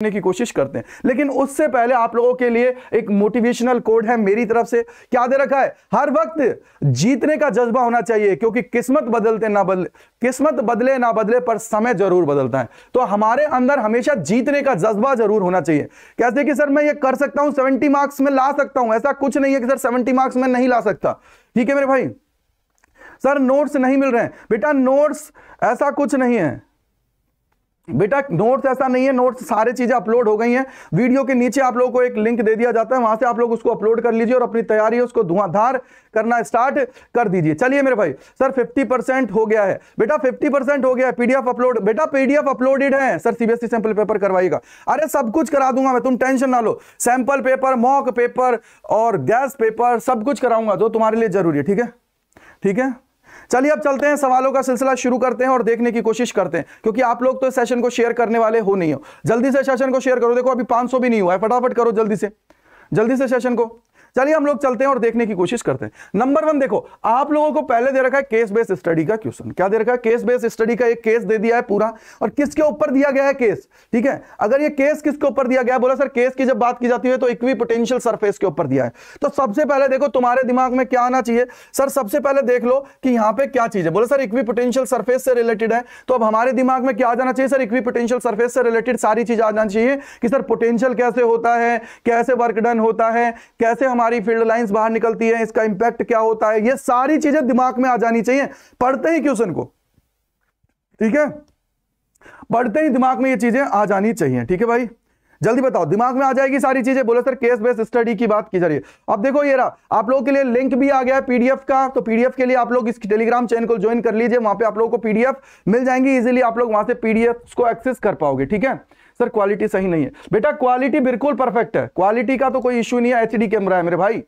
करने की कोशिश करते हैं लेकिन उससे पहले आप लोगों के लिए एक मोटिवेशनल कोड है मेरी तरफ से क्या दे रखा है हर वक्त जीतने का जज्बा होना चाहिए क्योंकि किस्मत बदलते ना बदले किस्मत बदले ना बदले पर समय जरूर बदलता है तो हमारे अंदर हमेशा जीतने का जज्बा जरूर होना चाहिए कहते कि सर मैं ये कर सकता हूं सेवेंटी मार्क्स में ला सकता हूं ऐसा कुछ नहीं है कि सर सेवेंटी मार्क्स में नहीं ला सकता ठीक है मेरे भाई सर नोट्स नहीं मिल रहे हैं बेटा नोट्स ऐसा कुछ नहीं है बेटा नोट्स ऐसा नहीं है नोट्स सारे चीज़ें अपलोड हो गई हैं वीडियो के नीचे आप लोगों को एक लिंक दे दिया जाता है वहां से आप लोग उसको अपलोड कर लीजिए और अपनी तैयारी उसको धुआंधार करना स्टार्ट कर दीजिए चलिए मेरे भाई सर 50 परसेंट हो गया है बेटा 50 परसेंट हो गया है पीडीएफ अपलोड बेटा पीडीएफ अपलोडेड है सर सीबीएसई सैंपल पेपर करवाइएगा अरे सब कुछ करा दूंगा मैं तुम टेंशन ना लो सैंपल पेपर मॉक पेपर और गैस पेपर सब कुछ कराऊंगा जो तुम्हारे लिए जरूरी है ठीक है ठीक है चलिए अब चलते हैं सवालों का सिलसिला शुरू करते हैं और देखने की कोशिश करते हैं क्योंकि आप लोग तो सेशन को शेयर करने वाले हो नहीं हो जल्दी से सेशन को शेयर करो देखो अभी 500 भी नहीं हुआ है फटाफट करो जल्दी से जल्दी से सेशन को चलिए हम लोग चलते हैं और देखने की कोशिश करते हैं नंबर वन देखो आप लोगों को पहले दे रखा है केस बेस स्टडी का क्वेश्चन क्या दे रखा है केस बेस स्टडी का एक केस दे दिया है पूरा और किसके ऊपर दिया गया है केस ठीक है अगर ये केस किसके ऊपर दिया गया है बोला सर केस की जब बात की जाती है तो इक्वी पोटेंशियल सरफेस के ऊपर दिया है तो सबसे पहले देखो तुम्हारे दिमाग में क्या आना चाहिए सर सबसे पहले देख लो कि यहां पर क्या चीज है बोला सर इक्वी पोटेंशियल सरफेस से रिलेटेड है तो अब हमारे दिमाग में क्या आ जाना चाहिए सर इक्वी पोटेंशियल सरफेस से रिलेटेड सारी चीज आ जानी चाहिए कि सर पोटेंशियल कैसे होता है कैसे वर्कडन होता है कैसे हमारे सारी फील्ड लाइंस बाहर निकलती है इसका इंपैक्ट क्या होता है ये सारी चीजें दिमाग में आ जानी चाहिए पढ़ते ही क्वेश्चन को ठीक है पढ़ते ही दिमाग में ये चीजें आ जानी चाहिए ठीक है भाई जल्दी बताओ दिमाग में आ जाएगी सारी चीजें बोले सर केस बेस्ड स्टडी की बात की जा रही है अब देखो ये रहा आप लोगों के लिए लिंक भी आ गया है पीडीएफ का तो पीडीएफ के लिए आप लोग इस टेलीग्राम चैनल को ज्वाइन कर लीजिए वहां पे आप लोगों को पीडीएफ मिल जाएंगी इजीली आप लोग वहां से पीडीएफ को एक्सेस कर पाओगे ठीक है सर क्वालिटी सही नहीं है बेटा क्वालिटी बिल्कुल परफेक्ट है क्वालिटी का तो कोई इश्यू नहीं है एच कैमरा है मेरे भाई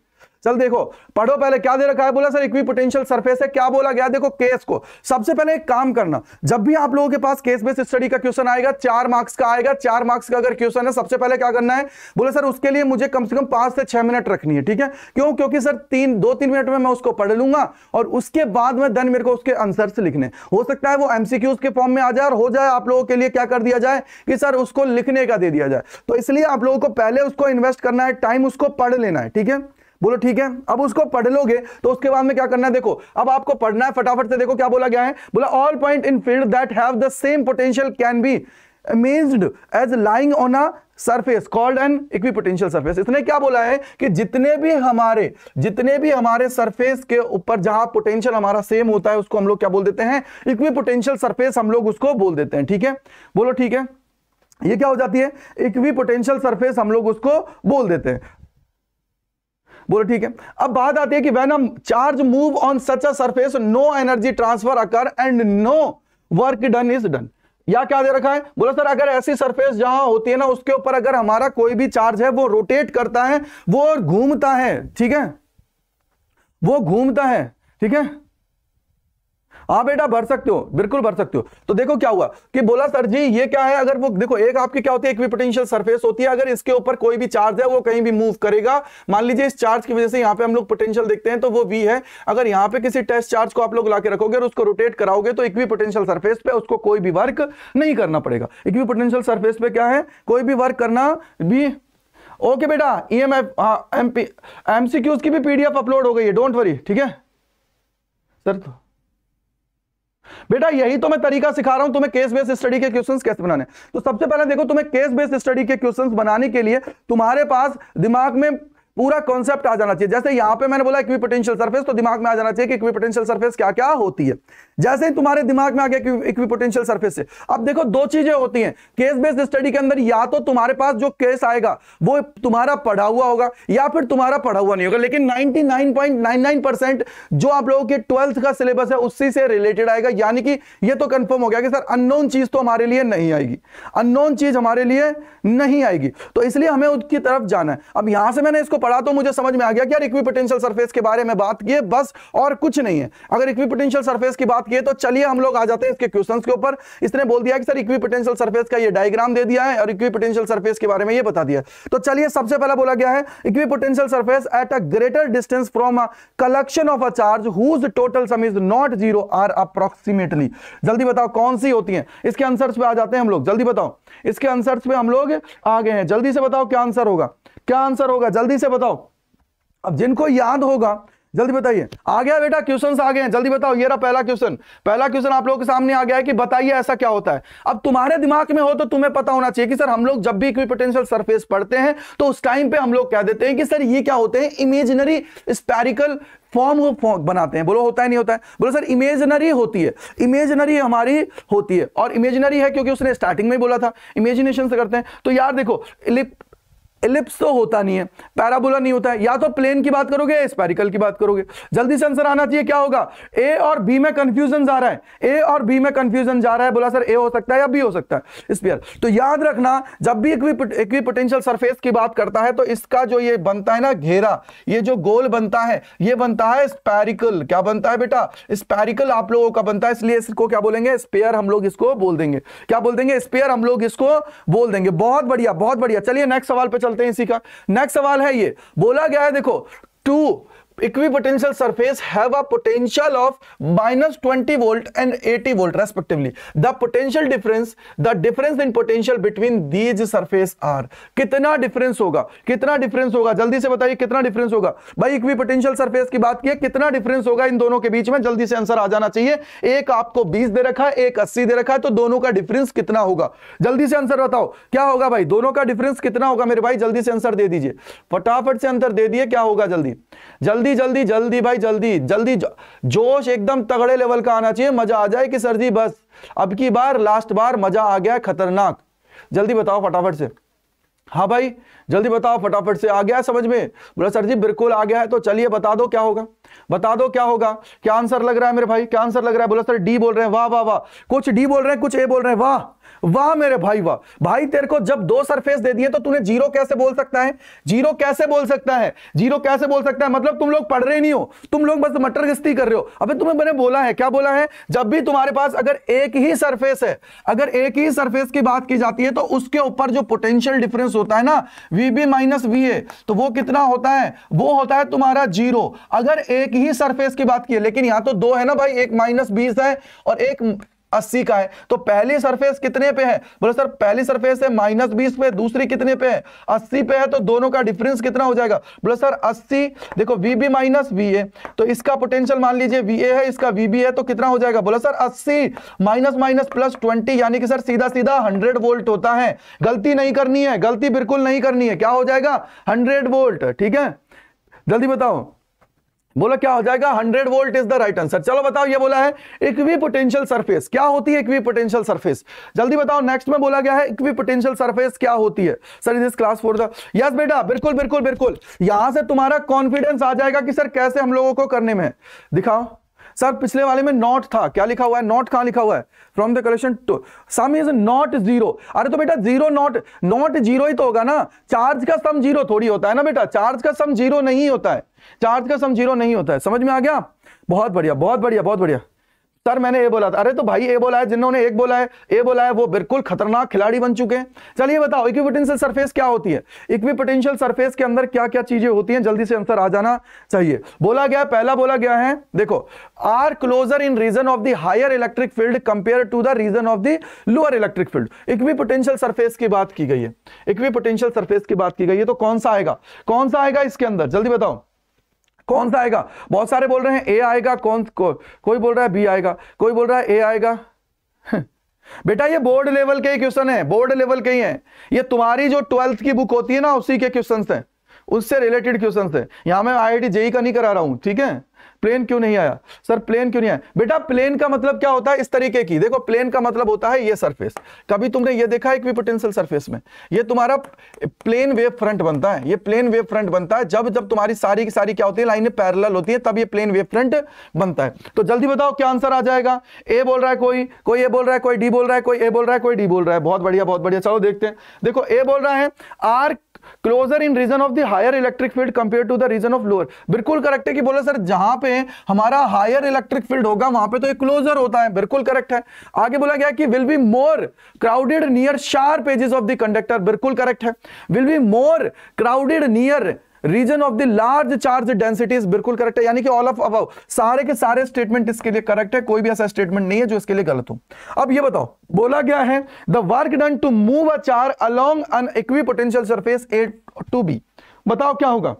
चल देखो पढ़ो पहले क्या दे रखा है बोला सर इक्वी पोटेंशियल सरफेस है क्या बोला गया देखो केस को सबसे पहले एक काम करना जब भी आप लोगों के पास केस बेस स्टडी का क्वेश्चन आएगा चार मार्क्स का आएगा चार मार्क्स का अगर क्वेश्चन है सबसे पहले क्या करना है बोला सर उसके लिए मुझे कम से कम पांच से छह मिनट रखनी है ठीक है क्यों क्योंकि सर तीन दो तीन मिनट में मैं उसको पढ़ लूंगा और उसके बाद में देन मेरे को उसके आंसर लिखने हो सकता है वो एमसीक्यूज के फॉर्म में आ जाए और हो जाए आप लोगों के लिए क्या कर दिया जाए कि सर उसको लिखने का दे दिया जाए तो इसलिए आप लोगों को पहले उसको इन्वेस्ट करना है टाइम उसको पढ़ लेना है ठीक है बोलो ठीक है अब उसको पढ़ लोगे तो उसके बाद में क्या करना है देखो अब आपको पढ़ना है फटाफट से देखो क्या बोला गया है बोला all point in field that have the same potential can be amazed as lying on a surface called an equipotential surface इसने क्या बोला है कि जितने भी हमारे जितने भी हमारे सरफेस के ऊपर जहां पोटेंशियल हमारा सेम होता है उसको हम लोग क्या बोल देते हैं इक्विपोटेंशियल सरफेस हम लोग उसको बोल देते हैं ठीक है बोलो ठीक है ये क्या हो जाती है इक्वी पोटेंशियल सरफेस हम लोग उसको बोल देते हैं बोलो ठीक है अब बात आती है कि when charge move on such a surface no energy transfer occur and no work done is done या क्या दे रखा है बोला सर अगर ऐसी सरफेस जहां होती है ना उसके ऊपर अगर हमारा कोई भी चार्ज है वो रोटेट करता है वो घूमता है ठीक है वो घूमता है ठीक है हाँ बेटा भर सकते हो बिल्कुल भर सकते हो तो देखो क्या हुआ कि बोला सर जी ये क्या है अगर वो देखो एक आपकी क्या होती है इक्विपोटेंशियल सरफेस होती है अगर इसके ऊपर कोई भी चार्ज है वो कहीं भी मूव करेगा मान लीजिए इस चार्ज की वजह से यहाँ पे हम लोग पोटेंशियल देखते हैं तो वो वी है अगर यहाँ पे किसी टेस्ट चार्ज को आप लोग ला रखोगे और उसको रोटेट कराओगे तो इक्वी पोटेंशियल सरफेस पे उसको कोई भी वर्क नहीं करना पड़ेगा इक्वी पोटेंशियल सरफेस पे क्या है कोई भी वर्क करना भी ओके बेटा E M F M P MCQs की भी पीडीएफ अपलोड हो गई है डोंट वरी ठीक है सर तो बेटा यही तो मैं तरीका सिखा रहा हूं तुम्हें केस बेस्ड स्टडी के क्वेश्चन कैसे बनाने तो सबसे पहले देखो तुम्हें केस बेस्ड स्टडी के क्वेश्चन बनाने के लिए तुम्हारे पास दिमाग में पूरा कॉन्सेप्ट आ जाना चाहिए जैसे यहां पे मैंने बोला इक्विपोटेंशियल सरफेस तो दिमाग में आ जाना चाहिए कि इक्विपोटेंशियल सरफेस क्या क्या होती है जैसे ही तुम्हारे दिमाग में आ गया इक्विपोटेंशियल सरफेस से अब देखो दो चीजें होती हैं केस बेस्ड स्टडी के अंदर या तो तुम्हारे पास जो केस आएगा वो तुम्हारा पढ़ा हुआ होगा या फिर तुम्हारा पढ़ा हुआ नहीं होगा लेकिन नाइनटी जो आप लोगों के ट्वेल्थ का सिलेबस है उसी से रिलेटेड आएगा यानी कि यह तो कन्फर्म हो गया कि सर अनोन चीज तो हमारे लिए नहीं आएगी अनोन चीज हमारे लिए नहीं आएगी तो इसलिए हमें उसकी तरफ जाना है अब यहां से मैंने इसको पढ़ा तो मुझे समझ में आ गया कि यार इक्विपोटेंशियल सरफेस के बारे में बात की है बस और कुछ नहीं है अगर इक्विपोटेंशियल सरफेस की बात की है तो चलिए हम लोग आ जाते हैं इसके क्वेश्चंस के ऊपर इसने बोल दिया कि सर इक्विपोटेंशियल सरफेस का ये डायग्राम दे दिया है और इक्विपोटेंशियल सरफेस के बारे में ये बता दिया तो चलिए सबसे पहला बोला गया है equipotential surface at a greater distance from a collection of a charge whose total sum is not zero are approximately जल्दी बताओ कौन सी होती है इसके आंसर्स पे आ जाते हैं हम लोग जल्दी बताओ इसके आंसर्स पे हम लोग आ गए हैं जल्दी से बताओ क्या आंसर होगा क्या आंसर होगा जल्दी से बताओ अब जिनको याद होगा जल्दी बताइए आ गया बेटा क्वेश्चंस आ गए हैं जल्दी बताओ ये रहा पहला क्वेश्चन पहला क्वेश्चन आप लोगों के सामने आ गया है कि बताइए ऐसा क्या होता है अब तुम्हारे दिमाग में हो तो तुम्हें पता होना चाहिए कि सर हम लोग जब भी इक्विपोटेंशियल सरफेस पढ़ते हैं तो उस टाइम पे हम लोग कह देते हैं कि सर ये क्या होते हैं इमेजिनरी स्पेरिकल फॉर्म बनाते हैं बोलो होता है नहीं होता है बोलो सर इमेजनरी होती है इमेजनरी हमारी होती है और इमेजनरी है क्योंकि उसने स्टार्टिंग में बोला था इमेजिनेशन से करते हैं तो यार देखो एलिप्स तो होता नहीं है पैराबोला नहीं होता है या तो प्लेन की बात करोगे या स्पेरिकल की बात करोगे जल्दी से आंसर आना चाहिए क्या होगा ए और बी में कंफ्यूजन जा रहा है ए और बी में कंफ्यूजन जा रहा है बोला सर ए हो सकता है या बी हो सकता है स्पीयर तो याद रखना जब भी इक्वी पोटेंशियल सरफेस की बात करता है तो इसका जो ये बनता है ना घेरा ये जो गोल बनता है ये बनता है स्पेरिकल क्या बनता है बेटा स्पेरिकल आप लोगों का बनता है इसलिए इसको क्या बोलेंगे स्पेयर हम लोग इसको बोल देंगे क्या बोल देंगे स्पेयर हम लोग इसको बोल देंगे बहुत बढ़िया बहुत बढ़िया चलिए नेक्स्ट सवाल पर चलते हैं इसी का नेक्स्ट सवाल है ये बोला गया है देखो two equipotential surface have a potential of minus twenty volt and eighty volt respectively the potential difference the difference in potential between these surface are कितना डिफरेंस होगा कितना डिफरेंस होगा जल्दी से बताइए कितना डिफरेंस होगा भाई इक्विपोटेंशियल सरफेस की बात की कितना डिफरेंस होगा इन दोनों के बीच में जल्दी से आंसर आ जाना चाहिए एक आपको बीस दे रखा है एक अस्सी दे रखा है तो दोनों का डिफरेंस कितना होगा जल्दी से आंसर बताओ क्या होगा भाई दोनों का डिफरेंस कितना होगा मेरे भाई जल्दी से आंसर दे दीजिए फटाफट से आंसर दे दिए क्या होगा जल्दी जल्दी जल्दी जल्दी जल्दी भाई जल्दी जल्दी जोश एकदम तगड़े लेवल का आना चाहिए मजा आ जाए कि सर जी बस अब की बार लास्ट बार मजा आ गया खतरनाक जल्दी बताओ फटाफट से हाँ भाई जल्दी बताओ फटाफट से आ गया समझ में बोला सर जी बिल्कुल आ गया है तो चलिए बता दो क्या होगा बता दो क्या होगा क्या आंसर लग रहा है मेरे भाई क्या आंसर लग रहा है बोला सर डी बोल रहे हैं वाह वाह वाह कुछ डी बोल रहे हैं कुछ ए बोल रहे हैं वाह वाह मेरे भाई वाह भाई तेरे को जब दो सरफेस दे दिए तो तूने जीरो कैसे बोल सकता है जीरो कैसे बोल सकता है जीरो कैसे बोल सकता है मतलब तुम लोग पढ़ रहे नहीं हो तुम लोग बस मटर गस्ती कर रहे हो अबे तुम्हें मैंने बोला है क्या बोला है जब भी तुम्हारे पास अगर एक ही सरफेस है अगर एक ही सरफेस की बात की जाती है तो उसके ऊपर जो पोटेंशियल डिफरेंस होता है ना V B minus V A तो वो कितना होता है वो होता है तुम्हारा जीरो अगर एक ही सरफेस की बात की लेकिन यहां तो दो है ना भाई एक माइनस बीस है और एक 80 का है तो पहली सरफेस कितने पे है बोले सर पहली सरफेस है माइनस बीस पे दूसरी कितने पे है 80 पे है तो दोनों का डिफरेंस कितना हो जाएगा बोले सर 80 देखो V B minus V A तो इसका पोटेंशियल मान लीजिए वी ए है इसका वी बी है तो कितना हो जाएगा बोला sir 80 minus minus plus twenty यानी कि सर सीधा सीधा हंड्रेड वोल्ट होता है गलती नहीं करनी है गलती बिल्कुल नहीं करनी है क्या हो जाएगा हंड्रेड वोल्ट ठीक है जल्दी बताओ बोला क्या हो जाएगा 100 volt is the right answer चलो बताओ ये बोला है इक्वी पोटेंशियल सरफेस क्या होती है इक्वी पोटेंशियल सरफेस जल्दी बताओ नेक्स्ट में बोला गया है इक्वी पोटेंशियल सरफेस क्या होती है sir is class four yes बेटा बिल्कुल बिल्कुल बिल्कुल यहां से तुम्हारा कॉन्फिडेंस आ जाएगा कि सर कैसे हम लोगों को करने में दिखाओ सर पिछले वाले में नॉट था क्या लिखा हुआ है नॉट कहां लिखा हुआ है from the collection to sum is not zero अरे तो बेटा जीरो नॉट नॉट जीरो ही तो होगा ना चार्ज का सम जीरो थोड़ी होता है ना बेटा चार्ज का सम जीरो नहीं होता है चार्ज का सम जीरो नहीं होता है समझ में आ गया बहुत बढ़िया बहुत बढ़िया बहुत बढ़िया सर मैंने ये बोला था अरे तो भाई ए बोला है जिन्होंने एक बोला है ए बोला है वो बिल्कुल खतरनाक खिलाड़ी बन चुके हैं चलिए बताओ इक्विपोटेंशियल सरफेस क्या होती है इक्विपोटेंशियल सरफेस के अंदर क्या क्या चीजें होती हैं जल्दी से आंसर आ जाना चाहिए बोला गया पहला बोला गया है देखो are closer in region of the higher electric field compare to the region of the lower electric field equipotential surface की बात की गई है इक्विपोटेंशियल सरफेस की बात की गई है तो कौन सा आएगा कौन सा आएगा इसके अंदर जल्दी बताओ कौन सा आएगा बहुत सारे बोल रहे हैं ए आएगा कौन को, कोई बोल रहा है बी आएगा कोई बोल रहा है ए आएगा बेटा ये बोर्ड लेवल के ही क्वेश्चन है बोर्ड लेवल के ही है ये तुम्हारी जो ट्वेल्थ की बुक होती है ना उसी के क्वेश्चन है उससे रिलेटेड क्वेश्चन है यहां मैं आई आई जेई का नहीं करा रहा हूं ठीक है प्लेन क्यों नहीं आया सर प्लेन क्यों नहीं आया बेटा प्लेन का मतलब क्या होता है इस तरीके की देखो प्लेन का मतलब होता है ये सरफेस कभी तुमने ये देखा है पोटेंशियल सरफेस में ये तुम्हारा प्लेन वेव फ्रंट बनता है ये प्लेन वेव फ्रंट बनता है जब जब तुम्हारी सारी की सारी क्या होती है लाइनें पैरल होती है तब ये प्लेन वेव फ्रंट बनता है तो जल्दी बताओ क्या आंसर आ जाएगा ए बोल रहा है कोई कोई ए बोल रहा है कोई डी बोल रहा है कोई ए बोल रहा है कोई डी बोल रहा है बहुत बढ़िया बहुत बढ़िया चलो देखते हैं देखो ए बोल रहा है are closer in region of the higher electric field compare to the region of lower बिल्कुल करेक्ट है कि बोला सर जहां पे हमारा हायर इलेक्ट्रिक फील्ड होगा वहां पे तो एक क्लोजर होता है बिल्कुल करेक्ट है आगे बोला गया कि will be more crowded near sharp edges of the conductor बिल्कुल करेक्ट है will be more crowded near region of the large charge densities बिल्कुल करेक्ट है यानी कि ऑल ऑफ अब सारे के सारे स्टेटमेंट इसके लिए करेक्ट है कोई भी ऐसा स्टेटमेंट नहीं है जो इसके लिए गलत हो अब ये बताओ बोला गया है the work done to move a charge along an equipotential surface A to B बताओ क्या होगा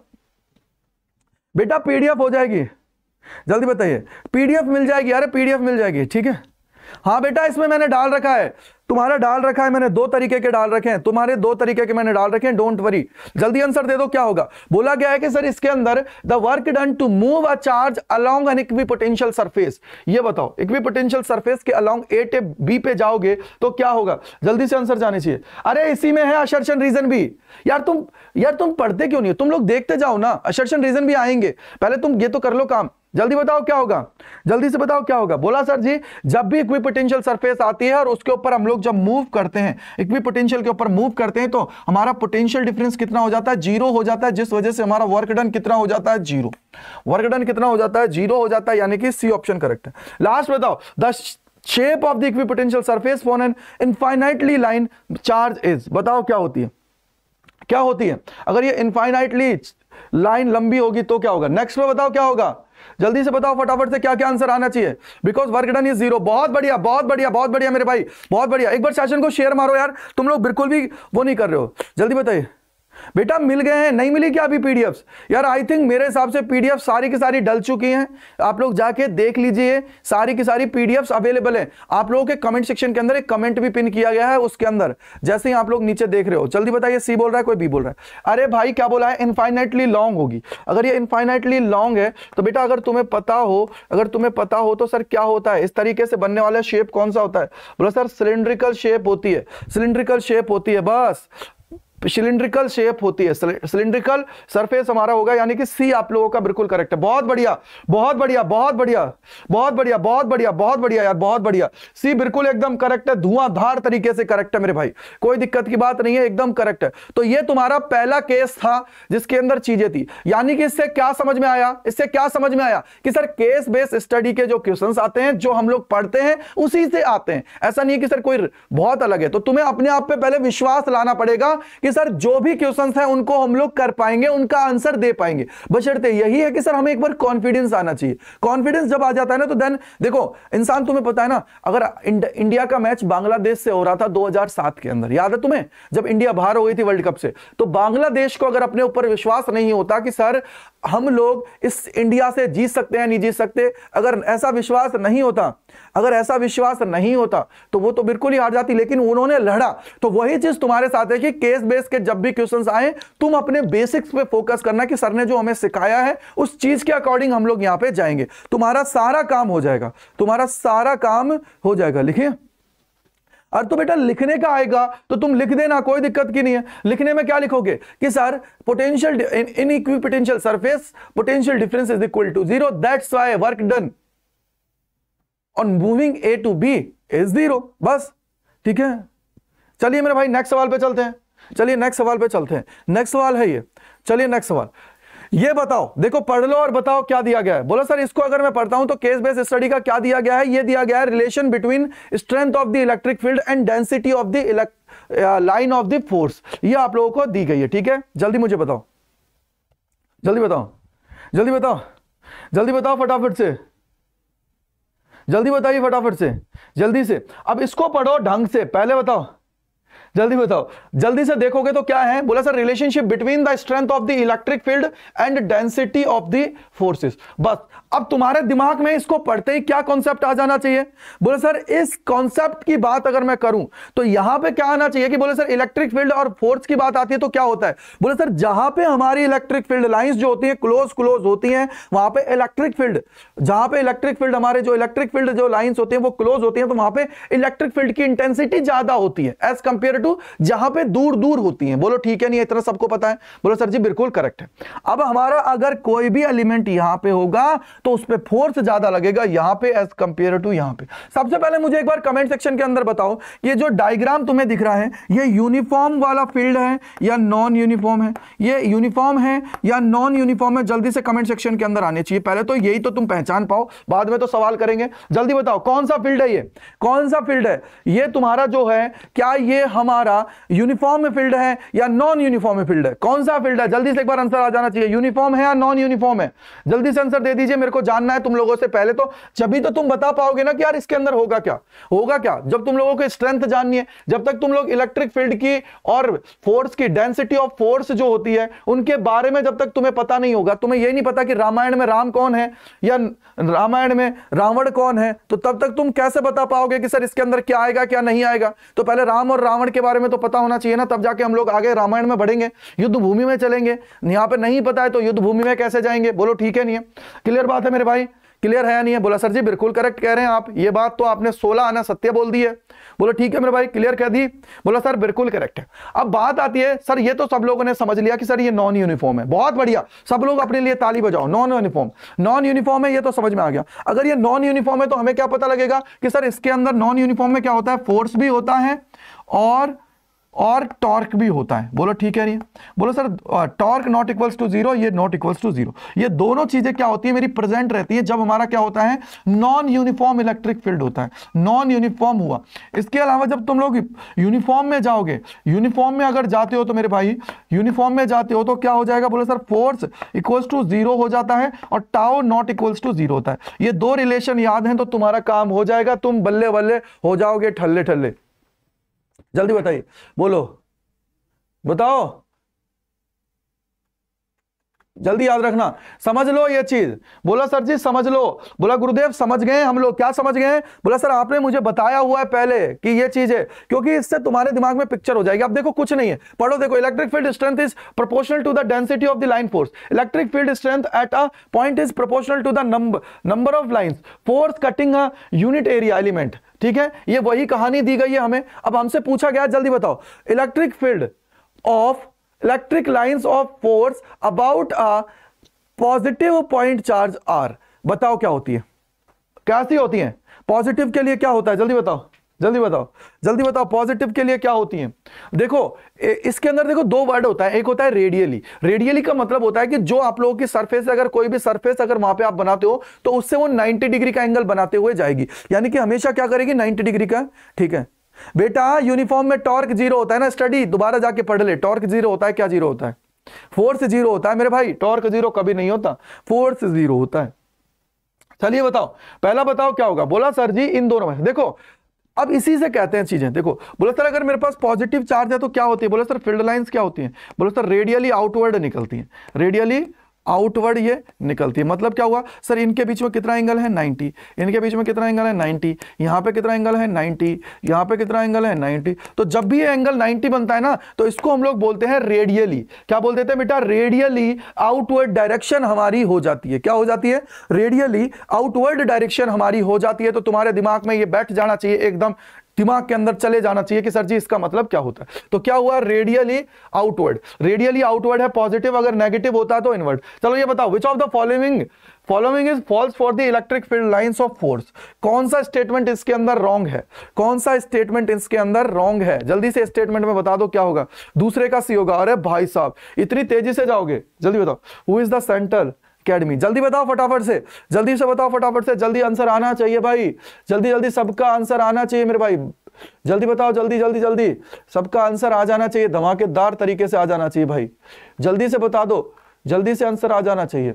बेटा पीडीएफ हो जाएगी जल्दी बताइए पीडीएफ मिल जाएगी अरे पीडीएफ मिल जाएगी ठीक है हाँ बेटा इसमें मैंने डाल रखा है तुम्हारा डाल रखा है मैंने दो तरीके के डाल रखे हैं तुम्हारे दो तरीके के मैंने डाल रखे हैं डोंट वरी जल्दी आंसर दे दो क्या होगा बोला गया है कि सर इसके अंदर the work done to move a charge along an equipotential surface ये बताओ इक्वी पोटेंशियल सरफेस के अलोंग ए टे बी पे जाओगे तो क्या होगा जल्दी से आंसर जाने चाहिए अरे इसी में है असर्शन रीजन भी यार तुम यार तुम पढ़ते क्यों नहीं तुम लोग देखते जाओ ना अशर्शन रीजन भी आएंगे पहले तुम ये तो कर लो काम जल्दी बताओ क्या होगा जल्दी से बताओ क्या होगा बोला सर जी जब भी इक्वी पोटेंशियल सरफेस आती है और उसके ऊपर हम लोग जब मूव करते हैं इक्वी पोटेंशियल के ऊपर मूव करते हैं तो हमारा पोटेंशियल डिफरेंस कितना हो जाता है जीरो हो जाता है जिस वजह से हमारा वर्क डन कितना हो जाता है जीरो वर्क डन कितना हो जाता है जीरो हो जाता है यानी कि सी ऑप्शन करेक्ट है लास्ट बताओ the shape of the equipotential surface for an infinitely line charge is बताओ क्या होती है क्या होती है अगर ये इनफाइनाइटली लाइन लंबी होगी तो क्या होगा नेक्स्ट में बताओ क्या होगा जल्दी से बताओ फटाफट से क्या क्या आंसर आना चाहिए because work done is zero बहुत बढ़िया बहुत बढ़िया बहुत बढ़िया मेरे भाई बहुत बढ़िया एक बार सेशन को शेयर मारो यार तुम लोग बिल्कुल भी वो नहीं कर रहे हो जल्दी बताइए बेटा मिल गए हैं नहीं मिली क्या अभी पीडीएफ्स यार आई थिंक मेरे हिसाब से पीडीएफ सारी की सारी डल चुकी हैं आप लोग जाके देख लीजिए सारी की सारी पीडीएफ अवेलेबल है आप लोगों के कमेंट सेक्शन के अंदर एक कमेंट भी पिन किया गया है उसके अंदर जैसे ही आप लोग नीचे देख रहे हो जल्दी बताइए सी बोल रहा है कोई बी बोल रहा है अरे भाई क्या बोला है इनफाइनाइटली लॉन्ग होगी अगर ये इनफाइनाइटली लॉन्ग है तो बेटा अगर तुम्हें पता हो अगर तुम्हें पता हो तो सर क्या होता है इस तरीके से बनने वाला शेप कौन सा होता है बोला सर सिलेंड्रिकल शेप होती है सिलेंड्रिकल शेप होती है बस सिलिंड्रिकल शेप होती है सिलिंड्रिकल सरफेस हमारा होगा यानी कि सी आप लोगों का बिल्कुल करेक्ट है बहुत बढ़िया बहुत बढ़िया बहुत बढ़िया बहुत बढ़िया बहुत बढ़िया बहुत बढ़िया यार बहुत बढ़िया सी बिल्कुल एकदम करेक्ट है धुआंधार तरीके से करेक्ट है मेरे भाई कोई दिक्कत की बात नहीं है एकदम करेक्ट है तो ये तुम्हारा पहला केस था जिसके अंदर चीजें थी यानी कि इससे क्या समझ में आया इससे क्या समझ में आया कि सर केस बेस्ड स्टडी के जो क्वेश्चन आते हैं जो हम लोग पढ़ते हैं उसी से आते हैं ऐसा नहीं है कि सर कोई बहुत अलग है तो तुम्हें अपने आप पर पहले विश्वास लाना पड़ेगा कि सर जो भी क्वेश्चन है उनको हम लोग कर पाएंगे उनका आंसर दे पाएंगे बशर्ते यही है कि सर हमें एक बार कॉन्फिडेंस आना चाहिए कॉन्फिडेंस जब आ जाता है ना तो देन देखो इंसान तुम्हें पता है ना अगर इंड, इंडिया का मैच बांग्लादेश से हो रहा था दो के अंदर याद है तुम्हें जब इंडिया बाहर हो गई थी वर्ल्ड कप से तो बांग्लादेश को अगर अपने ऊपर विश्वास नहीं होता कि सर हम लोग इस इंडिया से जीत सकते हैं नहीं जीत सकते अगर ऐसा विश्वास नहीं होता अगर ऐसा विश्वास नहीं होता तो वो तो बिल्कुल ही हार जाती लेकिन उन्होंने लड़ा तो वही चीज तुम्हारे साथ है कि केस बेस बेस के जब भी क्वेश्चंस आए तुम अपने बेसिक्स पे फोकस करना कि सर ने जो हमें सिखाया है उस चीज के अकॉर्डिंग हम लोग यहां पे जाएंगे तुम्हारा सारा काम हो जाएगा तुम्हारा सारा काम हो जाएगा लिखिए और तो बेटा लिखने का आएगा तो तुम लिख देना कोई दिक्कत की नहीं है लिखने में क्या लिखोगे कि sir potential in equipotential potential surface potential difference is equal to zero that's why work done on moving A to B is zero बस ठीक है चलिए मेरे भाई नेक्स्ट सवाल पे चलते हैं चलिए नेक्स्ट सवाल पे चलते हैं नेक्स्ट सवाल है ये चलिए नेक्स्ट सवाल ये बताओ देखो पढ़ लो और बताओ क्या दिया गया है बोलो सर इसको अगर मैं पढ़ता हूं तो केस बेस स्टडी का क्या दिया गया है ये दिया गया है relation between strength of the electric field and density of the line of the force ये आप लोगों को दी गई है ठीक है जल्दी मुझे बताओ जल्दी बताओ जल्दी बताओ जल्दी बताओ फटाफट से जल्दी बताइए फटाफट से जल्दी से अब इसको पढ़ो ढंग से पहले बताओ जल्दी बताओ जल्दी से देखोगे तो क्या है बोला sir relationship between the strength of the electric field and density of the forces बस अब तुम्हारे दिमाग में इसको पढ़ते ही क्या कॉन्सेप्ट आ जाना चाहिए बोले सर इस कॉन्सेप्ट की बात अगर मैं करूं तो यहां पे क्या आना चाहिए कि बोले सर इलेक्ट्रिक फील्ड और फोर्स की बात आती है तो क्या होता है बोले सर जहां पे हमारी इलेक्ट्रिक फील्ड लाइंस जो होती है क्लोज क्लोज होती हैं वहां पे इलेक्ट्रिक फील्ड जहां पे इलेक्ट्रिक फील्ड हमारे जो इलेक्ट्रिक फील्ड जो लाइन्स होती है वो क्लोज होती है तो वहां पर इलेक्ट्रिक फील्ड की इंटेंसिटी ज्यादा होती है एज कंपेयर टू जहां पे दूर दूर होती है बोलो ठीक है नहीं इतना सबको पता है बोलो सर जी बिल्कुल करेक्ट है अब हमारा अगर कोई भी एलिमेंट यहां पर होगा तो उस पर फोर्स ज्यादा लगेगा यहां पे एज कंपेयर टू यहां पे सबसे पहले मुझे एक बार कमेंट सेक्शन के अंदर बताओ ये जो डायग्राम तुम्हें दिख रहा है ये यूनिफॉर्म वाला फील्ड है या नॉन यूनिफॉर्म है ये यूनिफॉर्म है या नॉन यूनिफॉर्म है जल्दी से कमेंट सेक्शन के अंदर आने चाहिए पहले तो यही तो तुम पहचान पाओ बाद में तो सवाल करेंगे जल्दी बताओ कौन सा फील्ड है ये कौन सा फील्ड है ये तुम्हारा जो है क्या ये हमारा यूनिफॉर्म फील्ड है या नॉन यूनिफॉर्म फील्ड है कौन सा फील्ड है जल्दी से एक बार आंसर आ जाना चाहिए यूनिफॉर्म है या नॉन यूनिफॉर्म है जल्दी से आंसर दे दीजिए मेरे को जानना है तुम लोगों से पहले तो जब तो तुम बता पाओगे ना कि यार इसके अंदर होगा क्या होगा क्या जब तुम लोगों को स्ट्रेंथ जाननी है जब तक तुम लोग इलेक्ट्रिक फील्ड की और फोर्स की डेंसिटी ऑफ फोर्स जो होती है उनके बारे में जब तक तुम्हें पता नहीं होगा तुम्हें यह नहीं पता कि रामायण में राम कौन है या रामायण में रावण कौन है तो तब तक तुम कैसे बता पाओगे कि सर इसके अंदर क्या आएगा क्या नहीं आएगा तो पहले राम और रावण के बारे में तो पता होना चाहिए ना तब जाके हम लोग आगे रामायण में बढ़ेंगे युद्ध भूमि में चलेंगे यहां पर नहीं पता है तो युद्ध भूमि में कैसे जाएंगे बोलो ठीक है नहीं है क्लियर बात बात है मेरे भाई क्लियर है या नहीं है बोला सर जी बिल्कुल करेक्ट कह रहे हैं आप ये बात तो आपने सोलह आना सत्य बोल दी है बोला ठीक है मेरे भाई क्लियर कह दी बोला सर बिल्कुल करेक्ट है अब बात आती है सर ये तो सब लोगों ने समझ लिया कि सर ये नॉन यूनिफॉर्म है बहुत बढ़िया सब लोग अपने लिए ताली बजाओ नॉन यूनिफॉर्म नॉन यूनिफॉर्म है ये तो समझ में आ गया अगर ये नॉन यूनिफॉर्म है तो हमें क्या पता लगेगा कि सर इसके अंदर नॉन यूनिफॉर्म में क्या होता है फोर्स भी होता है और और टॉर्क भी होता है बोलो ठीक है नहीं बोलो sir torque not equals to zero ये नॉट इक्वल्स टू जीरो ये दोनों चीजें क्या होती है मेरी प्रेजेंट रहती है जब हमारा क्या होता है नॉन यूनिफॉर्म इलेक्ट्रिक फील्ड होता है नॉन यूनिफॉर्म हुआ इसके अलावा जब तुम लोग यूनिफॉर्म में जाओगे यूनिफॉर्म में अगर जाते हो तो मेरे भाई यूनिफॉर्म में जाते हो तो क्या हो जाएगा बोलो sir force equals to zero हो जाता है और tau not equals to zero होता है ये दो रिलेशन याद है तो तुम्हारा काम हो जाएगा तुम बल्ले बल्ले हो जाओगे ठल्ले ठल्ले जल्दी बताइए बोलो बताओ जल्दी याद रखना समझ लो ये चीज बोला सर जी समझ लो बोला गुरुदेव समझ गए हम लोग क्या समझ गए बोला सर आपने मुझे बताया हुआ है पहले कि ये चीज है क्योंकि इससे तुम्हारे दिमाग में पिक्चर हो जाएगी अब देखो कुछ नहीं है पढ़ो देखो electric field strength is proportional to the density of the line force electric field strength at a point is proportional to the number number of line force cutting a unit area element ठीक है ये वही कहानी दी गई है हमें अब हमसे पूछा गया जल्दी बताओ electric field of electric lines of force about a positive point charge are बताओ क्या होती है कैसी होती है पॉजिटिव के लिए क्या होता है जल्दी बताओ जल्दी बताओ जल्दी बताओ पॉजिटिव के लिए क्या होती है देखो इसके अंदर देखो दो वर्ड होता है एक होता है रेडियली रेडियली का मतलब होता है कि जो आप लोगों की सरफेस अगर कोई भी सरफेस अगर वहां पे आप बनाते हो तो उससे वो 90 डिग्री का एंगल बनाते हुए जाएगी यानी कि हमेशा क्या करेगी नाइनटी डिग्री का ठीक है बेटा यूनिफॉर्म में टॉर्क जीरो होता है ना स्टडी दोबारा जाके पढ़ ले टॉर्क जीरो होता है क्या जीरो होता है फोर्स जीरो होता है मेरे भाई टॉर्क जीरो कभी नहीं होता फोर्स जीरो होता है चलिए बताओ पहला बताओ क्या होगा बोला सर जी इन दोनों में देखो अब इसी से कहते हैं चीज़ें देखो बोले सर अगर मेरे पास पॉजिटिव चार्ज है तो क्या होती है बोले सर फील्ड लाइंस क्या होती हैं बोले सर रेडियली आउटवर्ड निकलती हैं रेडियली आउटवर्ड ये निकलती है मतलब क्या हुआ सर इनके बीच में कितना एंगल है 90 इनके बीच में कितना एंगल है 90 यहां पे कितना एंगल है 90 यहां पे कितना एंगल है 90 तो जब भी ये एंगल 90 बनता है ना तो इसको हम लोग बोलते हैं रेडियली क्या बोलते थे बेटा रेडियली आउटवर्ड डायरेक्शन हमारी हो जाती है क्या हो जाती है रेडियली आउटवर्ड डायरेक्शन हमारी हो जाती है तो तुम्हारे दिमाग में यह बैठ जाना चाहिए एकदम दिमाग के अंदर चले जाना चाहिए कि सर जी इसका मतलब क्या होता है तो क्या हुआ रेडियली आउटवर्ड रेडियली आउटवर्ड है पॉजिटिव अगर नेगेटिव होता है तो इनवर्ड चलो ये बताओ which of the following following is false for the electric field lines of force कौन सा स्टेटमेंट इसके अंदर रॉन्ग है कौन सा स्टेटमेंट इसके अंदर रॉन्ग है जल्दी से स्टेटमेंट में बता दो क्या होगा दूसरे का सी होगा अरे भाई साहब इतनी तेजी से जाओगे जल्दी बताओ who is the center academy जल्दी बताओ फटाफट से जल्दी से बताओ फटाफट से जल्दी आंसर आना चाहिए भाई जल्दी जल्दी सबका आंसर आना चाहिए मेरे भाई जल्दी बताओ जल्दी जल्दी जल्दी सबका आंसर आ जाना चाहिए धमाकेदार तरीके से आ जाना चाहिए भाई जल्दी से बता दो जल्दी से आंसर आ जाना चाहिए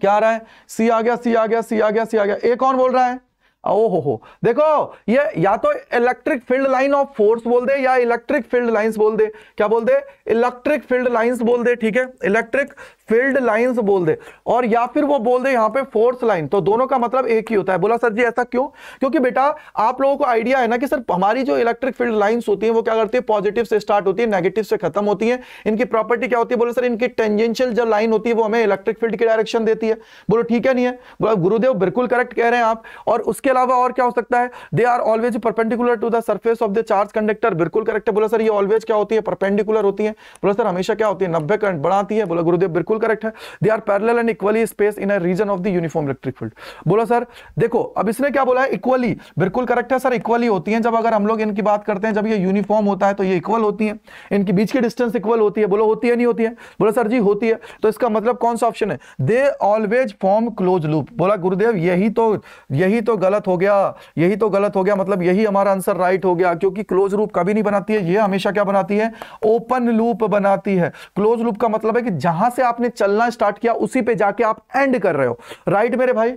क्या आ रहा है सी आ गया सी आ गया सी आ गया सी आ गया ए कौन बोल रहा है ओहो हो देखो ये या तो electric field line of force बोल दे या इलेक्ट्रिक फील्ड लाइंस बोल दे क्या बोल दे इलेक्ट्रिक फील्ड लाइंस बोल दे ठीक है इलेक्ट्रिक फील्ड लाइंस बोल दे और या फिर वो बोल दे यहां पे फोर्स लाइन तो दोनों का मतलब एक ही होता है बोला सर जी ऐसा क्यों क्योंकि बेटा आप लोगों को आइडिया है ना कि सर हमारी जो इलेक्ट्रिक फील्ड लाइन होती है वो क्या करती है पॉजिटिव से स्टार्ट होती है नेगेटिव से खत्म होती है इनकी प्रॉपर्टी क्या होती है बोले सर इनकी टेंजेंशियल जो लाइन होती है वो हमें इलेक्ट्रिक फील्ड की डायरेक्शन देती है बोलो ठीक है नहीं है गुरुदेव बिल्कुल करेक्ट कह रहे हैं आप और उसके इसके अलावा और क्या हो सकता है they are always perpendicular to the surface of the charge conductor बिल्कुल करेक्ट है बोला सर ये ऑलवेज क्या होती है परपेंडिकुलर होती है बोला सर हमेशा क्या होती है नब्बे करंट बढ़ाती है बोला गुरुदेव बिल्कुल करेक्ट है they are parallel and equally space in region of the uniform electric field बोला सर देखो अब इसने क्या बोला है इक्वली बिल्कुल करेक्ट है सर इक्वली होती है जब अगर हम लोग इनकी बात करते हैं जब ये यूनिफॉर्म होता है तो ये इक्वल होती है इनके बीच की डिस्टेंस इक्वल होती है बोलो होती है नहीं होती है बोला सर जी होती है तो इसका मतलब कौन सा ऑप्शन है they always form close loop बोला गुरुदेव यही तो यही तो गलत गलत हो गया यही तो गलत हो गया मतलब यही हमारा आंसर राइट हो गया क्योंकि क्लोज लूप कभी नहीं बनाती है ये हमेशा क्या बनाती है ओपन लूप बनाती है क्लोज लूप का मतलब है कि जहां से आपने चलना स्टार्ट किया उसी पे जाके आप एंड कर रहे हो राइट मेरे भाई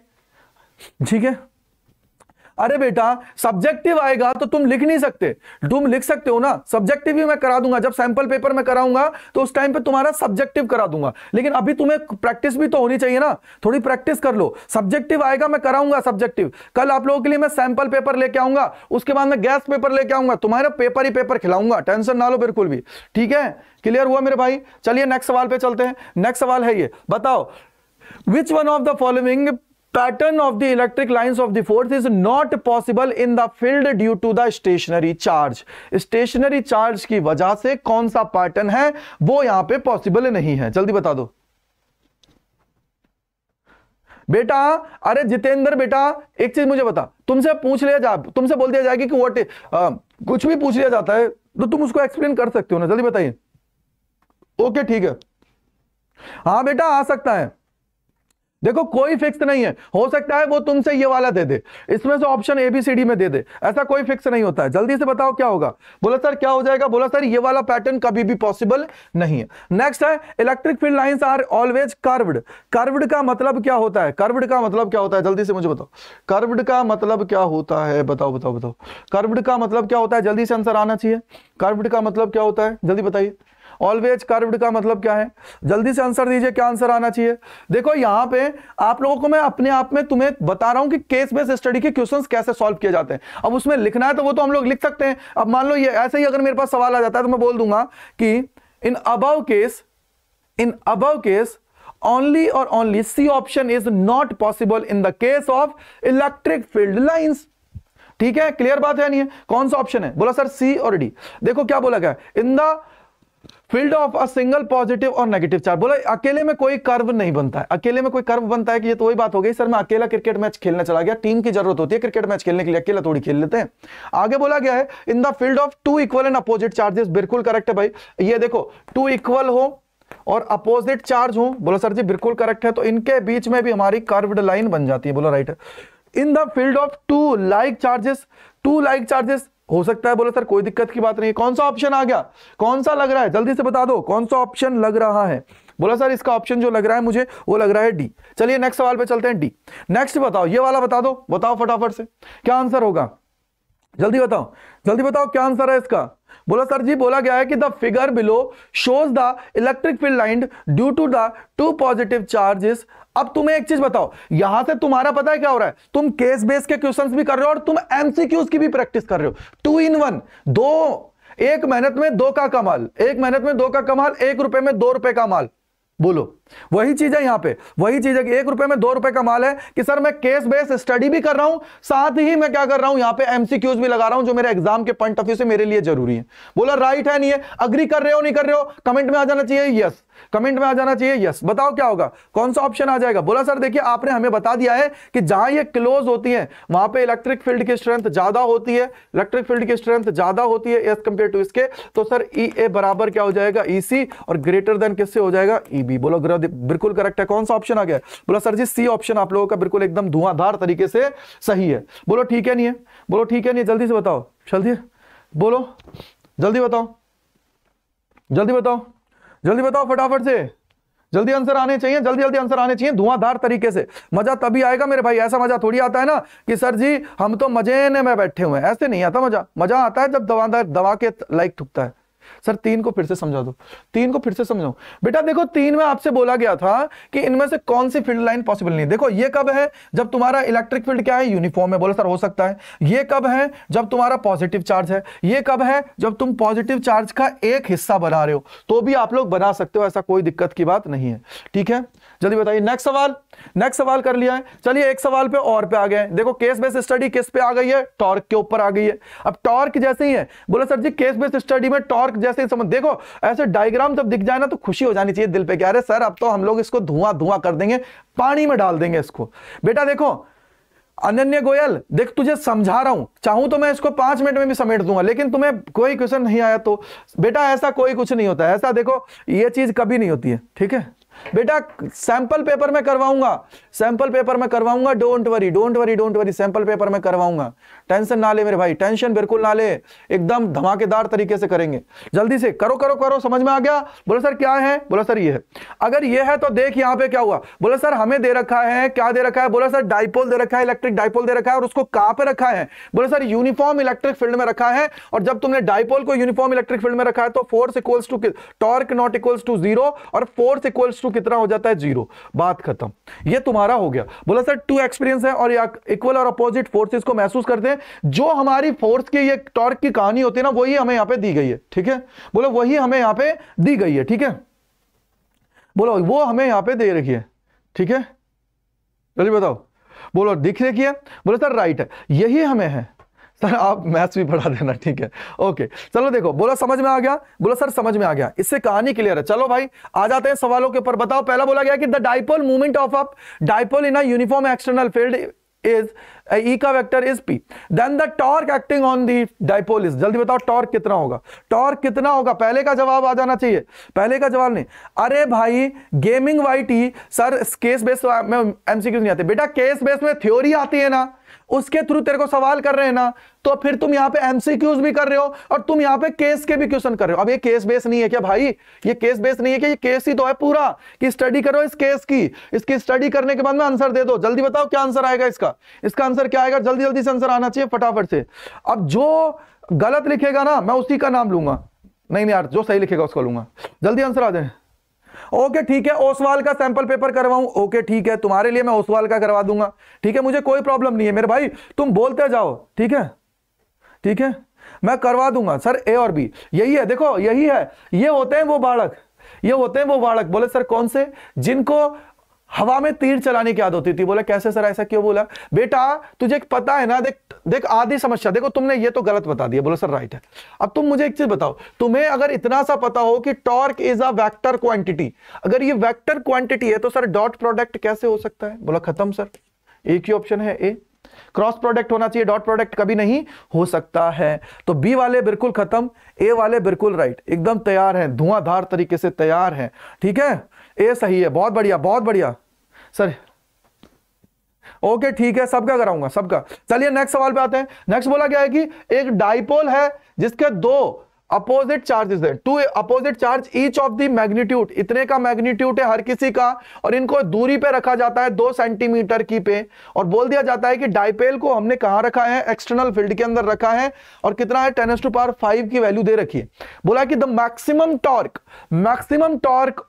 ठीक है अरे बेटा सब्जेक्टिव आएगा तो तुम लिख नहीं सकते तुम लिख सकते हो ना सब्जेक्टिव भी मैं करा दूंगा जब सैंपल पेपर में कराऊंगा तो उस टाइम पे तुम्हारा सब्जेक्टिव करा दूंगा लेकिन अभी तुम्हें प्रैक्टिस भी तो होनी चाहिए ना थोड़ी प्रैक्टिस कर लो सब्जेक्टिव आएगा मैं कराऊंगा सब्जेक्टिव कल आप लोगों के लिए मैं सैंपल पेपर लेके आऊंगा उसके बाद में गैस पेपर लेके आऊंगा तुम्हारा पेपर ही पेपर खिलाऊंगा टेंशन ना लो बिल्कुल भी ठीक है क्लियर हुआ मेरे भाई चलिए नेक्स्ट सवाल पे चलते हैं नेक्स्ट सवाल है ये बताओ which one of the following pattern of the electric line of the force is not possible in the field due to the stationary charge stationary charge की वजह से कौन सा पैटर्न है वो यहां पर पॉसिबल नहीं है जल्दी बता दो बेटा अरे जितेंद्र बेटा एक चीज मुझे बता तुमसे पूछ लिया जा तुमसे बोल दिया जाएगी कि वॉट कुछ भी पूछ लिया जाता है तो तुम उसको एक्सप्लेन कर सकते हो ना जल्दी बताइए ओके ठीक है हाँ बेटा आ सकता है देखो कोई फिक्स नहीं है हो सकता है वो तुमसे ये वाला दे दे इसमें से option A B C D में दे दे ऐसा कोई फिक्स नहीं होता है जल्दी से बताओ क्या होगा बोला सर क्या हो जाएगा बोला सर ये वाला पैटर्न कभी भी पॉसिबल नहीं है नेक्स्ट है electric field lines are always curved curved का मतलब क्या होता है कर्व्ड का मतलब क्या होता है जल्दी से मुझे बताओ कर्व्ड का मतलब क्या होता है बताओ बताओ बताओ कर्व्ड का मतलब क्या होता है जल्दी से आंसर आना चाहिए कर्व्ड का मतलब क्या होता है जल्दी बताइए ऑलवेज कर्व्ड का मतलब क्या है जल्दी से आंसर दीजिए क्या आंसर आना चाहिए देखो यहां पे आप लोगों को मैं अपने आप में तुम्हें बता रहा हूं कि केस बेस्ड स्टडी के क्वेश्चंस कैसे सॉल्व किए जाते हैं अब उसमें लिखना है तो वो तो हम लोग लिख सकते हैं अब मान लो ये ऐसे ही अगर मेरे पास सवाल आ जाता है तो मैं बोल दूंगा कि in above case in above case only or only c option is not possible in the case of electric field lines ठीक है क्लियर बात है नहीं है कौन सा ऑप्शन है बोला सर सी और डी देखो क्या बोला गया in the field of a single positive और नेगेटिव चार्ज बोला अकेले में कोई कर्व नहीं बनता है अकेले में कोई कर्व बनता है कि ये तो वही बात हो गई सर मैं अकेला क्रिकेट मैच खेलने चला गया टीम की जरूरत होती है क्रिकेट मैच खेलने के लिए अकेला थोड़ी खेल लेते हैं आगे बोला गया है in the field of two equal and opposite charges बिल्कुल करेक्ट है भाई ये देखो टू इक्वल हो और अपोजिट चार्ज हो बोला सर जी बिल्कुल करेक्ट है तो इनके बीच में भी हमारी कर्वड लाइन बन जाती है बोला right in the field of two like charges two like charges हो सकता है बोले सर कोई दिक्कत की बात नहीं है कौन सा ऑप्शन आ गया कौन सा लग रहा है जल्दी से बता दो कौन सा ऑप्शन लग रहा है बोला सर इसका ऑप्शन जो लग रहा है मुझे वो लग रहा है डी चलिए नेक्स्ट सवाल पे चलते हैं डी नेक्स्ट बताओ ये वाला बता दो बताओ फटाफट से क्या आंसर होगा जल्दी बताओ जल्दी बताओ क्या आंसर है इसका बोला सर जी बोला गया है कि the figure below shows the electric field line due to the two positive charges अब तुम्हें एक चीज बताओ यहां से तुम्हारा पता है क्या हो रहा है तुम केस बेस के क्वेश्चंस भी कर रहे हो और तुम एमसीक्यूज की भी प्रैक्टिस कर रहे हो टू इन वन दो एक मेहनत में दो का कमाल एक मेहनत में दो का कमाल एक रुपए में दो रुपए का माल बोलो वही चीज है यहां पे वही चीज है कि एक रुपए में दो रुपए का माल है कि सर मैं केस बेस स्टडी भी कर रहा हूं साथ ही मैं क्या कर रहा हूं यहां पे एमसीक्यूज भी लगा रहा हूं जो मेरे एग्जाम के पॉइंट ऑफ व्यू से मेरे लिए जरूरी है बोला राइट है नहीं है अग्री कर रहे हो नहीं कर रहे हो कमेंट में आ जाना चाहिए यस कमेंट में आ जाना चाहिए यस बताओ क्या होगा कौन सा ऑप्शन आ जाएगा बोला सर देखिए आपने हमें बता दिया है कि जहां ये क्लोज होती है वहां पे इलेक्ट्रिक फील्ड की स्ट्रेंथ ज्यादा होती है इलेक्ट्रिक फील्ड की स्ट्रेंथ ज्यादा होती है एस कंपेयर टू इसके तो सर ई e ए बराबर क्या हो जाएगा ई e सी और ग्रेटर देन किससे हो जाएगा ई e बी बोलो बिल्कुल करेक्ट है कौन सा ऑप्शन आ गया बोला सर जी सी ऑप्शन आप लोगों का बिल्कुल एकदम धुआंधार तरीके से सही है बोलो ठीक है नहीं है बोलो ठीक है नहीं जल्दी से बताओ जल्दी बोलो जल्दी बताओ जल्दी बताओ जल्दी बताओ फटाफट से जल्दी आंसर आने चाहिए जल्दी जल्दी आंसर आने चाहिए धुआंधार तरीके से मजा तभी आएगा मेरे भाई ऐसा मजा थोड़ी आता है ना कि सर जी हम तो मजे में बैठे हुए हैं ऐसे नहीं आता मजा मजा आता है जब दवा दवा के लाइक थुकता है सर तीन को फिर से समझा दो तीन को फिर से समझाओ बेटा देखो तीन में आपसे बोला गया था कि इनमें से कौन सी फील्ड लाइन पॉसिबल नहीं देखो ये कब है जब तुम्हारा इलेक्ट्रिक फील्ड क्या है यूनिफॉर्म है बोला सर हो सकता है ये कब है जब तुम्हारा पॉजिटिव चार्ज है ये कब है जब तुम पॉजिटिव चार्ज का एक हिस्सा बना रहे हो तो भी आप लोग बना सकते हो ऐसा कोई दिक्कत की बात नहीं है ठीक है जल्दी बताइए नेक्स्ट सवाल नेक्स्ट सवाल कर लिया है चलिए एक सवाल पे और पे आ गए देखो केस बेस्ड स्टडी किस पे आ गई है टॉर्क के ऊपर आ गई है अब टॉर्क जैसे ही है बोला sir ji case base study में टॉर्क जैसे ही समझ देखो ऐसे डायग्राम जब दिख जाए ना तो खुशी हो जानी चाहिए दिल पे क्या सर अब तो हम लोग इसको धुआं धुआं कर देंगे पानी में डाल देंगे इसको बेटा देखो अनन्य गोयल देख तुझे समझा रहा हूं चाहूं तो मैं इसको पांच मिनट में भी समेट दूंगा लेकिन तुम्हें कोई क्वेश्चन नहीं आया तो बेटा ऐसा कोई कुछ नहीं होता है ऐसा देखो ये चीज कभी नहीं होती है ठीक है बेटा सैंपल पेपर में करवाऊंगा सैंपल पेपर में करवाऊंगा don't worry don't worry don't worry sample paper में करवाऊंगा टेंशन ना ले मेरे भाई टेंशन बिल्कुल ना ले एकदम धमाकेदार तरीके से करेंगे जल्दी से करो करो करो समझ में आ गया बोले सर क्या है बोला सर ये है अगर ये है तो देख यहां पे क्या हुआ बोला सर हमें दे रखा है क्या दे रखा है बोला सर डाइपोल दे रखा है इलेक्ट्रिक डाइपोल दे रखा है और उसको कहां पर रखा है बोला सर यूनिफॉर्म इलेक्ट्रिक फील्ड में रखा है और जब तुमने डाइपोल को यूनिफॉर्म इलेक्ट्रिक फील्ड में रखा है तो force equals to torque not equals to zero और फोर्स इक्वल्स टू कितना हो जाता है जीरो बात खत्म ये तुम्हारा हो गया बोला सर टू एक्सपीरियंस है और इक्वल और अपोजिट फोर्सेस को महसूस करते हैं जो हमारी फोर्स की ये टॉर्क की कहानी होती है ना वही हमें यहां पे दी गई है ठीक है बोलो वही हमें यहां पे दी गई है ठीक है बोलो वो हमें यहां पे दे रखी है ठीक है चलिए बताओ बोलो दिख रही है बोलो सर राइट है यही हमें है सर आप मैथ्स भी पढ़ा देना ठीक है ओके चलो देखो बोला समझ में आ गया बोला सर समझ में आ गया इससे कहानी क्लियर है चलो भाई आ जाते हैं सवालों के ऊपर बताओ पहला बोला गया कि the dipole movement of up dipole in a uniform external field is E का vector is P then the torque acting on the dipole is जल्दी बताओ टॉर्क कितना होगा टॉर्क कितना होगा पहले का जवाब आ जाना चाहिए पहले का जवाब नहीं अरे भाई गेमिंग वाइट ही सर केस तो बेस में एमसीक्यू नहीं आते बेटा केस बेस में थ्योरी आती है ना उसके थ्रू तेरे को सवाल कर रहे हैं ना तो फिर तुम यहां पे एमसीक्यूज भी कर रहे हो और तुम यहाँ पे केस के भी क्वेश्चन कर रहे हो अब ये केस बेस नहीं है क्या भाई ये केस बेस नहीं है क्या ये केस ही तो है पूरा कि स्टडी करो इस केस की इसकी स्टडी करने के बाद में आंसर दे दो जल्दी बताओ क्या आंसर आएगा इसका इसका आंसर क्या आएगा जल्दी जल्दी से आंसर आना चाहिए फटाफट से अब जो गलत लिखेगा ना मैं उसी का नाम लूंगा नहीं नहीं यार जो सही लिखेगा उसका लूंगा जल्दी आंसर आ जाए ओके ठीक है ओसवाल का सैंपल पेपर करवाऊं ओके ठीक है तुम्हारे लिए मैं ओसवाल का करवा दूंगा ठीक है मुझे कोई प्रॉब्लम नहीं है मेरे भाई तुम बोलते जाओ ठीक है ठीक है मैं करवा दूंगा सर ए और बी यही है देखो यही है ये होते हैं वो बालक ये होते हैं वो बालक बोले सर कौन से जिनको हवा में तीर चलाने की आदत होती थी बोले कैसे सर ऐसा क्यों बोला बेटा तुझे पता है ना देख देख आधी समस्या देखो तुमने ये तो गलत बता दिया बोलो सर राइट है अब तुम मुझे एक चीज बताओ तुम्हें अगर इतना सा पता हो कि torque is a vector quantity अगर ये वेक्टर क्वांटिटी है तो सर डॉट प्रोडक्ट कैसे हो सकता है बोला खत्म सर एक ही ऑप्शन है ए क्रॉस प्रोडक्ट होना चाहिए डॉट प्रोडक्ट कभी नहीं हो सकता है तो बी वाले बिल्कुल खत्म ए वाले बिल्कुल राइट एकदम तैयार हैं धुआंधार तरीके से तैयार हैं ठीक है ए सही है बहुत बढ़िया बहुत बढ़िया सर ओके ठीक है सबका कराऊंगा सबका चलिए नेक्स्ट सवाल पे आते हैं नेक्स्ट बोला क्या है कि एक डाइपोल है जिसके दो अपोजिट चार्जेस है two opposite charge each of the magnitude इतने का मैग्नीट्यूड है हर किसी का और इनको दूरी पे रखा जाता है दो सेंटीमीटर की पे और बोल दिया जाता है कि डायपेल को हमने कहा रखा है एक्सटर्नल फील्ड के अंदर रखा है और कितना है टेनस टू पावर फाइव की वैल्यू दे रखी है बोला कि the maximum torque maximum torque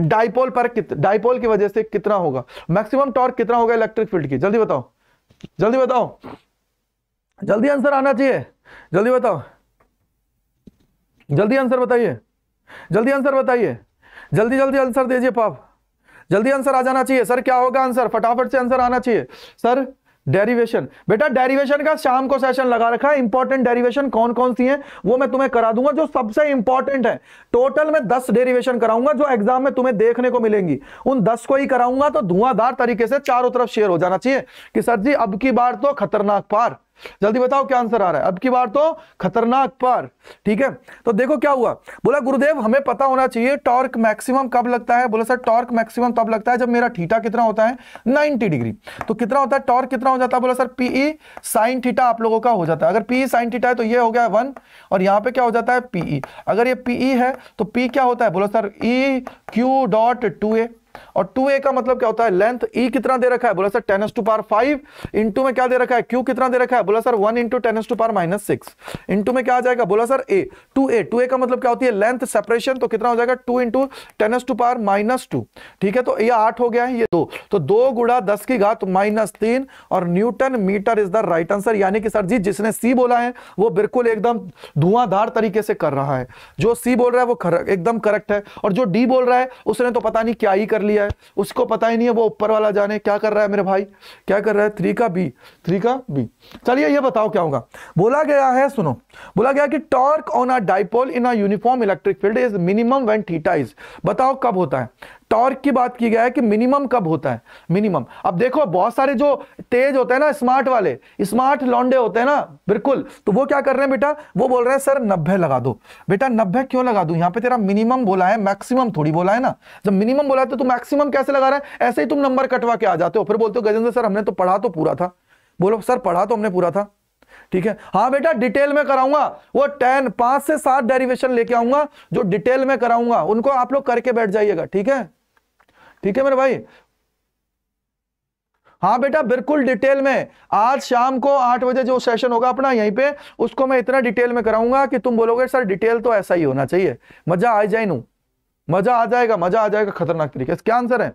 dipole पर कित डायपोल की वजह से कितना होगा मैक्सिमम टॉर्क कितना होगा इलेक्ट्रिक फील्ड की जल्दी बताओ जल्दी बताओ जल्दी आंसर आना चाहिए जल्दी बताओ जल्दी आंसर बताइए जल्दी आंसर बताइए जल्दी जल्दी आंसर दीजिए पाप जल्दी आंसर आ जाना चाहिए सर क्या होगा आंसर फटाफट से आंसर आना चाहिए सर डेरिवेशन बेटा डेरिवेशन का शाम को सेशन लगा रखा है इंपॉर्टेंट डेरिवेशन कौन कौन सी हैं वो मैं तुम्हें करा दूंगा जो सबसे इंपॉर्टेंट है टोटल में दस डेरिवेशन कराऊंगा जो एग्जाम में तुम्हें देखने को मिलेंगी उन दस को ही कराऊंगा तो धुआंधार तरीके से चारों तरफ शेयर हो जाना चाहिए कि सर जी अब की बार तो खतरनाक पार जल्दी बताओ क्या आंसर आ रहा है अब की बार तो खतरनाक पर ठीक है तो देखो क्या हुआ बोला गुरुदेव हमें पता होना चाहिए टॉर्क मैक्सिमम कब लगता है बोला सर टॉर्क मैक्सिमम तब लगता है जब मेरा थीटा कितना होता है 90 डिग्री तो कितना होता है टॉर्क कितना हो जाता है बोला सर पीई साइन थीटा आप लोगों का हो जाता है अगर पीई साइन थीटा है तो यह हो गया वन और यहां पर क्या हो जाता है पीई अगर ये पीई है तो पी क्या होता है बोला sir E Q dot two A और 2a का मतलब क्या होता है लेंथ e कितना दे रखा है बोला sir tens to power five into में क्या दे रखा है q कितना दे रखा है बोला sir one into tens to power minus six into में क्या आ जाएगा बोला सर a 2a 2a का मतलब क्या होती है लेंथ सेपरेशन तो कितना हो जाएगा two into tens to power minus two ठीक है तो ये आठ हो गया है ये दो तो दो गुड़ा दस की घात माइनस तीन और newton metre is the right answer यानी कि सर जी जिसने सी बोला है वो बिल्कुल एकदम धुआंधार तरीके से कर रहा है जो सी बोल रहा है वो एकदम करेक्ट है और जो डी बोल रहा है उसने तो पता नहीं क्या ही कर लिया है उसको पता ही नहीं है वो ऊपर वाला जाने क्या कर रहा है मेरे भाई क्या कर रहा है थ्री का बी थ्री का बी चलिए ये बताओ क्या होगा बोला गया है सुनो बोला गया कि torque on a dipole in a uniform electric field is minimum when theta is बताओ कब होता है टॉर्क की बात की गया है कि मिनिमम कब होता है मिनिमम अब देखो बहुत सारे जो तेज होते हैं ना स्मार्ट वाले स्मार्ट लॉन्डे होते हैं ना बिल्कुल तो वो क्या कर रहे हैं बेटा वो बोल रहे हैं सर नब्बे लगा दो बेटा नब्बे क्यों लगा दो यहाँ पे तेरा मिनिमम बोला है मैक्सिमम थोड़ी बोला है ना जब मिनिमम बोला तो तुम मैक्सिमम कैसे लगा रहा है ऐसे ही तुम नंबर कटवा के आ जाते हो फिर बोलते हो गजेंद्र सर हमने तो पढ़ा तो पूरा था बोलो सर पढ़ा तो हमने पूरा था ठीक है हाँ बेटा डिटेल में कराऊंगा वो टेन पांच से सात डेरिवेशन लेके आऊंगा जो डिटेल में कराऊंगा उनको आप लोग करके बैठ जाइएगा ठीक है ठीक है मेरे भाई हाँ बेटा बिल्कुल डिटेल में आज शाम को आठ बजे जो सेशन होगा अपना यहीं पे उसको मैं इतना डिटेल में कराऊंगा कि तुम बोलोगे सर डिटेल तो ऐसा ही होना चाहिए मजा आ जाए मजा आ जाएगा मजा आ जाएगा खतरनाक तरीके से क्या आंसर है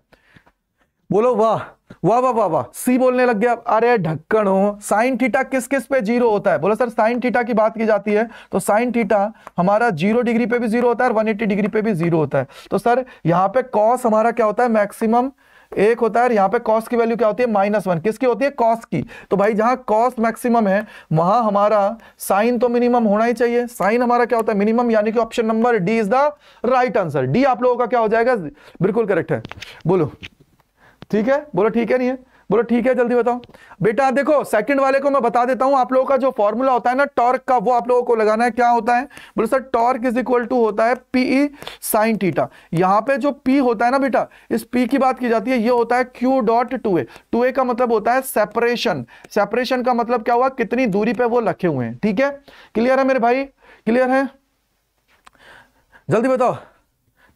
बोलो वाह वाह वाह वाह वाह सी बोलने लग गया अरे ढक्कन हो साइन थीटा किस किस पे जीरो होता है बोलो सर साइन थीटा की बात की जाती है तो साइन थीटा हमारा जीरो डिग्री पे भी जीरो होता है और 180 डिग्री पे भी जीरो होता है तो सर यहाँ पे कॉस हमारा क्या होता है मैक्सिमम एक होता है यहाँ पे कॉस की वैल्यू क्या होती है माइनस वन किसकी होती है कॉस की तो भाई जहां कॉस मैक्सिमम है वहां हमारा साइन तो मिनिमम होना ही चाहिए साइन हमारा क्या होता है मिनिमम यानी कि option number D is the right answer D आप लोगों का क्या हो जाएगा बिल्कुल करेक्ट है बोलो ठीक है बोलो ठीक है नहीं है बोलो ठीक है जल्दी बताओ बेटा देखो सेकंड वाले को मैं बता देता हूं आप लोगों का जो फॉर्मूला होता है ना टॉर्क का वो आप लोगों को लगाना है क्या होता है बोलो sir torque is equal to होता है पीई साइन टीटा यहां पे जो पी होता है ना बेटा इस पी की बात की जाती है ये होता है Q dot two A two A का मतलब होता है सेपरेशन सेपरेशन का मतलब क्या हुआ कितनी दूरी पे वो रखे हुए हैं ठीक है क्लियर है मेरे भाई क्लियर है जल्दी बताओ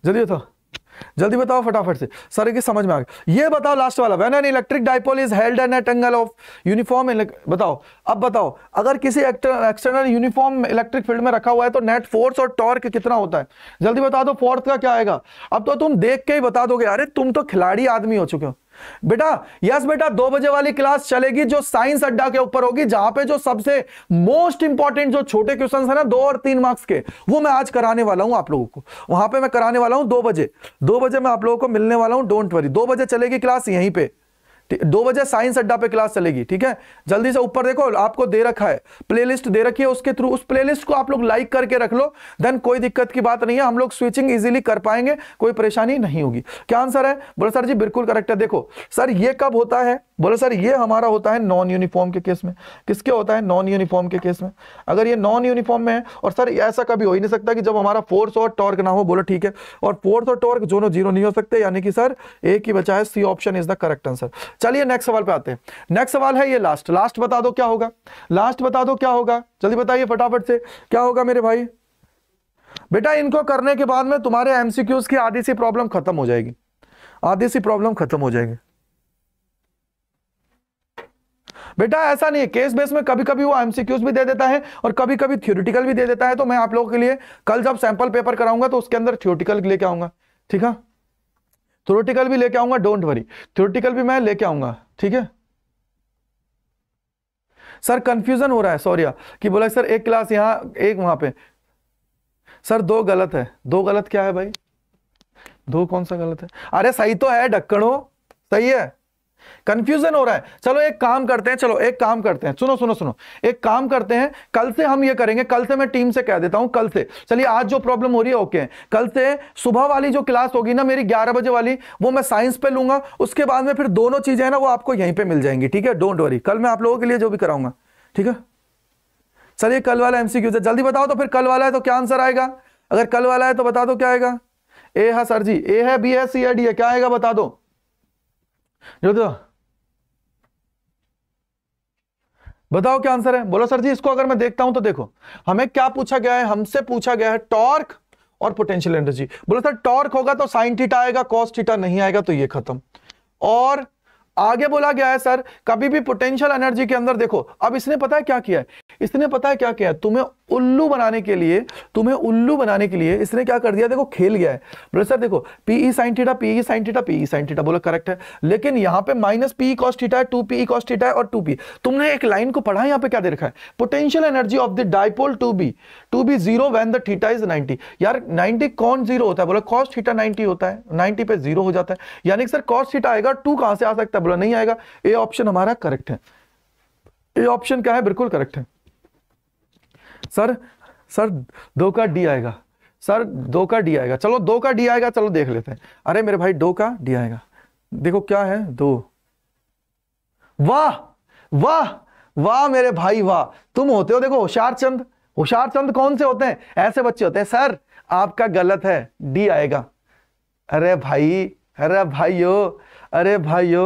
जल्दी बताओ जल्दी बताओ फटाफट से सर की समझ में आ गया ये बताओ लास्ट वाला when an electric dipole is held an at angle of uniform बताओ अब बताओ अगर किसी एक्सटर्नल यूनिफॉर्म इलेक्ट्रिक फील्ड में रखा हुआ है तो नेट फोर्स और टॉर्क कितना होता है जल्दी बता दो फोर्थ का क्या आएगा अब तो तुम देख के ही बता दोगे अरे तुम तो खिलाड़ी आदमी हो चुके हो बेटा यस बेटा दो बजे वाली क्लास चलेगी जो साइंस अड्डा के ऊपर होगी जहां पे जो सबसे मोस्ट इंपॉर्टेंट जो छोटे क्वेश्चन है ना दो और तीन मार्क्स के वो मैं आज कराने वाला हूं आप लोगों को वहां पे मैं कराने वाला हूं दो बजे दो बजे मैं आप लोगों को मिलने वाला हूं डोंट वरी दो बजे चलेगी क्लास यहीं पर दो बजे साइंस अड्डा पे क्लास चलेगी ठीक है जल्दी से ऊपर देखो आपको दे रखा है प्लेलिस्ट दे रखी है उसके थ्रू उस प्लेलिस्ट को आप लोग लाइक करके रख लो देन कोई दिक्कत की बात नहीं है हम लोग स्विचिंग इजीली कर पाएंगे कोई परेशानी नहीं होगी क्या आंसर है बोले सर जी बिल्कुल करेक्ट है देखो सर ये कब होता है बोले सर ये हमारा होता है नॉन यूनिफॉर्म के केस में किसके होता है नॉन यूनिफॉर्म के केस में अगर ये नॉन यूनिफॉर्म में है और सर ऐसा कभी हो ही नहीं सकता कि जब हमारा फोर्स और टॉर्क ना हो बोलो ठीक है और फोर्स और टॉर्क दोनों जीरो नहीं हो सकते यानी कि सर एक ही बचा है C option is the correct answer चलिए नेक्स्ट सवाल पे आते हैं नेक्स्ट सवाल है ये लास्ट लास्ट बता दो क्या होगा लास्ट बता दो क्या होगा जल्दी बताइए फटाफट से क्या होगा मेरे भाई बेटा इनको करने के बाद में तुम्हारे एमसीक्यूज की आधी सी प्रॉब्लम खत्म हो जाएगी आधी सी प्रॉब्लम खत्म हो जाएगी बेटा ऐसा नहीं है केस बेस में कभी कभी वो एमसीक्यूज भी दे देता है और कभी कभी थियोरिटिकल भी दे देता है तो मैं आप लोगों के लिए कल जब सैंपल पेपर कराऊंगा तो उसके अंदर थियोरिटिकल लेके आऊंगा ठीक है थ्योरेटिकल भी लेके आऊंगा डोंट वरी थ्योरेटिकल भी मैं लेके आऊंगा ठीक है सर कंफ्यूजन हो रहा है सॉरी हाँ. कि बोला सर एक क्लास यहाँ एक वहां पे सर दो गलत है दो गलत क्या है भाई दो कौन सा गलत है अरे सही तो है डक्कड़ो सही है कंफ्यूजन हो रहा है चलो एक काम करते हैं चलो एक काम करते हैं सुनो सुनो सुनो एक काम करते हैं कल से हम ये करेंगे कल से मैं टीम से कह देता हूं कल से चलिए आज जो प्रॉब्लम हो रही है ओके कल से सुबह वाली जो क्लास होगी ना मेरी ग्यारह बजे वाली वो मैं साइंस पे लूंगा उसके बाद में फिर दोनों चीजें ना वो आपको यहीं पर मिल जाएंगी ठीक है डोंट वरी कल मैं आप लोगों के लिए जो भी कराऊंगा ठीक है चलिए कल वाला एमसीक्यू से जल्दी बताओ तो फिर कल वाला है तो क्या आंसर आएगा अगर कल वाला है तो बता दो क्या आएगा ए है सर जी ए है बी है सी है डी है क्या आएगा बता दो ज्योतिबा बताओ क्या आंसर है बोलो सर जी इसको अगर मैं देखता हूं तो देखो हमें क्या पूछा गया है हमसे पूछा गया है टॉर्क और पोटेंशियल एनर्जी बोलो सर टॉर्क होगा तो साइन थीटा आएगा कॉस थीटा नहीं आएगा तो ये खत्म और आगे बोला गया है सर कभी भी पोटेंशियल एनर्जी के अंदर देखो अब इसने पता है क्या किया है इसने पता है क्या किया तुम्हें उल्लू बनाने के लिए तुम्हें उल्लू बनाने के लिए इसने क्या कर दिया देखो खेल गया है बोले सर देखो P E sine theta P E sine theta P E sine theta बोला करेक्ट है लेकिन यहां पे माइनस पीई कॉस थीटा है टू पीई कॉस थीटा है और टू पी e। तुमने एक लाइन को पढ़ा यहां पे क्या दे रखा है potential energy of the dipole to be to be zero when the theta is ninety यार नाइनटी कौन जीरो होता है बोला कॉस थीटा नाइनटी होता है नाइनटी पे जीरो हो जाता है यानी सर कॉस थीटा आएगा टू कहां से आ सकता है बोला नहीं आएगा ए ऑप्शन हमारा करेक्ट है ए ऑप्शन क्या है बिल्कुल करेक्ट है सर सर दो का डी आएगा सर दो का डी आएगा चलो दो का डी आएगा चलो देख लेते हैं अरे मेरे भाई दो का डी आएगा देखो क्या है दो वाह वाह वाह मेरे भाई वाह तुम होते हो देखो होशियार चंद होशियार चंद कौन से होते हैं ऐसे बच्चे होते हैं सर आपका गलत है डी आएगा अरे भाई अरे भाइयो अरे भाइयो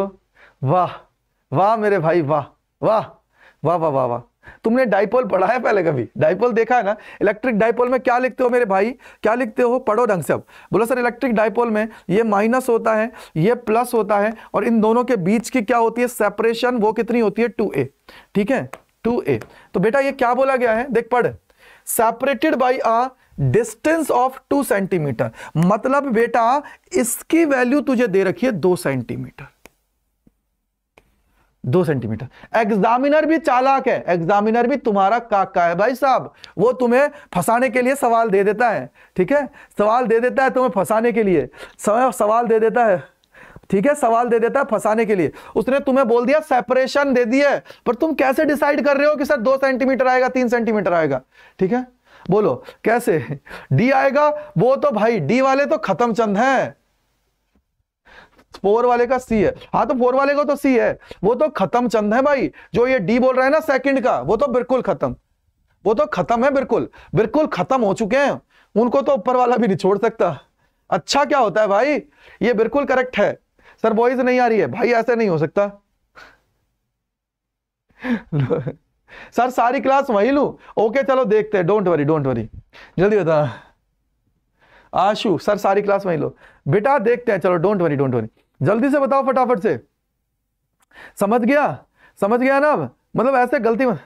वाह वाह मेरे भाई वाह वाह वाह वाह वाह वाह तुमने डाइपोल पढ़ा है पहले कभी डाइपोल देखा है ना इलेक्ट्रिक डाइपोल में क्या लिखते हो मेरे भाई क्या लिखते हो पढ़ो ढंग से अब बोलो सर इलेक्ट्रिक डाइपोल में ये माइनस होता है ये प्लस होता है और इन दोनों के बीच की क्या होती है सेपरेशन वो कितनी होती है टू ठीक है टू तो बेटा ये क्या बोला गया है देख पढ़ separated by a distance of two centimetre मतलब बेटा इसकी वैल्यू तुझे दे रखी है दो सेंटीमीटर दो सेंटीमीटर एग्जामिनर भी चालाक है एग्जामिनर भी तुम्हारा काका है भाई साहब वो तुम्हें फंसाने के लिए सवाल दे देता है ठीक है सवाल दे देता है तुम्हें फंसाने के लिए सवाल दे देता है ठीक है सवाल दे देता है फंसाने के लिए उसने तुम्हें बोल दिया सेपरेशन दे दी है पर तुम कैसे डिसाइड कर रहे हो कि सर दो सेंटीमीटर आएगा तीन सेंटीमीटर आएगा ठीक है बोलो कैसे डी आएगा वो तो भाई डी वाले तो खत्म चंद हैं फोर वाले का सी है हाँ तो फोर वाले का तो सी है वो तो खत्म चंद है भाई जो ये डी बोल रहा है ना सेकंड का वो तो बिल्कुल खत्म वो तो खत्म है बिल्कुल बिल्कुल खत्म हो चुके हैं उनको तो ऊपर वाला भी नहीं छोड़ सकता अच्छा क्या होता है भाई ये बिल्कुल करेक्ट है सर बॉइज नहीं आ रही है भाई ऐसे नहीं हो सकता सर सारी क्लास वही लू ओके चलो देखते हैं डोंट वरी डोंट वरी जल्दी बता आशु सर सारी क्लास वही लो बेटा देखते हैं चलो डोंट वरी डोंट वरी जल्दी से बताओ फटाफट से समझ गया समझ गया ना मतलब ऐसे गलती मत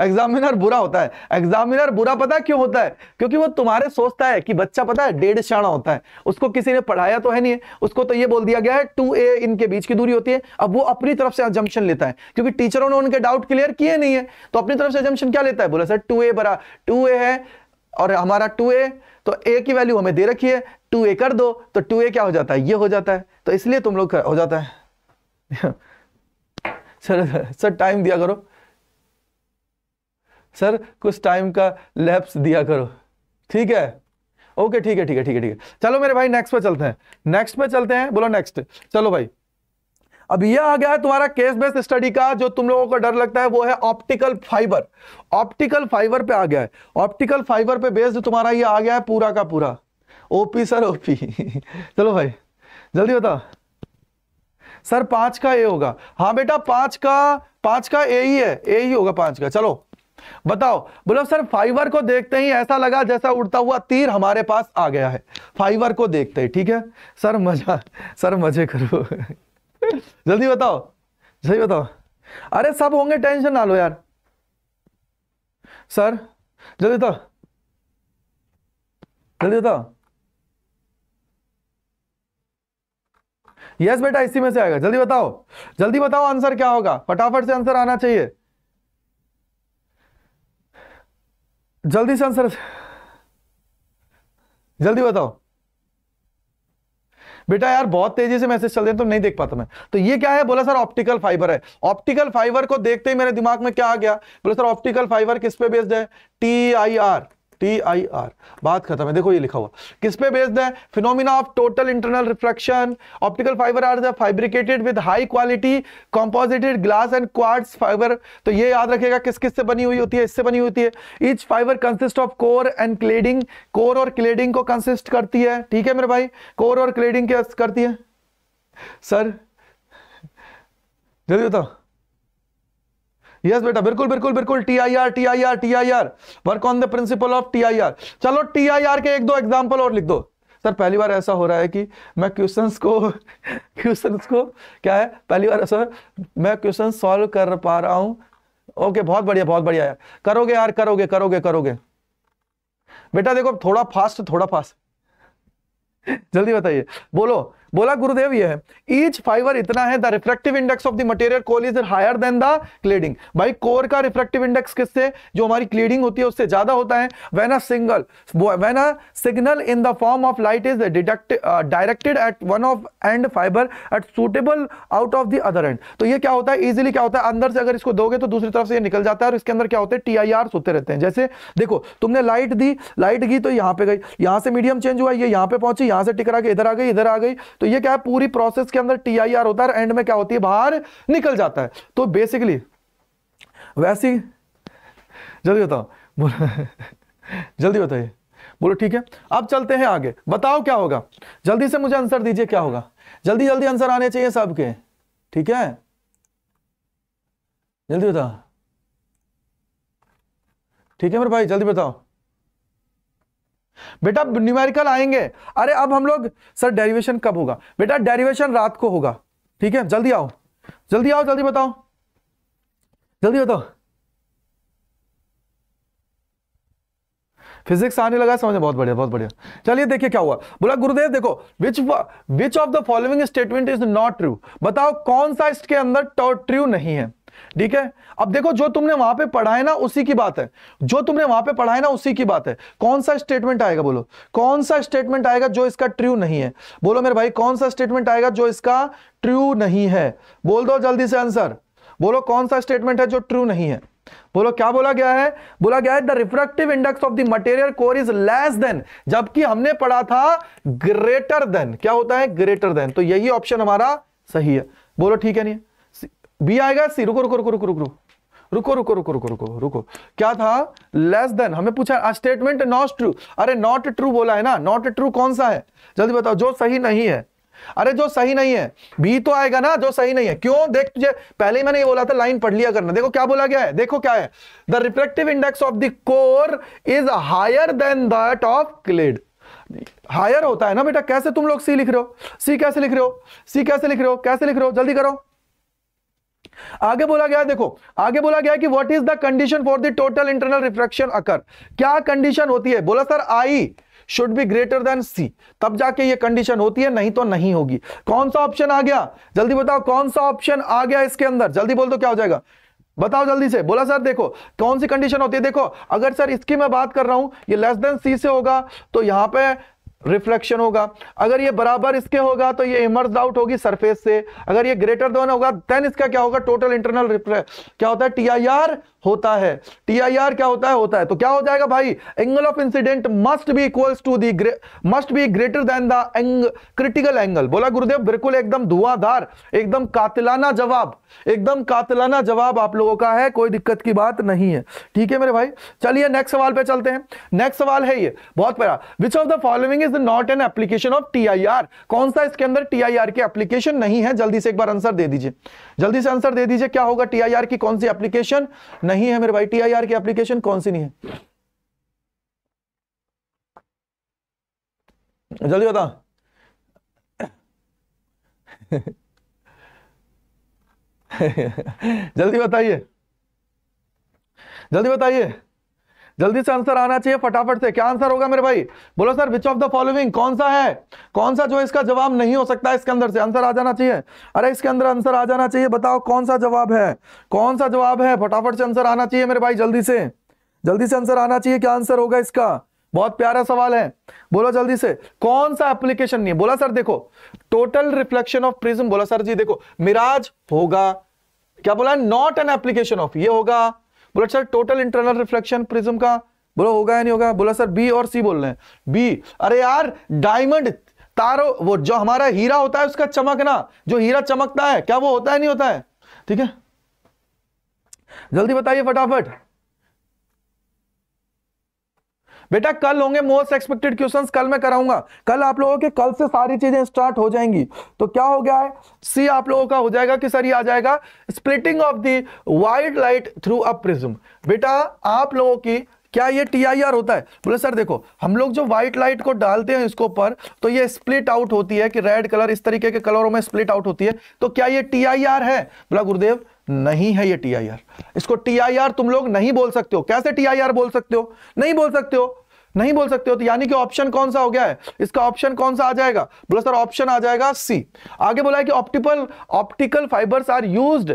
एग्जामिनर बुरा होता है एग्जामिनर बुरा पता क्यों होता है क्योंकि वो तुम्हारे सोचता है कि बच्चा पता है डेढ़ शाणा होता है उसको किसी ने पढ़ाया तो है नहीं है उसको तो ये बोल दिया गया है टू ए इनके बीच की दूरी होती है अब वो अपनी तरफ से अजम्पन लेता है क्योंकि टीचरों ने उनके डाउट क्लियर किए नहीं है तो अपनी तरफ से अजम्पन क्या लेता है बोला सर टू ए बरा टू ए है और हमारा टू ए तो ए की वैल्यू हमें दे रखी है टू ए कर दो तो टू ए क्या हो जाता है ये हो जाता है तो इसलिए तुम लोग हो जाता है सर सर टाइम दिया करो सर कुछ टाइम का लैप्स दिया करो ठीक है ओके ठीक है ठीक है ठीक है ठीक है चलो मेरे भाई नेक्स्ट पे चलते हैं नेक्स्ट पे चलते हैं बोलो नेक्स्ट चलो भाई अब यह आ गया है तुम्हारा केस बेस्ड स्टडी का जो तुम लोगों को डर लगता है वो है ऑप्टिकल फाइबर ऑप्टिकल फाइबर पे आ गया है ऑप्टिकल फाइबर पे बेस्ड तुम्हारा ये आ गया है पूरा का पूरा ओपी सर ओपी चलो भाई जल्दी बताओ सर पांच का ए होगा हाँ बेटा पांच का पांच का ए ही है ए ही होगा पांच का चलो बताओ बोलो सर फाइबर को देखते ही ऐसा लगा जैसा उड़ता हुआ तीर हमारे पास आ गया है फाइबर को देखते ही ठीक है सर मजा सर मजे करो जल्दी बताओ सही बताओ अरे सब होंगे टेंशन ना लो यार सर जल्दी बताओ जल्दी बताओ यस बेटा इसी में से आएगा जल्दी बताओ जल्दी बताओ आंसर क्या होगा फटाफट से आंसर आना चाहिए जल्दी से आंसर जल्दी बताओ बेटा यार बहुत तेजी से मैसेज चल रहे तो नहीं देख पाता मैं तो ये क्या है बोला सर ऑप्टिकल फाइबर है ऑप्टिकल फाइबर को देखते ही मेरे दिमाग में क्या आ गया बोला सर ऑप्टिकल फाइबर किस पे बेस्ड है T I R T I R बात खत्म है देखो ये लिखा हुआ किस पे बेस्ड है phenomena of total internal reflection optical fibre are fabricated with high quality composited glass and quartz fibre तो ये याद रखेगा किस किस से बनी हुई होती है इससे बनी होती है each fibre consist of core and cladding core और क्लेडिंग को कंसिस्ट करती है ठीक है मेरे भाई कोर और क्लेडिंग क्या करती है सर जल्दी बताओ यस बेटा बिल्कुल बिल्कुल बिल्कुल T I R T I R T I R work on the principle of T I R चलो टी आई आर के एक दो एग्जाम्पल और लिख दो सर पहली बार ऐसा हो रहा है कि मैं क्वेश्चंस को क्वेश्चंस को क्या है पहली बार सर मैं क्वेश्चन सॉल्व कर पा रहा हूं ओके बहुत बढ़िया बहुत बढ़िया यार करोगे यार करोगे करोगे करोगे बेटा देखो थोड़ा फास्ट थोड़ा फास्ट जल्दी बताइए बोलो बोला गुरुदेव यह है ईच फाइबर इतना है the refractive index of the material core is higher than the cladding भाई कोर का रिफ्रेक्टिव इंडेक्स किससे जो हमारी क्लीडिंग होती है उससे ज्यादा होता है when a single when a signal in the form of light is directed at one of end fibre at suitable out of the other end तो ये क्या होता है इजिली क्या होता है अंदर से अगर इसको दोगे तो दूसरी तरफ से ये निकल जाता है और इसके अंदर क्या होते हैं टी होते रहते हैं जैसे देखो तुमने लाइट दी लाइट गई तो यहां पे गई यहां से मीडियम चेंज हुआ ये यहां पे पहुंची यहां से टिकरा के इधर आ गई इधर आ गई तो ये क्या है पूरी प्रोसेस के अंदर टी आई आर होता है एंड में क्या होती है बाहर निकल जाता है तो बेसिकली वैसी जल्दी बताओ जल्दी बताइए बोलो ठीक है अब चलते हैं आगे बताओ क्या होगा जल्दी से मुझे आंसर दीजिए क्या होगा जल्दी जल्दी आंसर आने चाहिए सबके ठीक है जल्दी बताओ ठीक है मेरे भाई जल्दी बताओ बेटा न्यूमेरिकल आएंगे अरे अब हम लोग सर डेरिवेशन कब होगा बेटा डेरिवेशन रात को होगा ठीक है जल्दी आओ जल्दी आओ जल्दी बताओ जल्दी बताओ फिजिक्स आने लगा समझ में बहुत बढ़िया बहुत बढ़िया चलिए देखिए क्या हुआ बोला गुरुदेव देखो which which of the following statement is not true बताओ कौन सा इसके अंदर ट्रू नहीं है ठीक है अब देखो जो तुमने वहां पे पढ़ा है ना उसी की बात है जो तुमने वहां पे पढ़ा है ना उसी की बात है कौन सा स्टेटमेंट आएगा बोलो कौन सा स्टेटमेंट आएगा जो इसका ट्रू नहीं है बोलो मेरे भाई कौन सा स्टेटमेंट आएगा जो इसका ट्रू नहीं है बोल दो जल्दी से आंसर बोलो कौन सा स्टेटमेंट है जो ट्रू नहीं है बोलो क्या बोला गया है बोला गया है the refractive index of the material core is less than जबकि हमने पढ़ा था ग्रेटर देन क्या होता है ग्रेटर देन तो यही ऑप्शन हमारा सही है बोलो ठीक है नहीं बी आएगा सी रुको रुको रुको रुको रुको रुको रुको रुको रुको रुको रुको क्या था लेस देन हमें पूछा स्टेटमेंट नॉट ट्रू अरे नॉट ट्रू बोला है ना नॉट ट्रू कौन सा है जल्दी बताओ जो सही नहीं है अरे जो सही नहीं है बी तो आएगा ना जो सही नहीं है क्यों देख तुझे पहले ही मैंने ये बोला था लाइन पढ़ लिया करना देखो क्या बोला गया है देखो क्या है the reflective index of the core is higher than that of clad higher होता है ना बेटा कैसे तुम लोग सी लिख रहे हो सी कैसे लिख रहे हो सी कैसे लिख रहे हो कैसे लिख रहे हो जल्दी करो आगे बोला गया देखो आगे बोला गया कि what is the condition for the total internal reflection occur क्या कंडीशन होती है बोला sir I should be greater than C तब जाके ये कंडीशन होती है नहीं तो नहीं होगी कौन सा ऑप्शन आ गया जल्दी बताओ कौन सा ऑप्शन आ गया इसके अंदर जल्दी बोल दो क्या हो जाएगा बताओ जल्दी से बोला सर देखो कौन सी कंडीशन होती है देखो अगर सर इसकी मैं बात कर रहा हूं ये लेस देन सी से होगा तो यहां पे रिफ्लेक्शन होगा अगर ये बराबर इसके होगा तो ये इमर्ज आउट होगी सरफेस से अगर ये ग्रेटर दोन होगा देन इसका क्या होगा टोटल इंटरनल क्या होता है टीआईआर होता है टीआईआर क्या होता है होता है तो क्या हो जाएगा भाई angle of incident must be equals to the must be greater than the एंग क्रिटिकल एंगल बोला गुरुदेव बिल्कुल एकदम धुआंधार एकदम कातिलाना जवाब एकदम कातिलाना जवाब आप लोगों का है कोई दिक्कत की बात नहीं है ठीक है मेरे भाई चलिए नेक्स्ट सवाल पे चलते हैं नेक्स्ट सवाल है ये बहुत प्यारा which of the following is not an application of TIR कौन सा इसके अंदर टीआईआर की एप्लीकेशन नहीं है जल्दी से एक बार आंसर दे दीजिए जल्दी से आंसर दे दीजिए क्या होगा टीआईआर की कौन सी एप्लीकेशन नहीं है मेरे भाई टीआईआर की एप्लीकेशन कौन सी नहीं है जल्दी बता जल्दी बताइए जल्दी बताइए जल्दी से आंसर आना चाहिए फटाफट से क्या आंसर होगा मेरे भाई बोलो sir which of the following कौन सा है कौन सा जो इसका जवाब नहीं हो सकता इसके अंदर से आंसर आ जाना चाहिए अरे इसके अंदर आंसर आ जाना चाहिए बताओ कौन सा जवाब है कौन सा जवाब है फटाफट से आंसर आना चाहिए मेरे भाई जल्दी से जल्दी से आंसर आना चाहिए क्या आंसर होगा इसका बहुत प्यारा सवाल है बोलो जल्दी से कौन सा एप्लीकेशन नहीं बोला सर देखो टोटल रिफ्लेक्शन ऑफ प्रिज्म बोला सर जी देखो मिराज होगा क्या बोला नॉट एन एप्लीकेशन ऑफ ये होगा बोला sir total internal reflection prism का बोला होगा या नहीं होगा बोला सर बी और सी बोल रहे हैं बी अरे यार डायमंड तारो वो जो हमारा हीरा होता है उसका चमकना जो हीरा चमकता है क्या वो होता है नहीं होता है ठीक है जल्दी बताइए फटाफट बेटा कल होंगे मोस्ट एक्सपेक्टेड क्वेश्चन कल मैं कराऊंगा कल आप लोगों के कल से सारी चीजें स्टार्ट हो जाएंगी तो क्या हो गया है सी आप लोगों का हो जाएगा कि सर ये आ जाएगा splitting of the white light through a prism बेटा आप लोगों की क्या ये टी आई आर होता है बोले सर देखो हम लोग जो व्हाइट लाइट को डालते हैं इसको ऊपर तो ये स्प्लिट आउट होती है कि रेड कलर इस तरीके के कलरों में स्प्लिट आउट होती है तो क्या ये टी आई आर है बोला गुरुदेव नहीं है ये टीआईआर इसको टीआईआर तुम लोग नहीं बोल सकते हो कैसे टीआईआर बोल सकते हो नहीं बोल सकते हो नहीं बोल सकते हो तो यानी कि ऑप्शन कौन सा हो गया है इसका ऑप्शन कौन सा आ जाएगा बोला सर ऑप्शन आ जाएगा सी आगे बोला है कि optical optical fibres are used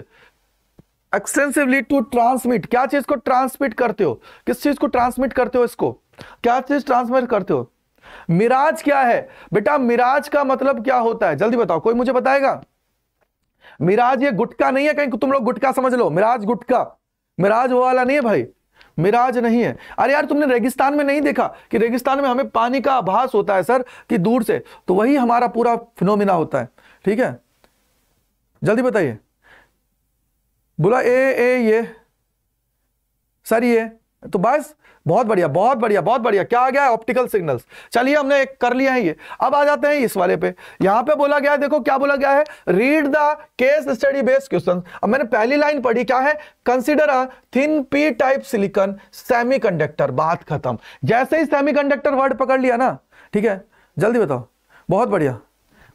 extensively to transmit क्या चीज को ट्रांसमिट करते हो किस चीज को ट्रांसमिट करते हो इसको क्या चीज ट्रांसमिट करते हो मिराज क्या है बेटा मिराज का मतलब क्या होता है जल्दी बताओ कोई मुझे बताएगा मिराज ये गुटका नहीं है कहीं तुम लोग गुटका समझ लो मिराज गुटका मिराज वो वाला नहीं है भाई मिराज नहीं है अरे यार तुमने रेगिस्तान में नहीं देखा कि रेगिस्तान में हमें पानी का आभास होता है सर कि दूर से तो वही हमारा पूरा फिनोमिना होता है ठीक है जल्दी बताइए बोला ए ए ये सर ये तो बस बहुत बढ़िया बहुत बढ़िया बहुत बढ़िया क्या आ गया है ऑप्टिकल सिग्नल्स चलिए हमने एक कर लिया है ये अब आ जाते हैं इस वाले पे यहां पे बोला गया है देखो क्या बोला गया है read the case study based question अब मैंने पहली लाइन पढ़ी क्या है consider a thin P type silicon semiconductor बात खत्म जैसे ही सेमीकंडक्टर वर्ड पकड़ लिया ना ठीक है जल्दी बताओ बहुत बढ़िया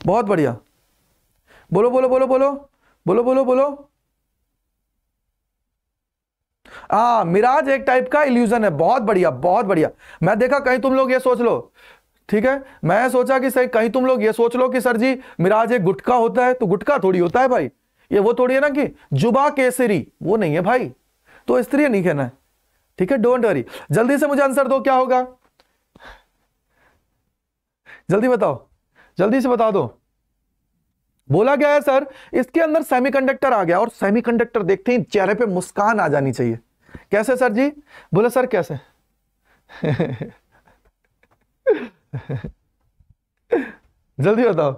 बहुत बढ़िया बोलो बोलो बोलो बोलो बोलो बोलो बोलो आ, हाँ, मिराज एक टाइप का इल्यूजन है बहुत बढ़िया बहुत बढ़िया मैं देखा कहीं तुम लोग ये सोच लो ठीक है मैं सोचा कि सर कहीं तुम लोग ये सोच लो कि सर जी मिराज एक गुटका होता है तो गुटका थोड़ी होता है भाई ये वो थोड़ी है ना कि जुबा केसरी वो नहीं है भाई तो स्त्री नहीं कहना है ठीक है डोंट वरी जल्दी से मुझे आंसर दो क्या होगा जल्दी बताओ जल्दी से बता दो बोला गया है सर इसके अंदर सेमीकंडक्टर आ गया और सेमीकंडक्टर देखते ही चेहरे पे मुस्कान आ जानी चाहिए कैसे सर जी बोले सर कैसे जल्दी बताओ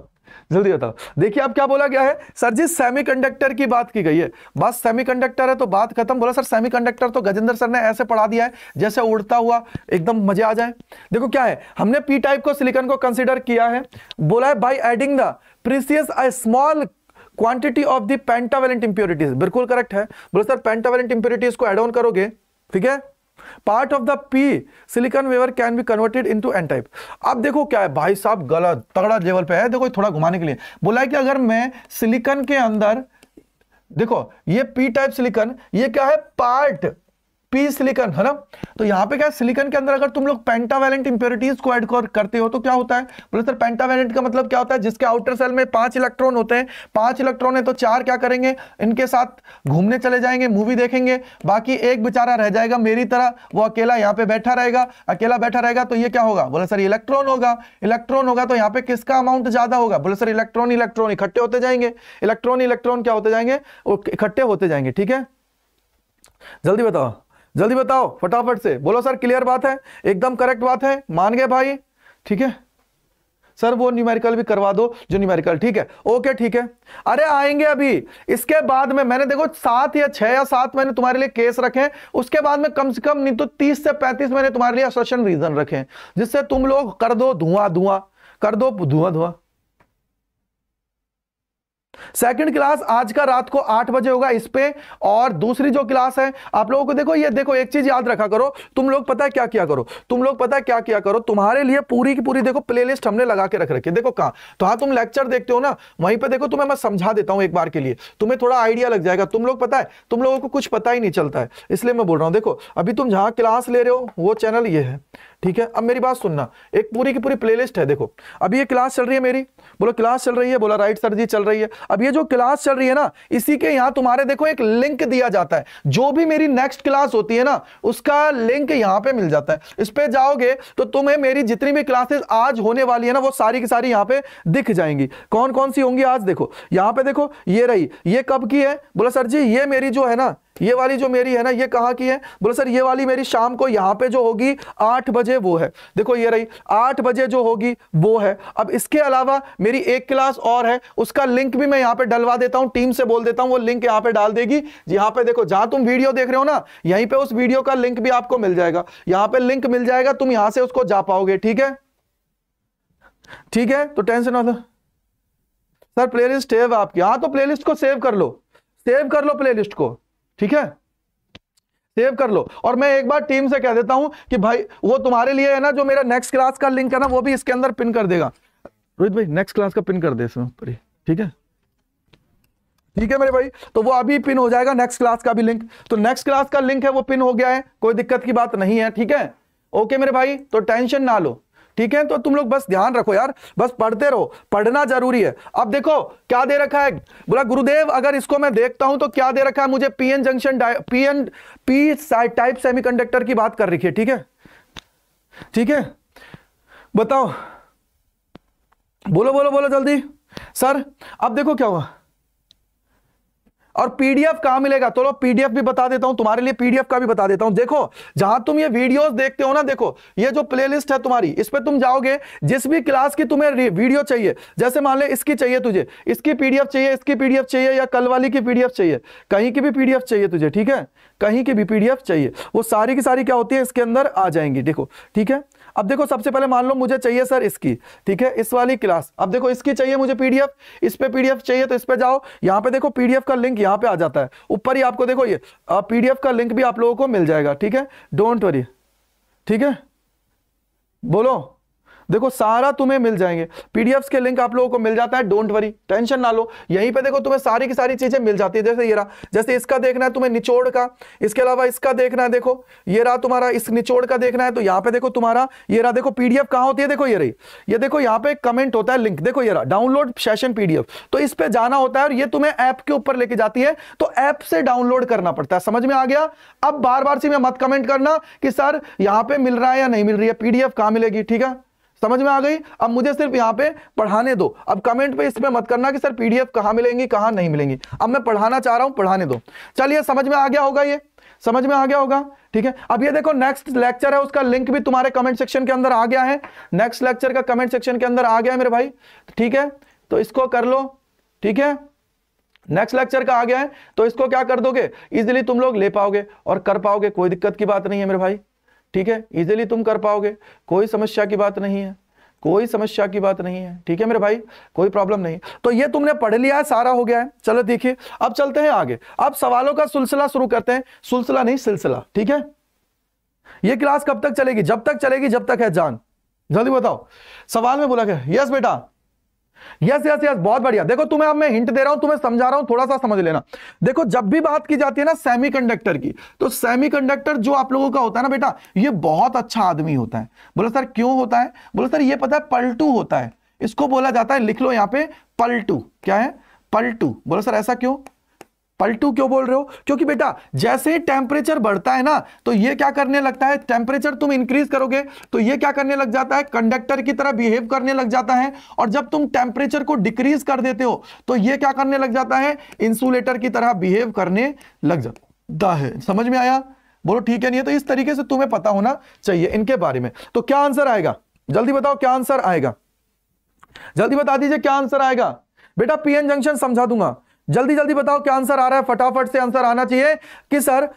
जल्दी बताओ देखिए आप क्या बोला गया है सर जी सेमीकंडक्टर की बात की गई है बस सेमीकंडक्टर है तो बात खत्म बोला सर सेमीकंडक्टर तो गजेंद्र सर ने ऐसे पढ़ा दिया है जैसे उड़ता हुआ एकदम मजे आ जाए देखो क्या है हमने पी टाइप को सिलिकॉन को कंसिडर किया है बोला है बाई adding the precious a small quantity of the pentavalent impurities बिल्कुल करेक्ट है बोलो सर पेंटावेलेंट इंप्योरिटीज को एड ऑन करोगे ठीक है part of the P silicon wafer can be converted into N type अब देखो क्या है भाई साहब गलत तगड़ा लेवल पे है देखो थोड़ा घुमाने के लिए बोला है कि अगर मैं सिलिकॉन के अंदर देखो ये पी टाइप सिलिकॉन ये क्या है पार्ट पी सिलिकन है ना तो यहाँ पे क्या है सिलिकन के अंदर अगर तुम लोग पेंटावेलेंट इंप्योरिटीज को ऐड करते हो तो क्या होता है बोले सर पेंटावेलेंट का मतलब क्या होता है जिसके आउटर सेल में पांच इलेक्ट्रॉन होते हैं पांच इलेक्ट्रॉन है तो चार क्या करेंगे इनके साथ घूमने चले जाएंगे मूवी देखेंगे बाकी एक बेचारा रह जाएगा मेरी तरह वो अकेला यहाँ पे बैठा रहेगा अकेला बैठा रहेगा तो ये क्या होगा बोले सर इलेक्ट्रॉन होगा इलेक्ट्रॉन होगा तो यहाँ पे किसका अमाउंट ज्यादा होगा बोले सर इलेक्ट्रॉन इलेक्ट्रॉन इकट्ठे होते जाएंगे इलेक्ट्रॉन इलेक्ट्रॉन क्या होते जाएंगे इकट्ठे होते जाएंगे ठीक है जल्दी बताओ जल्दी बताओ फटाफट से बोलो सर क्लियर बात है एकदम करेक्ट बात है मान गए भाई ठीक है सर वो न्यूमेरिकल भी करवा दो जो न्यूमेरिकल ठीक है ओके ठीक है अरे आएंगे अभी इसके बाद में मैंने देखो सात या छह या सात मैंने तुम्हारे लिए केस रखे उसके बाद में कम से कम नहीं तो तीस से पैंतीस मैंने तुम्हारे लिए रीजन रखे जिससे तुम लोग कर दो धुआं धुआं कर दो धुआं धुआं सेकंड क्लास आज का रात को आठ बजे होगा इस पे और दूसरी जो क्लास है आप लोगों को देखो ये देखो एक चीज याद रखा करो तुम लोग पता है क्या किया करो तुम लोग पता है क्या किया करो तुम्हारे लिए पूरी की पूरी देखो प्लेलिस्ट हमने लगा के रख रखी देखो कहां तो हाँ तुम लेक्चर देखते हो ना वहीं पर देखो तुम्हें मैं समझा देता हूं एक बार के लिए तुम्हें थोड़ा आइडिया लग जाएगा तुम लोग पता है तुम लोगों को कुछ पता ही नहीं चलता है इसलिए मैं बोल रहा हूं देखो अभी तुम जहां क्लास ले रहे हो वो चैनल ये है ठीक है अब मेरी बात सुनना एक पूरी की पूरी प्लेलिस्ट है देखो अभी ये क्लास चल रही है मेरी बोलो क्लास चल रही है बोला राइट सर जी चल रही है अब ये जो क्लास चल रही है ना इसी के यहाँ तुम्हारे देखो एक लिंक दिया जाता है जो भी मेरी नेक्स्ट क्लास होती है ना उसका लिंक यहाँ पे मिल जाता है इस पर जाओगे तो तुम्हें मेरी जितनी भी क्लासेस आज होने वाली है ना वो सारी की सारी यहाँ पे दिख जाएंगी कौन कौन सी होंगी आज देखो यहाँ पे देखो ये रही ये कब की है बोला सर जी ये मेरी जो है ना ये वाली जो मेरी है ना ये कहाँ की है बोले सर ये वाली मेरी शाम को यहाँ पे जो होगी आठ बजे वो है देखो ये रही आठ बजे जो होगी वो है अब इसके अलावा मेरी एक क्लास और है उसका लिंक भी मैं यहाँ पे डलवा देता हूँ टीम से बोल देता हूँ वो लिंक यहाँ पे डाल देगी यहाँ पे देखो जहाँ तुम वीडियो देख रहे हो ना यहीं पर उस वीडियो का लिंक भी आपको मिल जाएगा यहाँ पे लिंक मिल जाएगा तुम यहाँ से उसको जा पाओगे ठीक है ठीक है तो टेंशन ना सर प्लेलिस्ट सेव आपकी हाँ तो प्लेलिस्ट को सेव कर लो सेव कर लो प्लेलिस्ट को ठीक है सेव कर लो और मैं एक बार टीम से कह देता हूं कि भाई वो तुम्हारे लिए है ना जो मेरा नेक्स्ट क्लास का लिंक है ना वो भी इसके अंदर पिन कर देगा रोहित भाई नेक्स्ट क्लास का पिन कर दे इसमें ठीक है ठीक है मेरे भाई तो वो अभी पिन हो जाएगा नेक्स्ट क्लास का भी लिंक तो नेक्स्ट क्लास का लिंक है वो पिन हो गया है कोई दिक्कत की बात नहीं है ठीक है ओके मेरे भाई तो टेंशन ना लो ठीक है तो तुम लोग बस ध्यान रखो यार बस पढ़ते रहो पढ़ना जरूरी है अब देखो क्या दे रखा है बोला गुरुदेव अगर इसको मैं देखता हूं तो क्या दे रखा है मुझे PN junction PN P type semiconductor की बात कर रखी है ठीक है ठीक है बताओ बोलो बोलो बोलो जल्दी सर अब देखो क्या हुआ और पीडीएफ कहां मिलेगा तो पीडीएफ भी बता देता हूं तुम्हारे लिए पीडीएफ का भी बता देता हूं देखो जहां तुम ये वीडियोस देखते हो ना देखो ये जो प्लेलिस्ट है तुम्हारी इस पर तुम जाओगे जिस भी क्लास की तुम्हें वीडियो चाहिए जैसे मान ले इसकी चाहिए तुझे इसकी पीडीएफ चाहिए इसकी पीडीएफ चाहिए या कल वाली की पीडीएफ चाहिए कहीं की भी पीडीएफ चाहिए तुझे ठीक है कहीं की भी पीडीएफ चाहिए वो सारी की सारी क्या होती है इसके अंदर आ जाएंगी देखो ठीक है अब देखो सबसे पहले मान लो मुझे चाहिए सर इसकी ठीक है इस वाली क्लास अब देखो इसकी चाहिए मुझे पीडीएफ इस पे पीडीएफ चाहिए तो इस पे जाओ यहाँ पे देखो पीडीएफ का लिंक यहाँ पे आ जाता है ऊपर ही आपको देखो ये पीडीएफ का लिंक भी आप लोगों को मिल जाएगा ठीक है डोंट वरी ठीक है बोलो देखो सारा तुम्हें मिल जाएंगे पीडीएफ के लिंक आप लोगों को मिल जाता है डोंट वरी टेंशन ना लो यहीं पे देखो तुम्हें सारी की सारी चीजें मिल जाती है जैसे ये रहा जैसे इसका देखना है तुम्हें निचोड़ का इसके अलावा इसका देखना है देखो ये रहा तुम्हारा इस निचोड़ का देखना है तो यहाँ पे देखो तुम्हारा ये रहा देखो पीडीएफ कहाँ होती है देखो ये रही ये देखो यहाँ पे कमेंट होता है लिंक देखो ये रहा डाउनलोड सेशन पीडीएफ तो इस पर जाना होता है और ये तुम्हें ऐप के ऊपर लेके जाती है तो ऐप से डाउनलोड करना पड़ता है समझ में आ गया अब बार बार से मैं मत कमेंट करना कि सर यहाँ पे मिल रहा है या नहीं मिल रही है पीडीएफ कहाँ मिलेगी ठीक है समझ में आ गई अब मुझे सिर्फ यहाँ पे पढ़ाने दो अब कमेंट पे इसमें मत करना कि सर पीडीएफ कहाँ मिलेंगी कहाँ नहीं मिलेंगी अब मैं पढ़ाना चाह रहा हूँ पढ़ाने दो चलिए समझ में आ गया होगा ये समझ में आ गया होगा ठीक है अब ये देखो नेक्स्ट लेक्चर है उसका लिंक भी तुम्हारे कमेंट सेक्शन के अंदर आ गया है नेक्स्ट लेक्चर का कमेंट सेक्शन के अंदर आ गया है मेरे भाई ठीक है तो इसको कर लो ठीक है नेक्स्ट लेक्चर का आ गया है तो इसको क्या कर दोगे इजिली तुम लोग ले पाओगे और कर पाओगे कोई दिक्कत की बात नहीं है मेरे भाई ठीक है इजिली तुम कर पाओगे कोई समस्या की बात नहीं है कोई समस्या की बात नहीं है ठीक है मेरे भाई कोई प्रॉब्लम नहीं तो ये तुमने पढ़ लिया है सारा हो गया है चलो देखिए अब चलते हैं आगे अब सवालों का सिलसिला शुरू करते हैं सिलसिला नहीं सिलसिला ठीक है ये क्लास कब तक चलेगी जब तक चलेगी जब तक है जान जल्दी बताओ सवाल में बोला गया यस बेटा यस यस यस बहुत बढ़िया देखो तुम्हें अब मैं हिंट दे रहा हूं तुम्हें समझा रहा हूं थोड़ा सा समझ लेना देखो जब भी बात की जाती है ना सेमीकंडक्टर की तो सेमीकंडक्टर जो आप लोगों का होता है ना बेटा ये बहुत अच्छा आदमी होता है बोला सर क्यों होता है बोला सर ये पता है पलटू होता है इसको बोला जाता है लिख लो यहां पर पलटू क्या है पलटू बोला सर ऐसा क्यों पलटू क्यों बोल रहे हो क्योंकि बेटा जैसे टेम्परेचर बढ़ता है ना तो ये क्या करने लगता है टेम्परेचर तुम इंक्रीज करोगे तो ये क्या करने लग जाता है कंडक्टर की तरह बिहेव करने लग जाता है और जब तुम टेम्परेचर को डिक्रीज कर देते हो तो ये क्या करने लग जाता है इंसुलेटर की तरह बिहेव करने लग जाता है समझ में आया बोलो ठीक है नहीं है तो इस तरीके से तुम्हें पता होना चाहिए इनके बारे में तो क्या आंसर आएगा जल्दी बताओ क्या आंसर आएगा जल्दी बता दीजिए क्या आंसर आएगा बेटा पीएन जंक्शन समझा दूंगा जल्दी जल्दी बताओ क्या आंसर आ रहा है फटाफट से आंसर आना चाहिए कि sir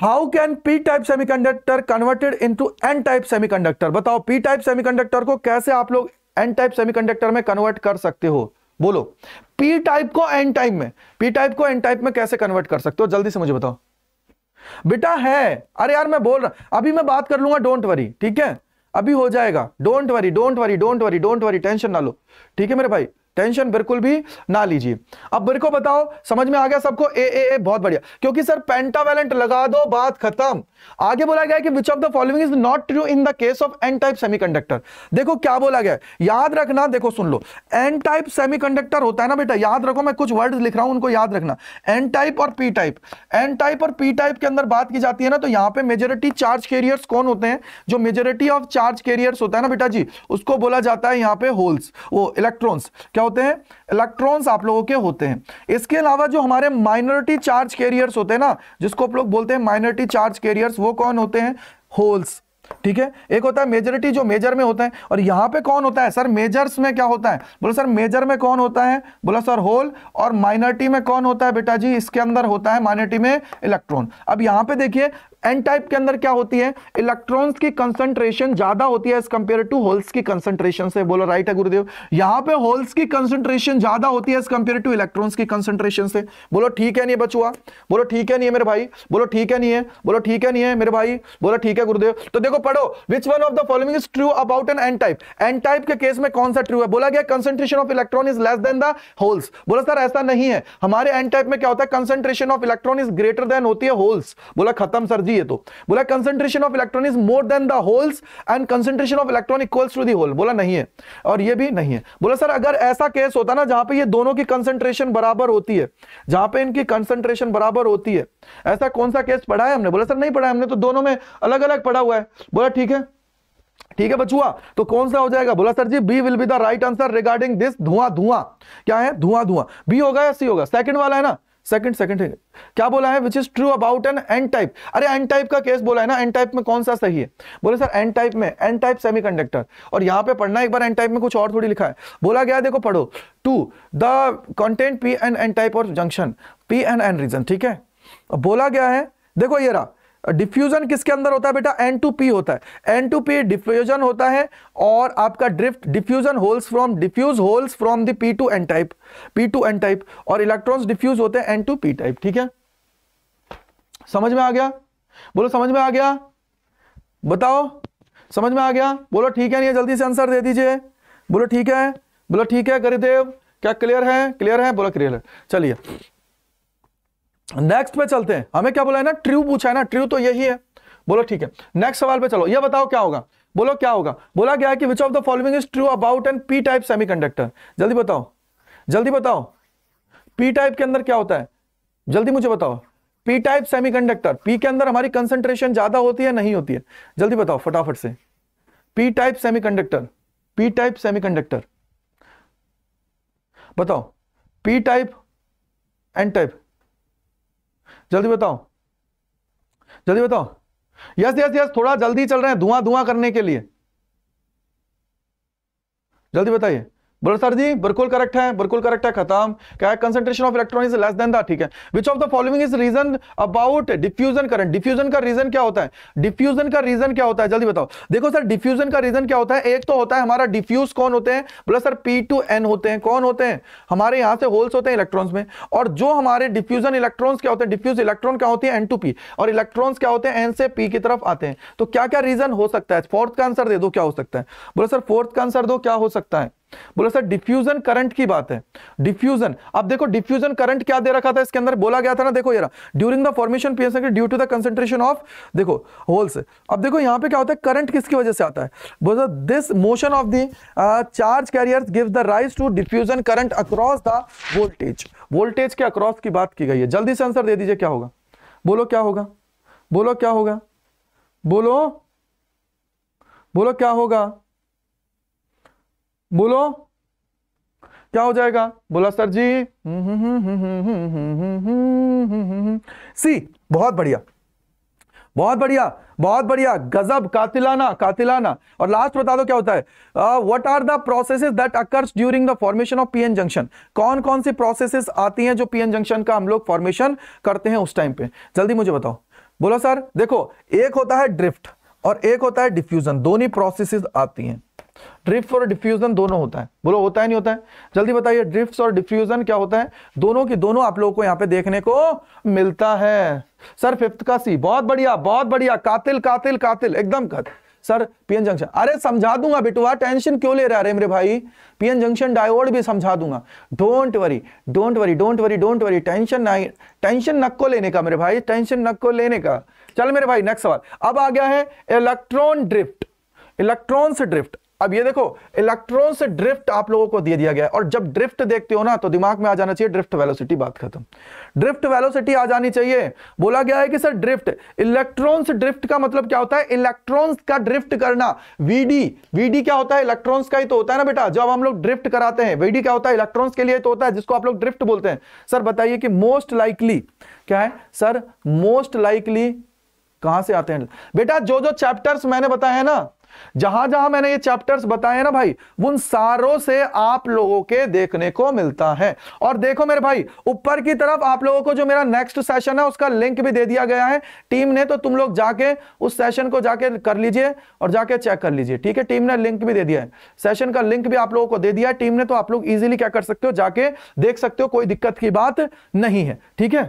how can P type semiconductor converted into N type semiconductor बताओ पी टाइप सेमीकंडक्टर को कैसे आप लोग एन टाइप सेमीकंडक्टर में कन्वर्ट कर सकते हो बोलो पी टाइप को एन टाइप में पी टाइप को एन टाइप में कैसे कन्वर्ट कर सकते हो जल्दी से मुझे बताओ बेटा है अरे यार मैं बोल रहा अभी मैं बात कर लूंगा डोंट वरी ठीक है अभी हो जाएगा don't worry don't worry don't worry don't worry tension ना लो ठीक है मेरे भाई टेंशन बिल्कुल भी ना लीजिए अब मेरे को बताओ समझ में आ गया सबको ए ए ए बहुत बढ़िया क्योंकि सर पेंटावेलेंट लगा दो बात खत्म आगे बोला गया कि which of the following is not true in the case of N type semiconductor देखो क्या बोला गया याद रखना देखो सुन लो एन टाइप सेमीकंडक्टर होता है ना बेटा याद रखो मैं कुछ वर्ड लिख रहा हूं उनको याद रखना एन टाइप और पी टाइप एन टाइप और पी टाइप के अंदर बात की जाती है ना तो यहाँ पे मेजोरिटी चार्ज कैरियर्स कौन होते हैं जो मेजोरिटी ऑफ चार्ज कैरियर्स होता है ना बेटा जी उसको बोला जाता है यहाँ पे होल्स वो इलेक्ट्रॉन्स क्या होते हैं इलेक्ट्रॉन्स आप लोगों के होते हैं इसके अलावा जो हमारे माइनॉरिटी चार्ज कैरियर्स होते हैं ना जिसको आप लोग बोलते हैं माइनॉरिटी चार्ज कैरियर्स वो कौन होते हैं होल्स ठीक है एक होता है मेजोरिटी जो मेजर में होते हैं और यहां पे कौन होता है सर मेजर्स में क्या होता है बोला सर मेजर में कौन होता है बोला सर होल और माइनॉरिटी में कौन होता है बेटा जी इसके अंदर होता है माइनॉरिटी में इलेक्ट्रॉन अब यहां पे देखिए एन टाइप के अंदर क्या होती है इलेक्ट्रॉन्स की कंसंट्रेशन ज्यादा होती है एज कंपेयर टू होल्स की कंसंट्रेशन से बोलो राइट है गुरुदेव यहां पे होल्स की कंसंट्रेशन ज्यादा होती है एज कंपेयर टू इलेक्ट्रॉन्स की कंसंट्रेशन से बोलो ठीक है नहीं बचुआ बोलो ठीक है नहीं है मेरे भाई बोलो ठीक है नहीं है बोलो ठीक है नहीं है मेरे भाई बोलो ठीक है गुरुदेव तो देखो पढ़ो which one of the following is true about N N type N type के केस में कौन सा ट्रू है बोला गया concentration of electron is less than the holes बोला सर ऐसा नहीं है हमारे एन टाइप में क्या होता है concentration of electron is greater than होती है होल्स बोला खत्म सर समझी ये तो बोला concentration of electron is more than the holes and concentration of electron equals to the hole बोला नहीं है और ये भी नहीं है बोला सर अगर ऐसा केस होता ना जहां पे ये दोनों की कंसेंट्रेशन बराबर होती है जहां पे इनकी कंसेंट्रेशन बराबर होती है ऐसा कौन सा केस पढ़ा है हमने बोला सर नहीं पढ़ा हमने तो दोनों में अलग अलग पढ़ा हुआ है बोला ठीक है ठीक है बचुआ तो कौन सा हो जाएगा बोला sir ji B will be the right answer regarding this धुआं धुआं क्या है धुआं धुआं बी होगा या सी होगा सेकंड वाला है ना सेकंड सेकंड क्या बोला है which is true about N N type अरे एन टाइप का केस बोला है ना एन टाइप में कौन सा सही है बोले सर एन टाइप में एन टाइप सेमीकंडक्टर और यहां पे पढ़ना एक बार एन टाइप में कुछ और थोड़ी लिखा है बोला गया देखो पढ़ो to the content P N N type और junction P N N region ठीक है बोला गया है देखो ये रहा डिफ्यूजन किसके अंदर होता है बेटा एन टू पी होता है एन टू पी डिफ्यूजन होता है और आपका drift diffusion holes from diffuse holes from the to n type to n type और इलेक्ट्रॉन्स डिफ्यूज होते हैं पी टाइप ठीक है समझ में आ गया बोलो समझ में आ गया बताओ समझ में आ गया बोलो ठीक है नहीं जल्दी से आंसर दे दीजिए बोलो ठीक है बोलो ठीक है गरीदेव क्या क्लियर है क्लियर है बोलो क्लियर है चलिए नेक्स्ट पे चलते हैं हमें क्या बोला है ना ट्रू पूछा है ना ट्रू तो यही है बोलो ठीक है नेक्स्ट सवाल पे चलो ये बताओ क्या होगा बोलो क्या होगा बोला गया है कि which of the following is true about an p type conductor जल्दी बताओ जल्दी बताओ पी टाइप के अंदर क्या होता है जल्दी मुझे बताओ पी टाइप कंडक्टर पी के अंदर हमारी कंसेंट्रेशन ज्यादा होती है नहीं होती है जल्दी बताओ फटाफट से p type conductor p type conductor बताओ पी टाइप एन टाइप जल्दी बताओ जल्दी बताओ यस यस यस थोड़ा जल्दी चल रहे हैं धुआं धुआं करने के लिए जल्दी बताइए बोलो सर जी बिल्कुल करेक्ट है बिल्कुल करेक्ट है खत्म क्या है concentration of electron is less than ठीक है which of the following is reason about diffusion current diffusion का रीजन क्या होता है डिफ्यूजन का रीजन क्या होता है जल्दी बताओ देखो सर डिफ्यूजन का रीजन क्या होता है एक तो होता है हमारा डिफ्यूज कौन होते हैं बोला सर पी टू एन होते हैं कौन होते हैं हमारे यहां से होल्स होते हैं इलेक्ट्रॉन्स में और जो हमारे डिफ्यूजन इलेक्ट्रॉन्स क्या होते हैं डिफ्यूज इलेक्ट्रॉन क्या होती है एन टू पी और इलेक्ट्रॉन्स क्या होते हैं एन से पी की तरफ आते हैं तो क्या क्या रीजन हो सकता है फोर्थ का आंसर दे दो क्या हो सकता है बोला सर फोर्थ का आंसर दो क्या हो सकता है बोला सर डिफ्यूजन करंट की बात है डिफ्यूजन अब देखो डिफ्यूजन करंट क्या दे रखा था इसके अंदर बोला गया था ना देखो ये during the formation PSN due to the concentration of देखो होल्स अब देखो यहां पे क्या होता है करंट किसकी वजह से आता है बोला this motion of the charge carrier give the rise to diffusion current across the voltage voltage के अक्रॉस की बात की गई है जल्दी से आंसर दे दीजिए क्या होगा बोलो क्या होगा बोलो क्या होगा बोलो बोलो क्या होगा बोलो क्या हो जाएगा बोला सर जी सी बहुत बढ़िया बहुत बढ़िया बहुत बढ़िया गजब कातिलाना कातिलाना और लास्ट बता दो क्या होता है what are the processes that occurs during the formation of PN junction कौन कौन सी प्रोसेसेस आती हैं जो पीएन जंक्शन का हम लोग फॉर्मेशन करते हैं उस टाइम पे जल्दी मुझे बताओ बोलो सर देखो एक होता है ड्रिफ्ट और एक होता है डिफ्यूजन दोनों प्रोसेसेस आती हैं ड्रिफ्ट और डिफ्यूजन दोनों होता है बोलो होता है नहीं होता है जल्दी बताइए ड्रिफ्ट और डिफ्यूजन क्या होता है दोनों की दोनों आप लोगों को यहां पे देखने को मिलता है सर फिफ्थ का सी बहुत बढ़िया बहुत बढ़िया कातिल कातिल कातिल एकदम कातिल सर पीएन जंक्शन अरे समझा दूंगा बिटुआ टेंशन क्यों ले रहा है मेरे भाई पीएन जंक्शन डायोड भी समझा दूंगा don't worry don't worry don't worry don't worry tension ना टेंशन नक को लेने का मेरे भाई टेंशन नक को लेने का चल मेरे भाई नेक्स्ट सवाल अब आ गया है इलेक्ट्रॉन ड्रिफ्ट इलेक्ट्रॉन ड्रिफ्ट अब ये देखो इलेक्ट्रॉन से ड्रिफ्ट आप लोगों को दे दिया गया है और जब ड्रिफ्ट देखते हो ना तो दिमाग में आ जाना चाहिए ड्रिफ्ट वेलोसिटी बात खत्म ड्रिफ्ट वेलोसिटी आ जानी चाहिए बोला गया है कि सर ड्रिफ्ट इलेक्ट्रॉन से ड्रिफ्ट का मतलब क्या होता है इलेक्ट्रॉन्स का ड्रिफ्ट करना वीडी वीडी क्या होता है इलेक्ट्रॉन्स का ही तो होता है ना बेटा जब हम लोग ड्रिफ्ट कराते हैं वीडी क्या होता है इलेक्ट्रॉन्स के लिए तो होता है जिसको आप लोग ड्रिफ्ट बोलते हैं सर बताइए कि मोस्ट लाइकली क्या है सर मोस्ट लाइकली कहां से आते हैं बेटा जो जो चैप्टर्स मैंने बताया है ना जहां जहां मैंने ये चैप्टर्स बताए ना भाई उन सारों से आप लोगों के देखने को मिलता है और देखो मेरे भाई ऊपर की तरफ आप लोगों को जो मेरा नेक्स्ट सेशन है उसका लिंक भी दे दिया गया है टीम ने तो तुम लोग जाके उस सेशन को जाके कर लीजिए और जाके चेक कर लीजिए ठीक है टीम ने लिंक भी दे दिया है सेशन का लिंक भी आप लोगों को दे दिया है टीम ने तो आप लोग इजिली क्या कर सकते हो जाके देख सकते हो कोई दिक्कत की बात नहीं है ठीक है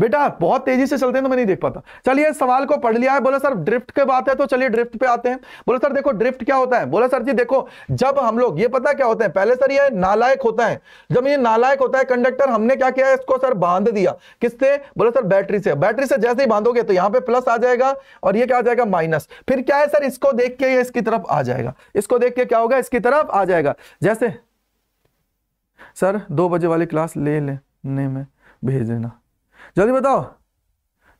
बेटा बहुत तेजी से चलते हैं तो मैं नहीं देख पाता चलिए सवाल को पढ़ लिया है बोला सर ड्रिफ्ट के बात है तो चलिए ड्रिफ्ट पे आते हैं बोला सर देखो ड्रिफ्ट क्या होता है बोला सर जी देखो जब हम लोग ये पता क्या होता है पहले सर ये नालायक होता है जब ये नालायक होता है कंडक्टर हमने क्या किया इसको सर बांध दिया किससे बोला सर बैटरी से बैटरी से जैसे ही बांधोगे तो यहां पर प्लस आ जाएगा और ये क्या आ जाएगा माइनस फिर क्या है सर इसको देख के इसकी तरफ आ जाएगा इसको देख के क्या होगा इसकी तरफ आ जाएगा जैसे सर दो बजे वाली क्लास ले लेने में भेज देना जल्दी बताओ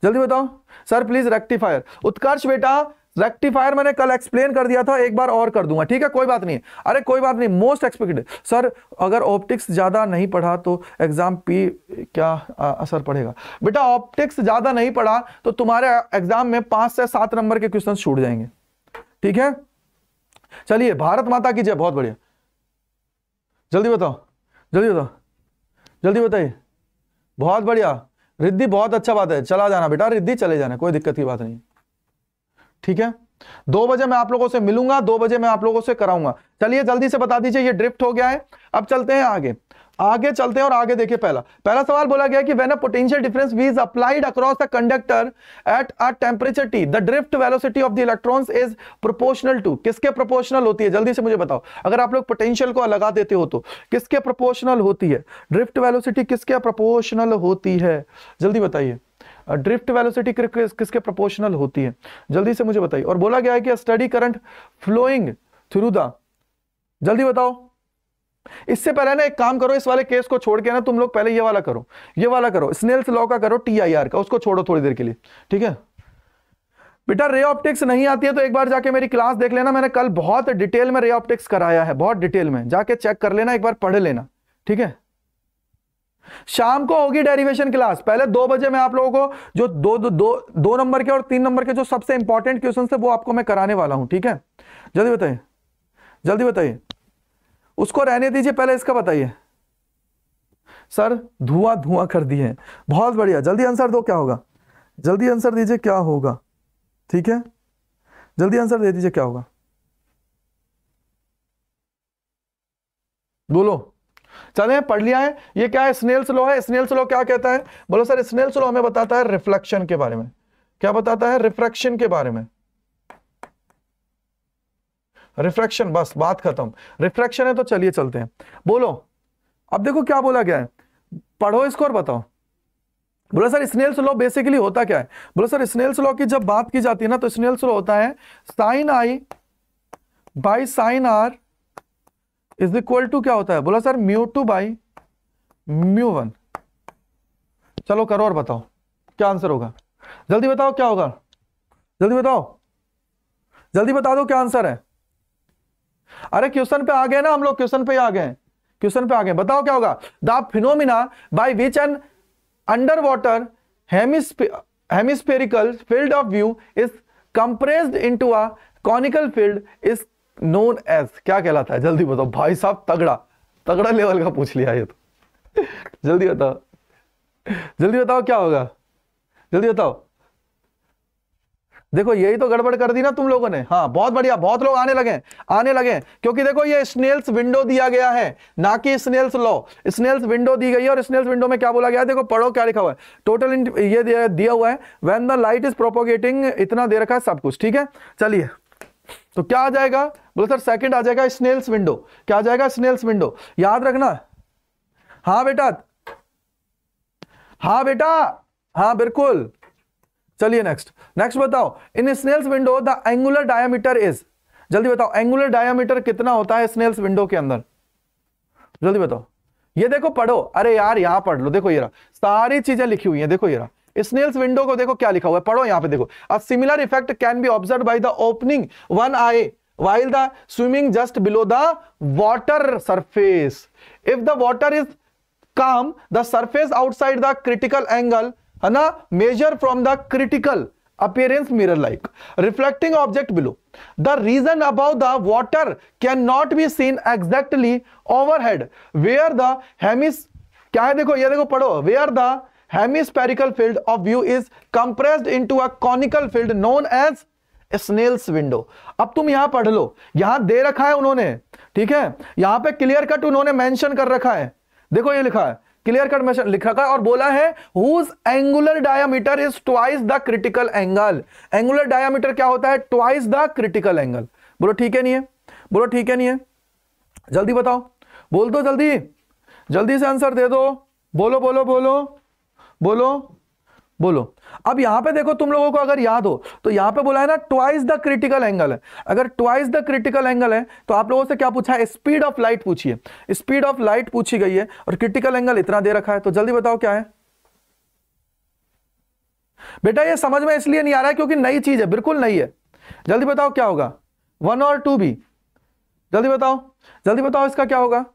जल्दी बताओ सर प्लीज रेक्टिफायर उत्कर्ष बेटा रेक्टिफायर मैंने कल एक्सप्लेन कर दिया था एक बार और कर दूंगा ठीक है कोई बात नहीं अरे कोई बात नहीं मोस्ट एक्सपेक्टेड सर अगर ऑप्टिक्स ज़्यादा नहीं पढ़ा तो एग्ज़ाम पी क्या आ, असर पड़ेगा बेटा ऑप्टिक्स ज़्यादा नहीं पढ़ा तो तुम्हारे एग्ज़ाम में पांच से सात नंबर के क्वेश्चन छूट जाएंगे ठीक है चलिए भारत माता की जय बहुत बढ़िया जल्दी बताओ जल्दी बताओ जल्दी बताइए बहुत बढ़िया रिद्धि बहुत अच्छा बात है चला जाना बेटा रिद्धि चले जाना कोई दिक्कत की बात नहीं ठीक है दो बजे मैं आप लोगों से मिलूंगा दो बजे मैं आप लोगों से कराऊंगा चलिए जल्दी से बता दीजिए ये ड्रिफ्ट हो गया है अब चलते हैं आगे आगे चलते हैं और आगे देखिए पहला पहला सवाल बोला गया कि when a potential difference V is applied across the conductor at a temperature T the drift velocity of the electrons is proportional to किसके प्रोपोर्शनल होती है जल्दी से मुझे बताओ अगर आप लोग पोटेंशियल को लगा देते हो तो किसके प्रोपोर्शनल होती है ड्रिफ्ट वेलोसिटी किसके प्रोपोर्शनल होती है जल्दी बताइए ड्रिफ्ट वेलोसिटी किसके प्रोपोर्शनल होती है जल्दी से मुझे बताइए और बोला गया है कि steady current flowing through the जल्दी बताओ इससे पहले ना एक काम करो इस वाले केस को छोड़ के ना तुम लोग पहले ये वाला करो ये वाला करो स्नेल्स लॉ का करो टीआईआर का उसको छोड़ो थोड़ी देर के लिए ठीक है बेटा रे ऑप्टिक्स नहीं आती है तो एक बार जाके मेरी क्लास देख लेना मैंने कल बहुत डिटेल में रे ऑप्टिक्स कराया है बहुत डिटेल में जाके चेक कर लेना एक बार पढ़ लेना ठीक है शाम को होगी डेरिवेशन क्लास पहले दो बजे मैं आप लोगों को जो दो दो दो, दो नंबर के और तीन नंबर के जो सबसे इंपॉर्टेंट क्वेश्चन थे वो आपको मैं कराने वाला हूं ठीक है जल्दी बताइए जल्दी बताइए उसको रहने दीजिए पहले इसका बताइए सर धुआं धुआं कर दिए बहुत बढ़िया जल्दी आंसर दो क्या होगा जल्दी आंसर दीजिए क्या होगा ठीक है जल्दी आंसर दे दीजिए क्या होगा बोलो चले पढ़ लिया है ये क्या है स्नेल्स स्लो है स्नेल स्लो क्या कहता है बोलो सर स्नेल स्लो हमें बताता है रिफ्लेक्शन के बारे में क्या बताता है रिफ्लेक्शन के बारे में रिफ्रैक्शन बस बात खत्म रिफ्रैक्शन है तो चलिए चलते हैं बोलो अब देखो क्या बोला गया है पढ़ो इसको और बताओ बोला सर स्नेल्स लॉ बेसिकली होता क्या है बोला सर स्नेल्स लॉ की जब बात की जाती है ना तो स्नेल्स लॉ होता है sine i by sine r is equal to क्या होता है बोला sir mu two by mu one चलो करो और बताओ क्या आंसर होगा जल्दी बताओ क्या होगा जल्दी बताओ जल्दी बता दो क्या आंसर है अरे क्वेश्चन पे आ गए ना हम लोग क्वेश्चन पे आ गए क्वेश्चन पे आ गए बताओ क्या होगा the phenomena by which an under water hemispherical field of view is compressed in a conical field is known as क्या कहलाता है जल्दी बताओ भाई साहब तगड़ा तगड़ा लेवल का पूछ लिया ये तो जल्दी बताओ जल्दी बताओ क्या होगा जल्दी बताओ देखो यही तो गड़बड़ कर दी ना तुम लोगों ने हाँ बहुत बढ़िया बहुत लोग आने लगे आने लगे क्योंकि देखो ये स्नेल्स विंडो दिया गया है ना कि स्नेल्स लो स्नेल्स विंडो दी गई है और स्नेल्स विंडो में क्या बोला गया है देखो पढ़ो क्या लिखा हुआ है टोटल ये दिया हुआ है when the light is propagating इतना दे रखा है सब कुछ ठीक है चलिए तो क्या आ जाएगा बोले सर सेकेंड आ जाएगा स्नेल्स विंडो क्या आ जाएगा स्नेल्स विंडो याद रखना हाँ बेटा हाँ बेटा हाँ बिल्कुल चलिए नेक्स्ट नेक्स्ट बताओ in Snell's window the angular diameter is जल्दी बताओ एंगुलर डायामीटर कितना होता है स्नेल्स विंडो के अंदर जल्दी बताओ ये देखो पढ़ो अरे यार यहां पढ़ लो देखो ये रहा सारी चीजें लिखी हुई है देखो ये रहा स्नेल्स विंडो को देखो क्या लिखा हुआ है पढ़ो यहां पे देखो a similar effect can be observe by the opening one eye while the swimming just below the water surface if the water is calm the surface outside the critical angle है ना measure from the critical appearance mirror like reflecting object below the region region the water can not be seen exactly overhead where the दैमिस क्या है देखो ये देखो पढ़ो where the hemispherical field of view is compressed into a conical field known as Snell's window अब तुम यहां पढ़ लो यहां दे रखा है उन्होंने ठीक है यहां पे क्लियर कट उन्होंने मेंशन कर रखा है देखो ये लिखा है क्लियर कट में रखा है और बोला है whose angular diameter is twice the critical angle angular diameter क्या होता है ट्वाइस द क्रिटिकल एंगल बोलो ठीक है नहीं है बोलो ठीक है नहीं है जल्दी बताओ बोल दो जल्दी जल्दी से आंसर दे दो बोलो बोलो बोलो बोलो बोलो अब यहां पे देखो तुम लोगों को अगर याद हो तो यहां पे बोला है ना ट्वाइस द क्रिटिकल एंगल है अगर ट्वाइस द क्रिटिकल एंगल है तो आप लोगों से क्या पूछा है स्पीड ऑफ लाइट पूछिए स्पीड ऑफ लाइट पूछी गई है और क्रिटिकल एंगल इतना दे रखा है तो जल्दी बताओ क्या है बेटा ये समझ में इसलिए नहीं आ रहा है क्योंकि नई चीज है बिल्कुल नई है जल्दी बताओ क्या होगा वन और टू भी जल्दी बताओ जल्दी बताओ इसका क्या होगा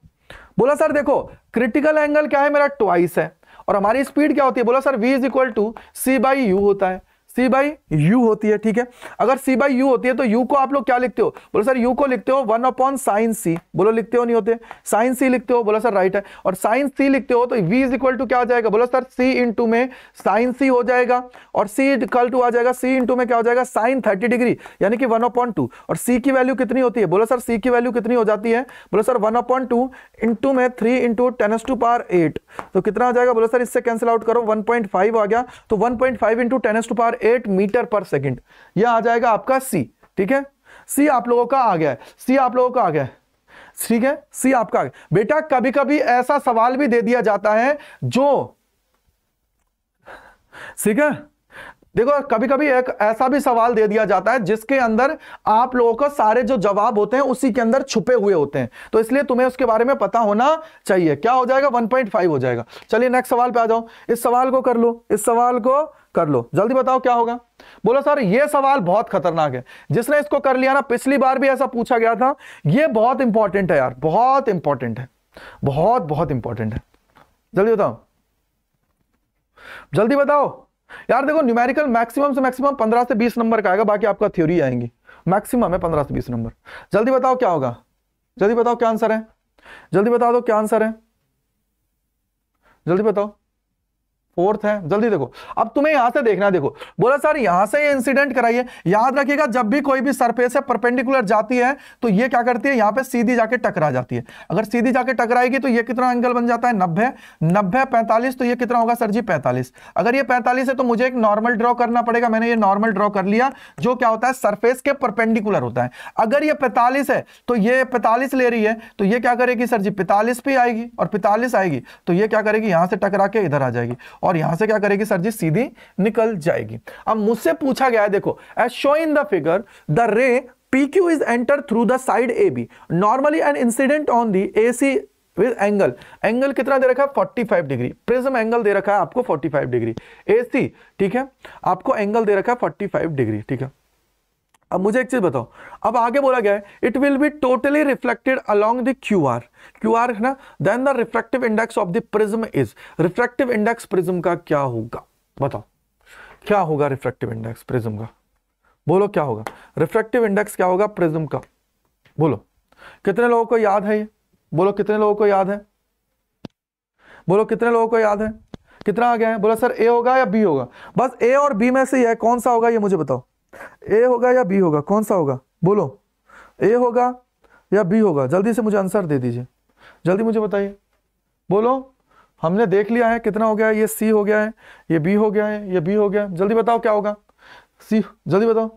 बोला सर देखो क्रिटिकल एंगल क्या है मेरा ट्वाइस है और हमारी स्पीड क्या होती है बोला sir v is equal to c by u होता है सी बाई यू होती है ठीक है अगर सी बाई यू होती है तो यू को आप लोग क्या लिखते हो बोलो सर यू को लिखते हो वन अपॉन साइन सी बोलो लिखते हो नहीं होते साइन सी लिखते हो बोलो सर राइट है और साइन सी लिखते हो तो वी इज इक्वल टू क्या हो जाएगा बोलो सर सी इंटू में साइन सी हो जाएगा और सी इक्वल टू आ जाएगा सी इंटू में क्या हो जाएगा साइन थर्टी डिग्री यानी कि वन अपॉन टू और सी की वैल्यू कितनी होती है बोलो सर सी की वैल्यू कितनी हो जाती है बोलो sir one upon two into में three into tens to power eight तो कितना आ जाएगा बोलो सर इससे कैंसिल आउट करो वन पॉइंट फाइव आ गया तो one point five into tens to power eight metre per second यह आ जाएगा आपका सी ठीक है सी आप लोगों का आ गया है सी आप लोगों का आ गया है ठीक है सी आपका आ गया बेटा कभी कभी ऐसा सवाल भी दे दिया जाता है जो ठीक है देखो कभी कभी एक ऐसा भी सवाल दे दिया जाता है जिसके अंदर आप लोगों को सारे जो जवाब होते हैं उसी के अंदर छुपे हुए होते हैं तो इसलिए तुम्हें उसके बारे में पता होना चाहिए क्या हो जाएगा 1.5 हो जाएगा चलिए नेक्स्ट सवाल पे आ जाओ इस सवाल को कर लो इस सवाल को कर लो जल्दी बताओ क्या होगा बोलो सर यह सवाल बहुत खतरनाक है जिसने इसको कर लिया ना पिछली बार भी ऐसा पूछा गया था यह बहुत इंपॉर्टेंट है यार बहुत इंपॉर्टेंट है बहुत बहुत इंपॉर्टेंट है जल्दी बताओ जल्दी बताओ यार देखो न्यूमेरिकल मैक्सिमम से मैक्सिमम पंद्रह से बीस नंबर का आएगा बाकी आपका थ्योरी आएंगी मैक्सिमम है पंद्रह से बीस नंबर जल्दी बताओ क्या होगा जल्दी बताओ क्या आंसर है जल्दी बता दो क्या आंसर है जल्दी बताओ फोर्थ है जल्दी देखो अब तुम्हें यहां से देखना है देखो बोला सर यहां से ये इंसिडेंट कराइए याद रखिएगा जब भी कोई भी सरफेस है परपेंडिकुलर जाती है तो ये क्या करती है यहां पे सीधी जाके टकरा जाती है अगर सीधी जाके टकराएगी तो ये कितना एंगल बन जाता है नब्बे नब्बे पैंतालीस तो ये कितना होगा सर जी पैंतालीस अगर ये पैंतालीस है तो मुझे एक नॉर्मल ड्रॉ करना पड़ेगा मैंने ये नॉर्मल ड्रॉ कर लिया जो क्या होता है सरफेस के परपेंडिकुलर होता है अगर ये पैंतालीस है तो ये पैंतालीस ले रही है तो ये क्या करेगी सर जी पैंतालीस पे आएगी और पैंतालीस आएगी तो ये क्या करेगी यहां से टकरा के इधर आ जाएगी और यहां से क्या करेगी सर जी सीधी निकल जाएगी अब मुझसे पूछा गया है देखो as shown in the figure the ray PQ is entered through the side AB. Normally an incident on the AC with angle. Angle कितना दे रखा है 45 डिग्री प्रिज्म एंगल दे रखा है आपको 45 डिग्री AC ठीक है आपको एंगल दे रखा है 45 डिग्री ठीक है अब मुझे एक चीज बताओ अब आगे बोला गया है it will be totally reflected along the Q R Q R है ना then the reflective index of the prism is reflective index prism का क्या होगा बताओ क्या होगा रिफ्लेक्टिव इंडेक्स प्रिज्म का बोलो क्या होगा रिफ्लेक्टिव इंडेक्स क्या होगा प्रिज्म का बोलो कितने लोगों को याद है ये बोलो कितने लोगों को याद है बोलो कितने लोगों को याद है कितना आ गया है बोला सर ए होगा या बी होगा बस ए और बी में से यह कौन सा होगा ये मुझे बताओ ए होगा या बी होगा कौन सा होगा बोलो ए होगा या बी होगा जल्दी से मुझे आंसर दे दीजिए जल्दी मुझे बताइए बोलो हमने देख लिया है कितना हो गया है ये सी हो गया है ये बी हो गया है ये बी हो गया जल्दी बताओ क्या होगा सी जल्दी बताओ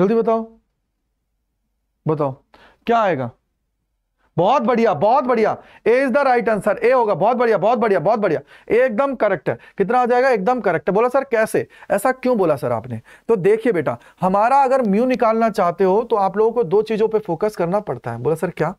जल्दी बताओ बताओ क्या आएगा बहुत बढ़िया बहुत बढ़िया A is the right answer A होगा बहुत बढ़िया बहुत बढ़िया बहुत बढ़िया एकदम करेक्ट है कितना आ जाएगा एकदम करेक्ट है बोला सर कैसे ऐसा क्यों बोला सर आपने तो देखिए बेटा हमारा अगर म्यू निकालना चाहते हो तो आप लोगों को दो चीजों पर फोकस करना पड़ता है बोला सर क्या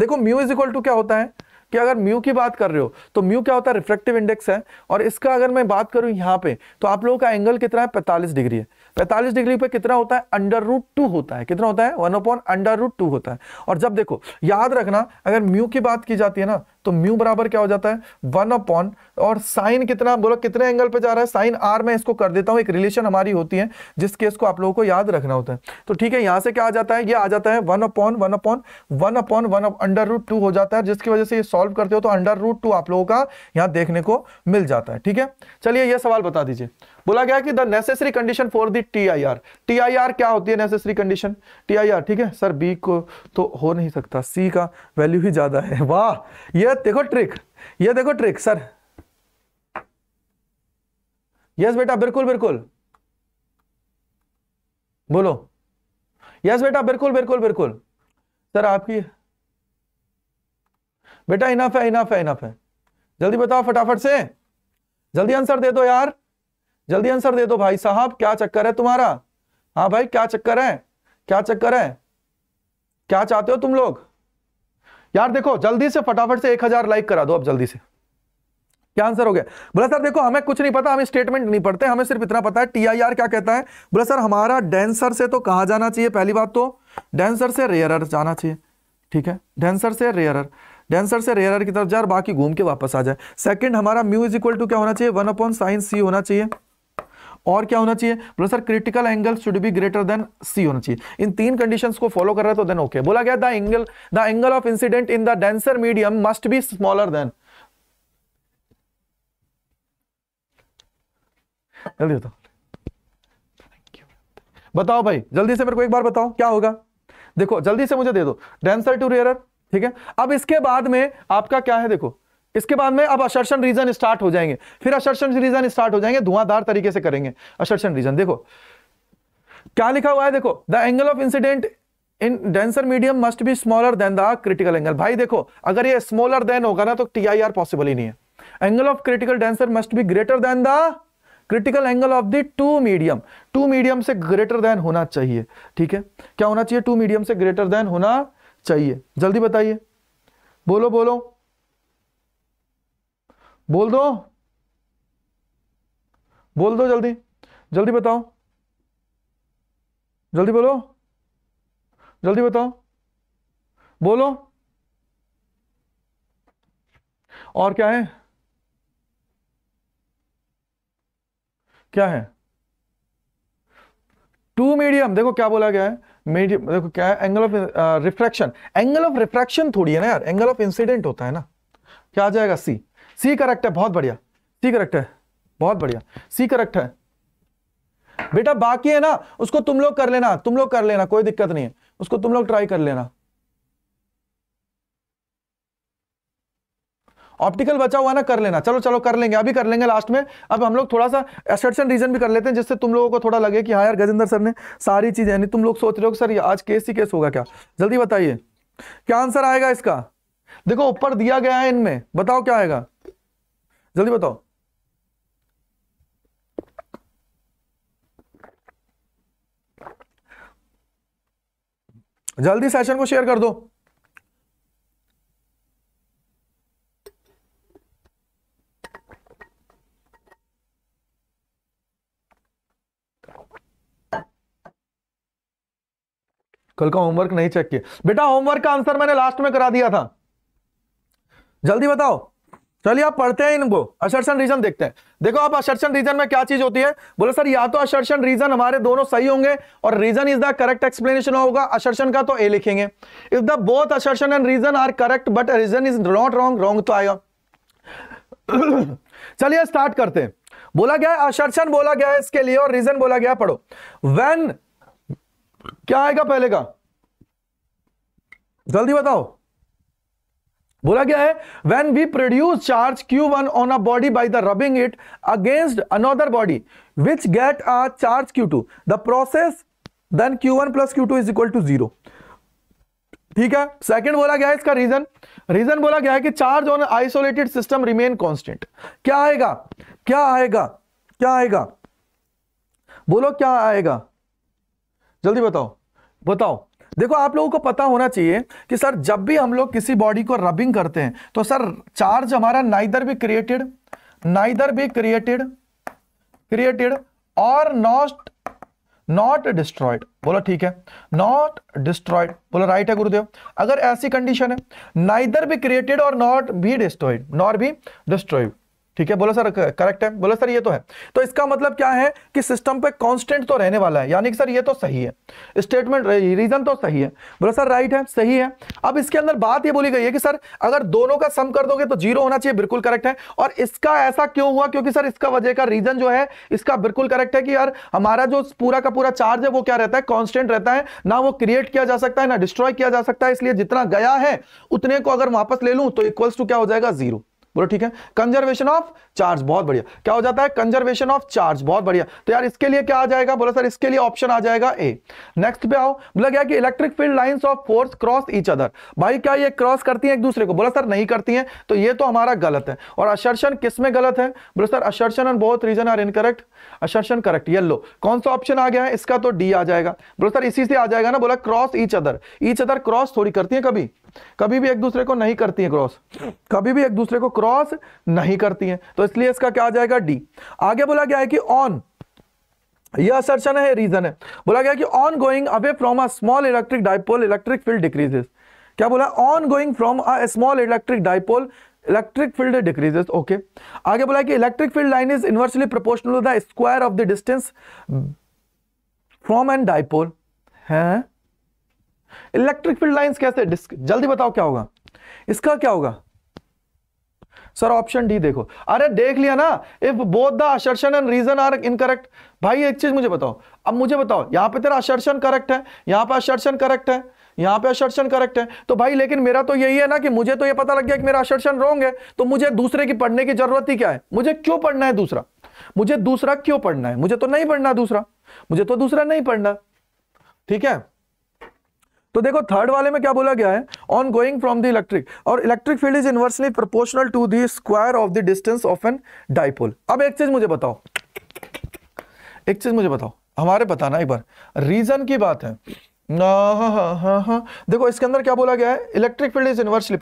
देखो म्यू इज इक्वल टू क्या होता है कि अगर म्यू की बात कर रहे हो तो म्यू क्या होता है रिफ्लेक्टिव इंडेक्स है और इसका अगर मैं बात करूं यहाँ पे तो आप लोगों का एंगल कितना है पैंतालीस डिग्री है पैंतालीस डिग्री पे कितना होता है अंडर रूट टू होता है कितना होता है one upon under root two होता है और जब देखो याद रखना अगर म्यू की बात की जाती है ना तो म्यू बराबर क्या हो जाता है वन अपॉन और साइन कितना बोला कितने एंगल पे जा रहा है साइन आर मैं इसको कर देता हूं एक रिलेशन हमारी होती है जिस केस को आप लोगों को याद रखना होता है तो ठीक है यहां से क्या आ जाता है ये आ जाता है one upon one upon one upon one under root two हो जाता है जिसकी वजह से ये सॉल्व करते हो तो अंडर रूट टू आप लोगों का यहां देखने को मिल जाता है ठीक है चलिए यह सवाल बता दीजिए बोला गया कि the necessary condition for the T I R T I R क्या होती है necessary condition T I R ठीक है सर बी को तो हो नहीं सकता सी का वैल्यू ही ज्यादा है वाह ये देखो ट्रिक ये देखो ट्रिक सर यस बेटा बिल्कुल बिल्कुल बोलो यस बेटा बिल्कुल बिल्कुल बिल्कुल सर आपकी बेटा इनाफ है इनाफ है इनाफ है जल्दी बताओ फटाफट से जल्दी आंसर दे दो यार जल्दी आंसर दे दो भाई साहब क्या चक्कर है तुम्हारा हाँ भाई क्या चक्कर है क्या चक्कर है क्या चाहते हो तुम लोग यार देखो जल्दी से फटाफट से एक हजार लाइक करा दो अब जल्दी से क्या आंसर हो गया बोला सर देखो हमें कुछ नहीं पता हमें स्टेटमेंट नहीं पढ़ते हमें सिर्फ इतना पता है टीआईआर क्या कहता है बोला सर हमारा डेंसर से तो कहा जाना चाहिए पहली बात तो डेंसर से रेयरर जाना चाहिए ठीक है डेंसर से रेयरर डेंसर से रेयरर की तरफ जाए बाकी घूम के वापस आ जाए सेकंड हमारा म्यू इज इक्वल टू क्या होना चाहिए वन अपॉन साइन सी होना चाहिए और क्या होना चाहिए बोला sir critical angle should be greater than c होना चाहिए इन तीन कंडीशन को फॉलो कर रहा है तो देन ओके बोला गया the angle the angle of incident in the denser medium must be smaller than जल्दी बताओ बताओ भाई जल्दी से मेरे को एक बार बताओ क्या होगा देखो जल्दी से मुझे दे दो डेंसर टू रेयर ठीक है अब इसके बाद में आपका क्या है देखो इसके बाद में अब असर्शन रीजन स्टार्ट हो जाएंगे फिर असर्शन रीजन स्टार्ट हो जाएंगे धुआंधार तरीके से करेंगे असर्शन रीजन देखो क्या लिखा हुआ है देखो the angle of incident in denser medium must be smaller than the critical angle भाई देखो अगर ये स्मॉलर देन होगा ना तो टी आई आर पॉसिबल ही नहीं है angle of critical denser must be greater than the critical angle of the two medium two medium से ग्रेटर देन होना चाहिए ठीक है क्या होना चाहिए टू मीडियम से ग्रेटर देन होना चाहिए जल्दी बताइए बोलो बोलो बोल दो बोल दो जल्दी जल्दी बताओ जल्दी बोलो जल्दी बताओ बोलो और क्या है क्या है टू मीडियम देखो क्या बोला गया है मीडियम देखो क्या है angle of refraction angle of refraction थोड़ी है ना यार एंगल ऑफ इंसिडेंट होता है ना क्या आ जाएगा सी सी करेक्ट है बहुत बढ़िया सी करेक्ट है बहुत बढ़िया सी करेक्ट है बेटा बाकी है ना उसको तुम लोग कर लेना तुम लोग कर लेना कोई दिक्कत नहीं है उसको तुम लोग ट्राई कर लेना ऑप्टिकल बचा हुआ ना कर लेना चलो चलो कर लेंगे अभी कर लेंगे लास्ट में अब हम लोग थोड़ा सा एसर्शन रीजन भी कर लेते हैं जिससे तुम लोगों को थोड़ा लगे कि हाँ यार गजेंद्र सर ने सारी चीजें यानी तुम लोग सोच रहे हो सर आज केस ही केस होगा क्या जल्दी बताइए क्या आंसर आएगा इसका देखो ऊपर दिया गया है इनमें बताओ क्या आएगा जल्दी बताओ जल्दी सेशन को शेयर कर दो कल का होमवर्क नहीं चेक किया बेटा होमवर्क का आंसर मैंने लास्ट में करा दिया था जल्दी बताओ चलिए आप पढ़ते हैं इनको असर्शन रीजन देखते हैं देखो आप असर्शन रीजन में क्या चीज होती है बोले सर या तो असर्शन रीजन हमारे दोनों सही होंगे और reason is the correct explanation होगा असर्शन का तो ए लिखेंगे if the both assertion and reason are correct but reason is not wrong wrong तो आएगा चलिए स्टार्ट करते हैं बोला गया असर्शन बोला गया इसके लिए और रीजन बोला गया पढ़ो वेन क्या आएगा पहले का जल्दी बताओ बोला गया है when we produce charge Q one on a body by the rubbing it against another body which get a charge Q two the process then Q one plus Q two is equal to zero ठीक है second बोला गया है इसका reason reason बोला गया है कि charge on isolated system remain constant क्या आएगा क्या आएगा क्या आएगा बोलो क्या आएगा जल्दी बताओ बताओ देखो आप लोगों को पता होना चाहिए कि सर जब भी हम लोग किसी बॉडी को रबिंग करते हैं तो सर चार्ज हमारा नाइदर भी क्रिएटेड नाइदर भी क्रिएटेड क्रिएटेड और नॉट नॉट डिस्ट्रॉयड बोलो ठीक है नॉट डिस्ट्रॉयड बोलो राइट है गुरुदेव अगर ऐसी कंडीशन है नाइदर भी क्रिएटेड और नॉट भी डिस्ट्रॉयड नॉट भी डिस्ट्रॉयड ठीक है बोलो सर करेक्ट है बोलो सर ये तो है तो इसका मतलब क्या है कि सिस्टम पे कांस्टेंट तो रहने वाला है यानी कि सर ये तो सही है स्टेटमेंट रीजन तो सही है बोलो सर राइट है सही है अब इसके अंदर बात ये बोली गई है कि सर अगर दोनों का सम कर दोगे तो जीरो होना चाहिए बिल्कुल करेक्ट है और इसका ऐसा क्यों हुआ क्योंकि सर इसका वजह का रीजन जो है इसका बिल्कुल करेक्ट है कि यार हमारा जो पूरा का पूरा चार्ज है वो क्या रहता है कॉन्स्टेंट रहता है ना वो क्रिएट किया जा सकता है ना डिस्ट्रॉय किया जा सकता है इसलिए जितना गया है उतने को अगर वापस ले लूँ तो इक्वल्स टू क्या हो जाएगा जीरो बोलो ठीक है कंजर्वेशन ऑफ चार्ज बहुत बढ़िया क्या हो जाता है कंजर्वेशन ऑफ चार्ज बहुत बढ़िया तो यार इसके लिए क्या आ जाएगा बोला सर इसके लिए ऑप्शन आ जाएगा ए नेक्स्ट पे आओ बोला क्या कि electric field lines of force cross each other भाई क्या ये क्रॉस करती है एक दूसरे को बोला सर नहीं करती है तो ये तो हमारा गलत है और असर्शन किस में गलत है बोला sir assertion and both reason are incorrect assertion correct येलो कौन सा ऑप्शन आ गया है इसका तो डी आ जाएगा बोलो सर इसी से आ जाएगा ना बोला cross each other each other cross थोड़ी करती है कभी कभी भी एक दूसरे को नहीं करती है क्रॉस कभी भी एक दूसरे को क्रॉस नहीं करती है तो इसलिए इसका क्या आ जाएगा डी आगे बोला गया है कि ऑन यह असर्शन है रीजन है बोला गया कि on going away from a small electric dipole electric field decreases क्या बोला on going from a small electric dipole electric field decreases okay आगे बोला कि electric field line is inversely proportional to the square of the distance from an dipole है electric field lines कैसे जल्दी बताओ क्या होगा इसका क्या होगा सर ऑप्शन डी देखो अरे देख लिया ना if both the assertion and reason are incorrect भाई एक चीज मुझे बताओ अब मुझे बताओ यहां पे तेरा असर्शन करेक्ट है यहां पे असर्शन करेक्ट है यहां पे असर्शन करेक्ट है तो भाई लेकिन मेरा तो यही है ना कि मुझे तो ये पता लग गया कि मेरा असर्शन रॉन्ग है तो मुझे दूसरे की पढ़ने की जरूरत ही क्या है मुझे क्यों पढ़ना है दूसरा मुझे दूसरा क्यों पढ़ना है मुझे तो नहीं पढ़ना दूसरा मुझे तो दूसरा नहीं पढ़ना ठीक है तो देखो थर्ड वाले में क्या बोला गया है on going from the electric और electric field is inversely proportional to the square of the distance of an dipole अब एक चीज मुझे बताओ एक चीज मुझे बताओ हमारे बताना एक बार रीजन की बात है हाँ, हाँ, हाँ, देखो इसके अंदर क्या बोला गया है इलेक्ट्रिक फील्ड इज इनवर्सली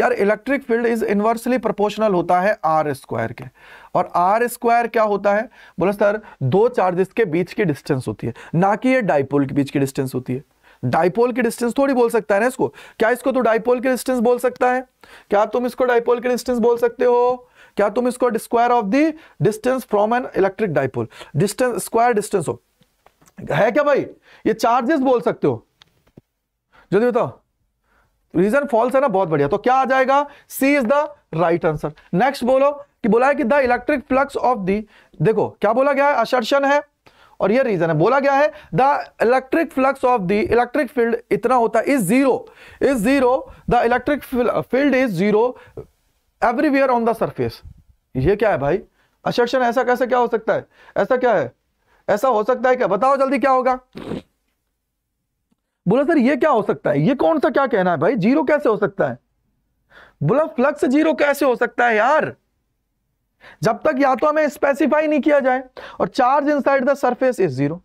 यार electric field is inversely proportional होता है आर स्क्वायर के और आर स्क्वायर क्या होता है बोला सर दो चार्जेस के बीच की डिस्टेंस होती है ना कि ये डाइपोल के बीच की डिस्टेंस होती है डाइपोल की डिस्टेंस थोड़ी बोल सकता है ना इसको क्या इसको तो डाइपोल की डिस्टेंस बोल सकता है क्या तुम इसको डाइपोल की डिस्टेंस बोल सकते हो क्या तुम इसको square of the distance from an electric dipole distance square distance हो है क्या भाई ये चार्जेस बोल सकते हो जल्दी बताओ रीजन फॉल्स है ना बहुत बढ़िया तो क्या आ जाएगा c is the right answer next बोलो कि बोला है कि the electric flux of the देखो क्या बोला गया है असर्शन है और ये रीजन है बोला गया है the electric flux of the electric field इतना होता है is zero is zero the electric field is zero everywhere on the surface ये क्या है भाई असर्शन ऐसा कैसे क्या हो सकता है ऐसा क्या है ऐसा हो सकता है क्या बताओ जल्दी क्या होगा बोला सर ये क्या हो सकता है ये कौन सा क्या कहना है भाई जीरो कैसे हो सकता है बोला फ्लक्स जीरो कैसे हो सकता है यार जब तक या तो हमें स्पेसिफाई नहीं किया जाए और charge inside the surface is zero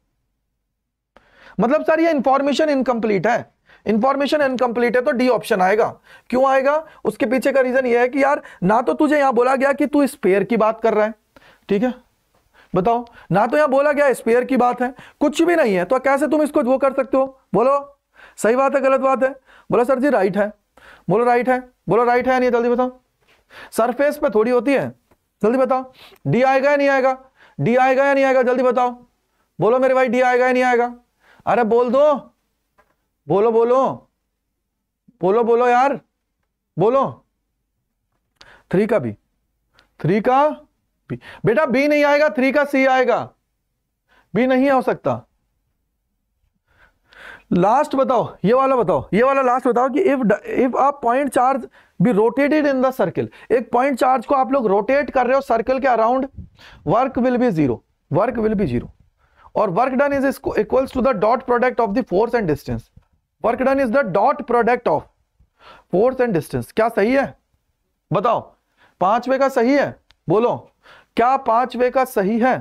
मतलब सर ये इंफॉर्मेशन इनकम्प्लीट है इंफॉर्मेशन इनकम्प्लीट है तो डी ऑप्शन आएगा क्यों आएगा उसके पीछे का रीजन ये है कि यार ना तो तुझे यहां बोला गया कि तू स्पेयर की बात कर रहा है ठीक है बताओ ना तो यहां बोला गया स्पेयर की बात है कुछ भी नहीं है तो कैसे तुम इसको वो कर सकते हो बोलो सही बात है गलत बात है बोलो सर जी राइट है बोलो राइट है बोलो राइट है नहीं जल्दी बताओ सरफेस पे थोड़ी होती है जल्दी बताओ डी आएगा या नहीं आएगा डी आएगा या नहीं आएगा जल्दी बताओ बोलो मेरे भाई डी आएगा या नहीं आएगा अरे बोल दो बोलो बोलो बोलो बोलो यार बोलो थ्री का भी थ्री का बी बेटा बी नहीं आएगा थ्री का सी आएगा बी नहीं हो सकता लास्ट बताओ ये वाला बताओ ये वाला लास्ट बताओ कि if if a point charge be rotated in the circle एक पॉइंट चार्ज को आप लोग रोटेट कर रहे हो सर्कल के around work will be zero work will be zero और work done is equals to the dot product of the force and distance work done is the dot product of force and distance क्या सही है बताओ पांचवे का सही है बोलो क्या पांच वे का सही है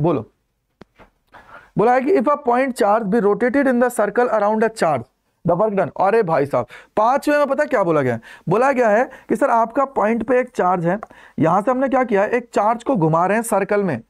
बोलो बोला है कि if a point charge be rotated in the circle around a charge the work done अरे भाई साहब पांचवे में पता क्या बोला गया है बोला गया है कि सर आपका पॉइंट पे एक चार्ज है यहां से हमने क्या किया है एक चार्ज को घुमा रहे हैं सर्कल में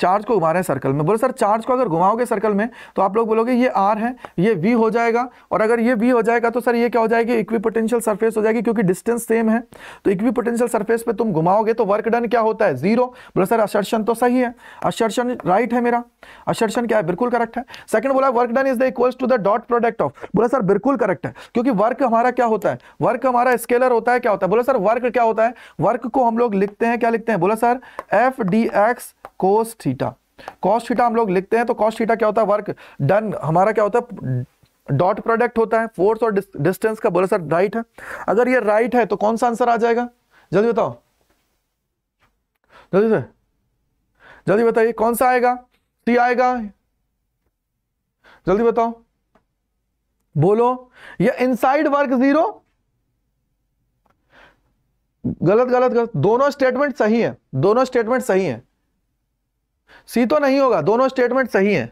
चार्ज को घुमा रहे हैं सर्कल में बोलो सर चार्ज को अगर घुमाओगे सर्कल में तो आप लोग बोलोगे ये आर है ये वी हो जाएगा और अगर ये वी हो जाएगा तो सर ये क्या हो जाएगी इक्वी पोटेंशियल सर्फेस हो जाएगी क्योंकि डिस्टेंस सेम है तो इक्वी पोटेंशियल सर्फेस पर तुम घुमाओगे तो वर्क डन क्या होता है जीरो बोलो सर अशर्शन तो सही है अशर्शन राइट है मेरा अशर्शन क्या है बिल्कुल करेक्ट है सेकंड बोला work done is the equals to the dot product of बोला सर बिल्कुल करेक्ट है क्योंकि वर्क हमारा क्या होता है वर्क हमारा स्केलर होता है क्या होता है बोला सर वर्क क्या होता है वर्क को हम लोग लिखते हैं क्या लिखते हैं बोला sir F D X cos theta cos theta हम लोग लिखते हैं तो कॉस्ट थीटा क्या होता है वर्क डन हमारा क्या होता है डॉट प्रोडक्ट होता है फोर्स और डिस्टेंस का बोले सर राइट है अगर ये राइट है तो कौन सा आंसर आ जाएगा जल्दी बताओ जल्दी से जल्दी बताइए कौन सा आएगा सी आएगा जल्दी बताओ बोलो ये इनसाइड वर्क जीरो गलत गलत गलत दोनों स्टेटमेंट सही है दोनों स्टेटमेंट सही है सी तो नहीं होगा दोनों स्टेटमेंट सही है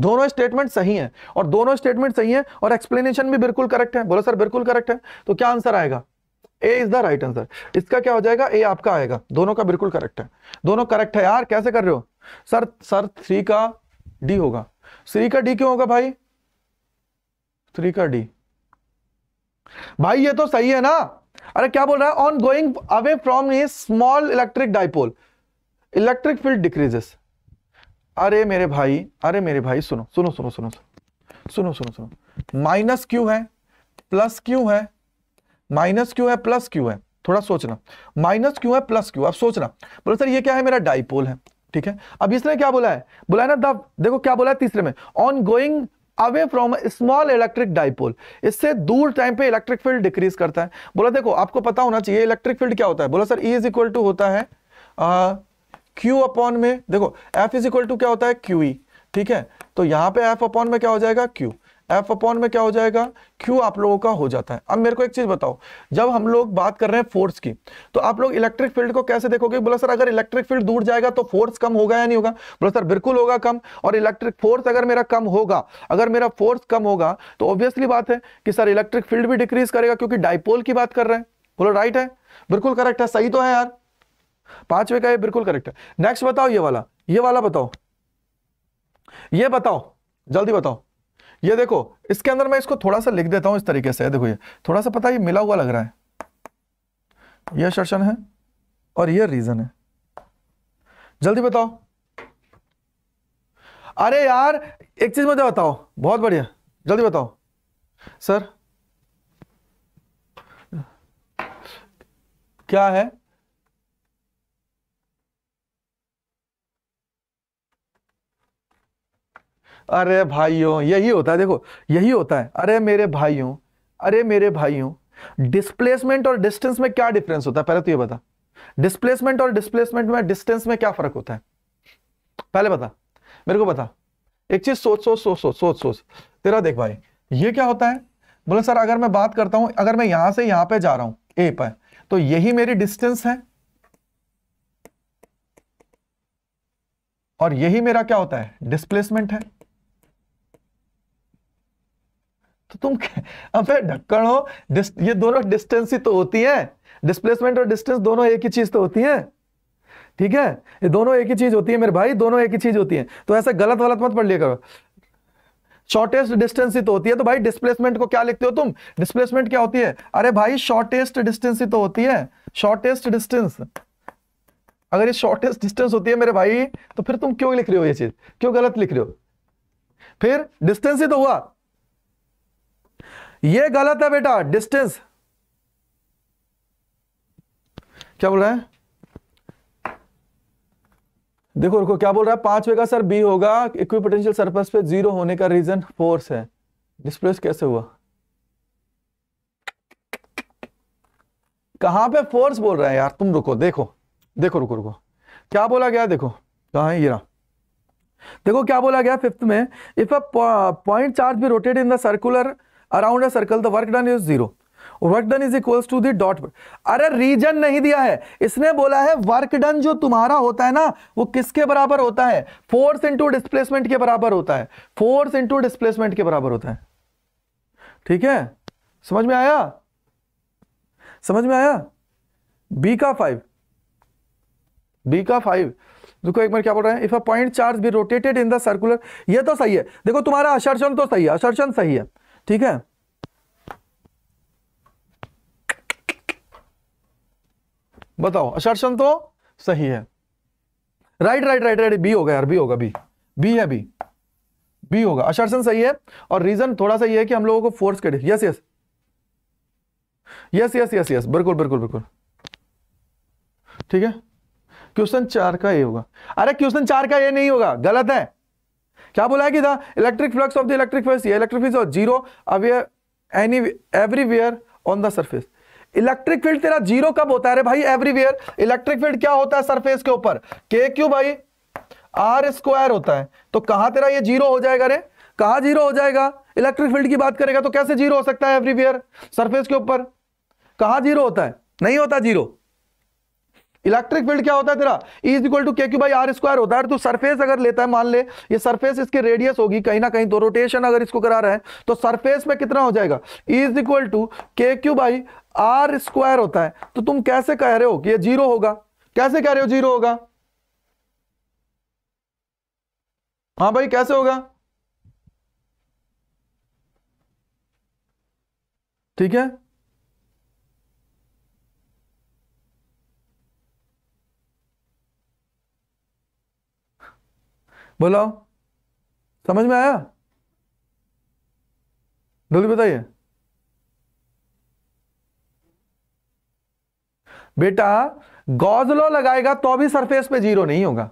दोनों स्टेटमेंट सही हैं और दोनों स्टेटमेंट सही हैं और एक्सप्लेनेशन भी बिल्कुल करेक्ट है बोलो सर बिल्कुल करेक्ट है तो क्या आंसर आएगा A is the right answer इसका क्या हो जाएगा ए आपका आएगा दोनों का बिल्कुल करेक्ट है दोनों करेक्ट है यार कैसे कर रहे हो सर सर थ्री का डी होगा थ्री का डी क्यों होगा भाई थ्री का डी भाई ये तो सही है ना अरे क्या बोल रहा है on going away from a small electric dipole electric field decreases अरे मेरे भाई अरे मेरे भाई सुनो सुनो सुनो सुनो सुनो सुनो सुनो सुनो माइनस क्यू है प्लस क्यू है माइनस क्यू है प्लस क्यू है थोड़ा सोचना माइनस क्यू है प्लस क्यू अब सोचना बोले सर ये क्या है मेरा डाइपोल है ठीक है अब इसने क्या बोला है बोला है ना दब देखो क्या बोला है तीसरे में on going away from small electric dipole इससे दूर टाइम पे इलेक्ट्रिक फील्ड डिक्रीज करता है बोला देखो आपको पता होना चाहिए इलेक्ट्रिक फील्ड क्या होता है बोला sir E is equal to होता है क्यू अपॉन में देखो एफ इज इक्वल टू क्या होता है क्यू e, ठीक है तो यहां पे एफ अपॉन में क्या हो जाएगा क्यू एफ अपॉन में क्या हो जाएगा क्यू आप लोगों का हो जाता है अब मेरे को एक चीज बताओ जब हम लोग बात कर रहे हैं फोर्स की तो आप लोग इलेक्ट्रिक फील्ड को कैसे देखोगे बोला सर अगर इलेक्ट्रिक फील्ड दूर जाएगा तो फोर्स कम होगा या नहीं होगा बोला सर बिल्कुल होगा कम और इलेक्ट्रिक फोर्स अगर मेरा कम होगा अगर मेरा फोर्स कम होगा तो ऑब्वियसली बात है कि सर इलेक्ट्रिक फील्ड भी डिक्रीज करेगा क्योंकि डाइपोल की बात कर रहे हैं बोलो राइट है बिल्कुल करेक्ट है सही तो है यार पांचवे का ये बिल्कुल करेक्ट है नेक्स्ट बताओ ये वाला ये वाला बताओ ये बताओ जल्दी बताओ ये देखो इसके अंदर मैं इसको थोड़ा सा लिख देता हूं इस तरीके से देखो ये थोड़ा सा पता ये मिला हुआ लग रहा है यह शर्षण है और यह रीजन है जल्दी बताओ अरे यार एक चीज मुझे बताओ बहुत बढ़िया जल्दी बताओ सर क्या है अरे भाइयों यही होता है देखो यही होता है अरे मेरे भाइयों अरे मेरे भाइयों डिस्प्लेसमेंट और डिस्टेंस में क्या डिफरेंस होता है पहले तो ये बता डिस्प्लेसमेंट और डिस्प्लेसमेंट में डिस्टेंस में क्या फर्क होता है पहले बता मेरे को बता एक चीज सोच सोच सोच सोच सोच सोच तेरा देख भाई ये क्या होता है बोले सर अगर मैं बात करता हूं अगर मैं यहां से यहां पे जा रहा हूं ए पर तो यही मेरी डिस्टेंस है और यही मेरा क्या होता है डिस्प्लेसमेंट है तो तुम अबे ढक्कन हो ये दोनों डिस्टेंस ही तो होती है डिस्प्लेसमेंट और डिस्टेंस दोनों एक ही चीज तो होती है ठीक है ये दोनों एक ही चीज होती है मेरे भाई दोनों एक ही चीज होती है तो ऐसे गलत वलत मत पढ़ लिया करो शॉर्टेस्ट डिस्टेंस ही तो होती है तो भाई डिस्प्लेसमेंट को क्या लिखते हो तुम डिस्प्लेसमेंट क्या होती है अरे भाई शॉर्टेस्ट डिस्टेंस ही तो होती है शॉर्टेस्ट डिस्टेंस अगर ये शॉर्टेस्ट डिस्टेंस होती है मेरे भाई तो फिर तुम क्यों लिख रहे हो ये चीज क्यों गलत लिख रहे हो फिर डिस्टेंस ही तो हुआ ये गलत है बेटा डिस्टेंस क्या बोल रहा है देखो रुको क्या बोल रहा है पांचवे का सर बी होगा इक्विपोटेंशियल सरफेस पे जीरो होने का रीजन फोर्स है डिस्प्लेस कैसे हुआ कहां पे फोर्स बोल रहा है यार तुम रुको देखो देखो रुको रुको क्या बोला गया देखो कहा है ये रहा देखो क्या बोला गया फिफ्थ में if a point charge be rotate in the circular around circle the work done is zero work done is equal to the dot अरे रीजन नहीं दिया है इसने बोला है वर्क डन जो तुम्हारा होता है ना वो किसके बराबर होता है फोर्स इंटू डिस्प्लेसमेंट के बराबर होता है फोर्स इंटू डिस्प्लेसमेंट के बराबर होता है ठीक है समझ में आया समझ में आया बी का फाइव बी का फाइव देखो एक बार क्या बोल रहे हैं if a point charge be rotated in the circular ये तो सही है देखो तुम्हारा असर्शन तो सही है असर्शन सही है ठीक है बताओ असर्शन तो सही है right right right right B होगा यार बी होगा बी बी है बी बी होगा असर्शन सही है और रीजन थोड़ा सा ये है कि हम लोगों को फोर्स करे yes yes yes yes yes yes बिल्कुल बिल्कुल बिल्कुल ठीक है क्वेश्चन चार का ए होगा अरे क्वेश्चन चार का ए नहीं होगा गलत है क्या बोला कि था electric flux of the electric face ये electric field zero aware any everywhere on the surface electric field तेरा जीरो कब होता है भाई एवरीवेयर इलेक्ट्रिक फील्ड क्या होता है सरफेस के ऊपर के क्यू भाई आर स्क्वायर होता है तो कहां तेरा ये जीरो हो जाएगा रे कहा जीरो हो जाएगा इलेक्ट्रिक फील्ड की बात करेगा तो कैसे जीरो हो सकता है एवरीवेयर सरफेस के ऊपर कहा जीरो होता है नहीं होता जीरो इलेक्ट्रिक फील्ड क्या होता है तेरा is equal to K Q by R square होता है तो सरफेस अगर लेता है मान ले ये सरफेस इसके रेडियस होगी कहीं ना कहीं तो रोटेशन अगर इसको करा रहे हैं तो सरफेस में कितना हो जाएगा is equal to K Q by R square होता है तो तुम कैसे कह रहे हो कि ये जीरो होगा कैसे कह रहे हो जीरो होगा हाँ भाई कैसे होगा ठीक है बोलो समझ में आया जल्दी बताइए बेटा गॉज लॉ लगाएगा तो भी सरफेस पे जीरो नहीं होगा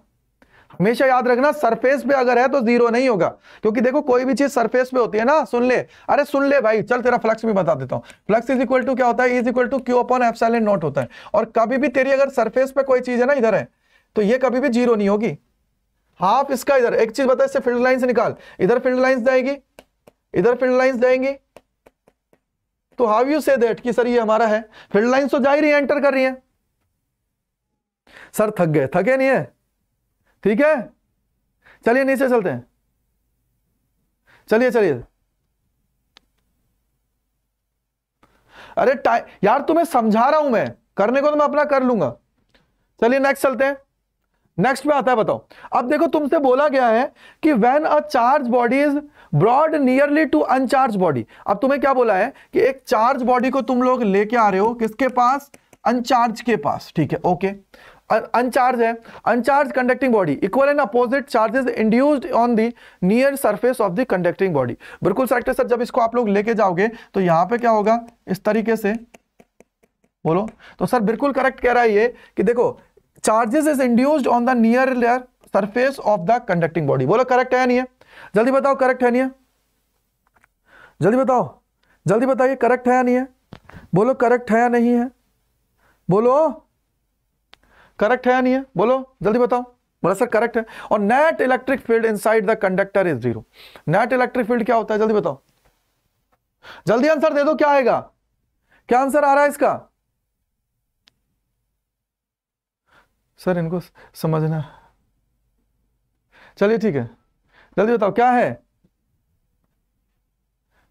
हमेशा याद रखना सरफेस पे अगर है तो जीरो नहीं होगा क्योंकि देखो कोई भी चीज सरफेस पे होती है ना सुन ले अरे सुन ले भाई चल तेरा फ्लक्स भी बता देता हूं फ्लक्स इज इक्वल टू क्या होता है is equal to Q upon F naught होता है और कभी भी तेरी अगर सरफेस पे कोई चीज है ना इधर है तो ये कभी भी जीरो नहीं होगी हाफ इसका इधर एक चीज बता इससे फील्ड लाइन से निकाल इधर फील्ड लाइन जाएगी इधर फील्ड लाइन जाएंगी तो हाउ यू से दैट कि सर ये हमारा है फील्ड लाइन तो जा ही रही है एंटर कर रही है सर थक गए थके नहीं है ठीक है चलिए नीचे चलते हैं चलिए चलिए अरे यार तुम्हें समझा रहा हूं मैं करने को तो मैं अपना कर लूंगा चलिए नेक्स्ट चलते हैं नेक्स्ट में आता है बताओ अब देखो तुमसे बोला गया है कि when a charge body is brought nearly to uncharged body अब तुम्हें क्या बोला है कि एक चार्ज बॉडी को तुम लोग लेके आ रहे हो किसके पास अनचार्ज के पास ठीक है ओके अनचार्ज है uncharged conducting body equal and opposite charges induced on the near surface of the conducting body बिल्कुल सेक्टर सर जब इसको आप लोग लेके जाओगे तो यहां पे क्या होगा इस तरीके से बोलो तो सर बिल्कुल करेक्ट कह रहा है ये कि देखो charges is induced on the near layer surface of the conducting body बोलो करेक्ट है या नहीं है जल्दी बताओ करेक्ट है नहीं है जल्दी बताओ जल्दी बताइए करेक्ट है या नहीं है बोलो करेक्ट है या नहीं है बोलो करेक्ट है या नहीं है बोलो जल्दी बताओ बोला सर करेक्ट है और net electric field inside the conductor is zero net electric field क्या होता है जल्दी बताओ जल्दी आंसर दे दो क्या आएगा क्या आंसर आ रहा है इसका सर इनको समझना चलिए ठीक है जल्दी बताओ क्या है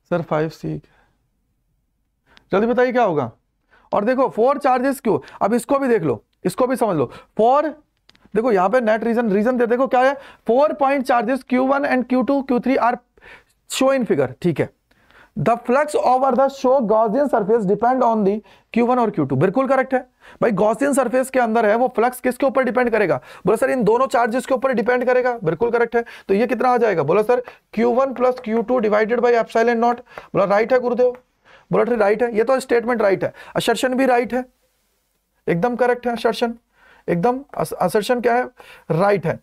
सर फाइव सी जल्दी बताइए क्या होगा और देखो फोर चार्जेस क्यों अब इसको भी देख लो इसको भी समझ लो फोर देखो यहां पे नेट रीजन रीजन दे देखो क्या है four point charges Q one and Q two Q three are show in figure ठीक है the flux over the show Gaussian surface depend on the Q one और क्यू टू बिल्कुल correct है भाई Gaussian surface के अंदर है वो फ्लक्स किसके ऊपर डिपेंड करेगा बोला सर इन दोनों चार्जेस के ऊपर डिपेंड करेगा बिल्कुल करेक्ट है तो ये कितना आ जाएगा बोला sir Q1 one plus Q two divided by epsilon naught बोला राइट है गुरुदेव बोला ठीक राइट है ये तो स्टेटमेंट राइट है असर्शन भी राइट है एकदम करेक्ट है असर्शन एकदम असर्शन क्या है राइट है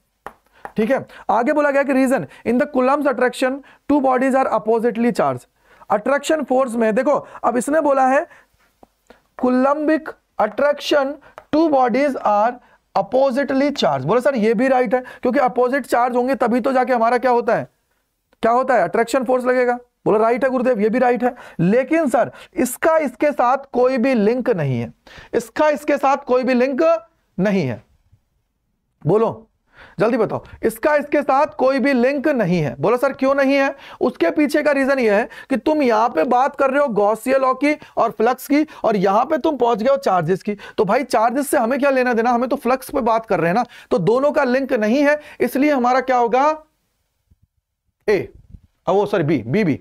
ठीक है आगे बोला गया कि reason in the Coulomb's attraction two bodies are oppositely charge attraction force में देखो अब इसने बोला है coulombic attraction two bodies are oppositely charge बोले सर ये भी राइट है क्योंकि अपोजिट चार्ज होंगे तभी तो जाके हमारा क्या होता है क्या होता है अट्रैक्शन फोर्स लगेगा बोला राइट है गुरुदेव ये भी राइट है लेकिन सर इसका इसके साथ कोई भी लिंक नहीं है इसका इसके साथ कोई भी लिंक नहीं है बोलो जल्दी बताओ इसका इसके साथ कोई भी लिंक नहीं है बोला सर क्यों नहीं है उसके पीछे का रीजन यह है कि तुम यहां पे बात कर रहे हो गौसीय लॉ की और फ्लक्स की और यहां पे तुम पहुंच गए हो चार्जेस की तो भाई चार्जेस से हमें क्या लेना देना हमें तो फ्लक्स पे बात कर रहे हैं ना तो दोनों का लिंक नहीं है इसलिए हमारा क्या होगा ए वो सॉरी बी बी बी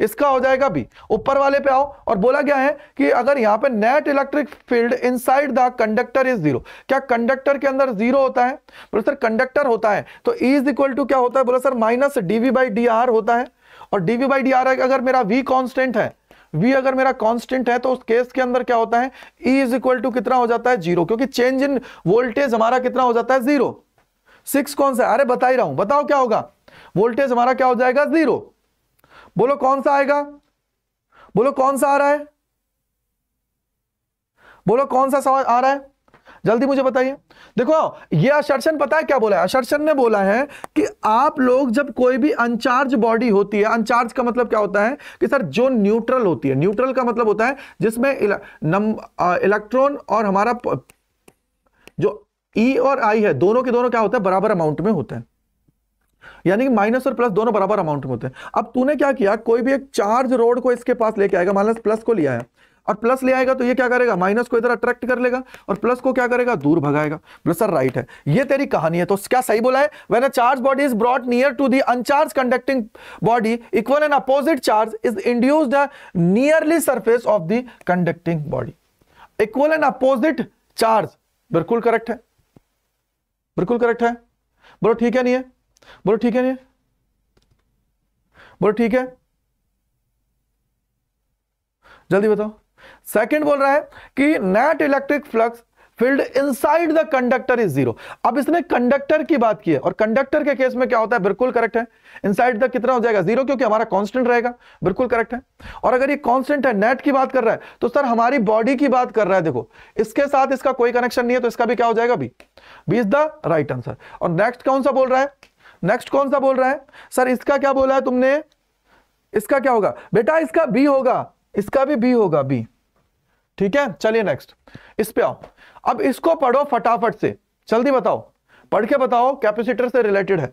इसका हो जाएगा बी ऊपर वाले पे आओ और बोला गया है कि अगर यहां पे net electric field inside the conductor is zero क्या कंडक्टर के अंदर जीरो होता है बोले सर कंडक्टर होता है तो इज इक्वल टू क्या होता है बोला sir minus D V by D R होता है और डीवी बाई डी आर अगर मेरा वी कॉन्स्टेंट है v अगर मेरा कांस्टेंट है तो उस केस के अंदर क्या होता है e इज इक्वल टू कितना हो जाता है जीरो क्योंकि चेंज इन वोल्टेज हमारा कितना हो जाता है जीरो सिक्स कौन सा अरे बता ही रहा हूं बताओ क्या होगा वोल्टेज हमारा क्या हो जाएगा जीरो बोलो कौन सा आएगा बोलो कौन सा आ रहा है बोलो कौन सा सवाल आ रहा है जल्दी मुझे बताइए देखो ये अशर्शन पता है क्या बोला है अशर्शन ने बोला है कि आप लोग जब कोई भी अनचार्ज बॉडी होती है अनचार्ज का मतलब क्या होता है कि सर जो न्यूट्रल होती है न्यूट्रल का मतलब होता है जिसमें नम, इलेक्ट्रॉन और हमारा जो ई e और आई है दोनों के दोनों क्या होता है बराबर अमाउंट में होता है यानी कि माइनस और प्लस दोनों बराबर अमाउंट में होते हैं अब तूने क्या किया कोई भी एक चार्ज रोड को इसके पास लेके आएगा माइनस प्लस को लिया है और प्लस ले आएगा तो ये क्या करेगा माइनस को इधर अट्रैक्ट कर लेगा और प्लस को क्या करेगा दूर भगाएगा मतलब सर राइट है ये तेरी कहानी है तो क्या सही बोला है when a charge body is brought near to the uncharged conducting body equal and opposite charge is induced nearly surface of the conducting body equal and opposite charge बिल्कुल करेक्ट है बिल्कुल करेक्ट है बोलो ठीक है नहीं है बोलो ठीक है ये बोलो ठीक है जल्दी बताओ सेकंड बोल रहा है कि net electric flux field inside the conductor is zero अब इसने कंडक्टर की बात की है और कंडक्टर के केस में क्या होता है बिल्कुल करेक्ट है इनसाइड द कितना हो जाएगा जीरो क्योंकि हमारा कांस्टेंट रहेगा बिल्कुल करेक्ट है और अगर ये कांस्टेंट है नेट की बात कर रहा है तो सर हमारी बॉडी की बात कर रहा है देखो इसके साथ इसका कोई कनेक्शन नहीं है तो इसका भी क्या हो जाएगा B B is the right answer और नेक्स्ट कौन सा बोल रहा है नेक्स्ट कौन सा बोल रहा है सर इसका क्या बोला है तुमने इसका क्या होगा बेटा इसका बी होगा इसका भी बी होगा बी ठीक है चलिए नेक्स्ट इस पे आओ अब इसको पढ़ो फटाफट से जल्दी बताओ पढ़ के बताओ कैपेसिटर से रिलेटेड है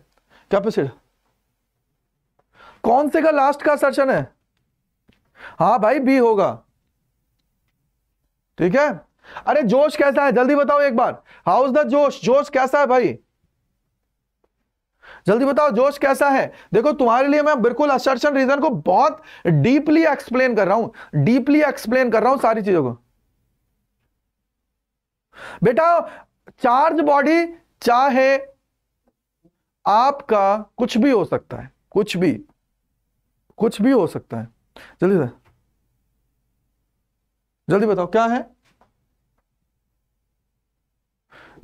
कैपेसिटर कौन से का लास्ट का सर्शन है हाँ भाई बी होगा ठीक है अरे जोश कैसा है जल्दी बताओ एक बार हाउस द जोश जोश कैसा है भाई जल्दी बताओ जोश कैसा है देखो तुम्हारे लिए मैं बिल्कुल असर्शन रीजन को बहुत डीपली एक्सप्लेन कर रहा हूं डीपली एक्सप्लेन कर रहा हूं सारी चीजों को बेटा चार्ज बॉडी चाहे आपका कुछ भी हो सकता है कुछ भी कुछ भी हो सकता है जल्दी सर जल्दी बताओ क्या है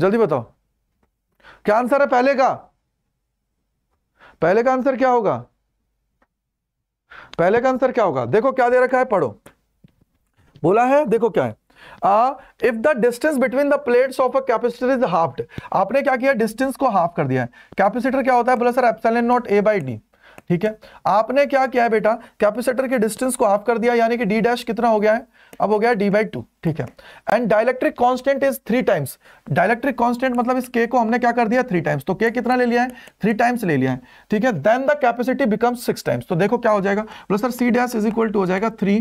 जल्दी बताओ क्या आंसर है पहले का पहले का आंसर क्या होगा पहले का आंसर क्या होगा देखो क्या दे रखा है पढ़ो बोला है देखो क्या है if the distance between the plates of a capacitor is halved आपने क्या किया डिस्टेंस को हाफ कर दिया है कैपेसिटर क्या होता है बोला sir epsilon naught A by D ठीक है आपने क्या किया है बेटा कैपेसिटर के डिस्टेंस को हाफ कर दिया यानी कि डी डैश कितना हो गया है अब हो गया डी बाई टू ठीक है and dielectric constant is three times dielectric constant मतलब इस के को हमने क्या कर दिया थ्री टाइम्स तो के कितना ले लिया है थ्री टाइम्स ले लिया है ठीक है then the capacity become six times तो देखो क्या हो जाएगा बोलो sir C dash is equal to हो जाएगा three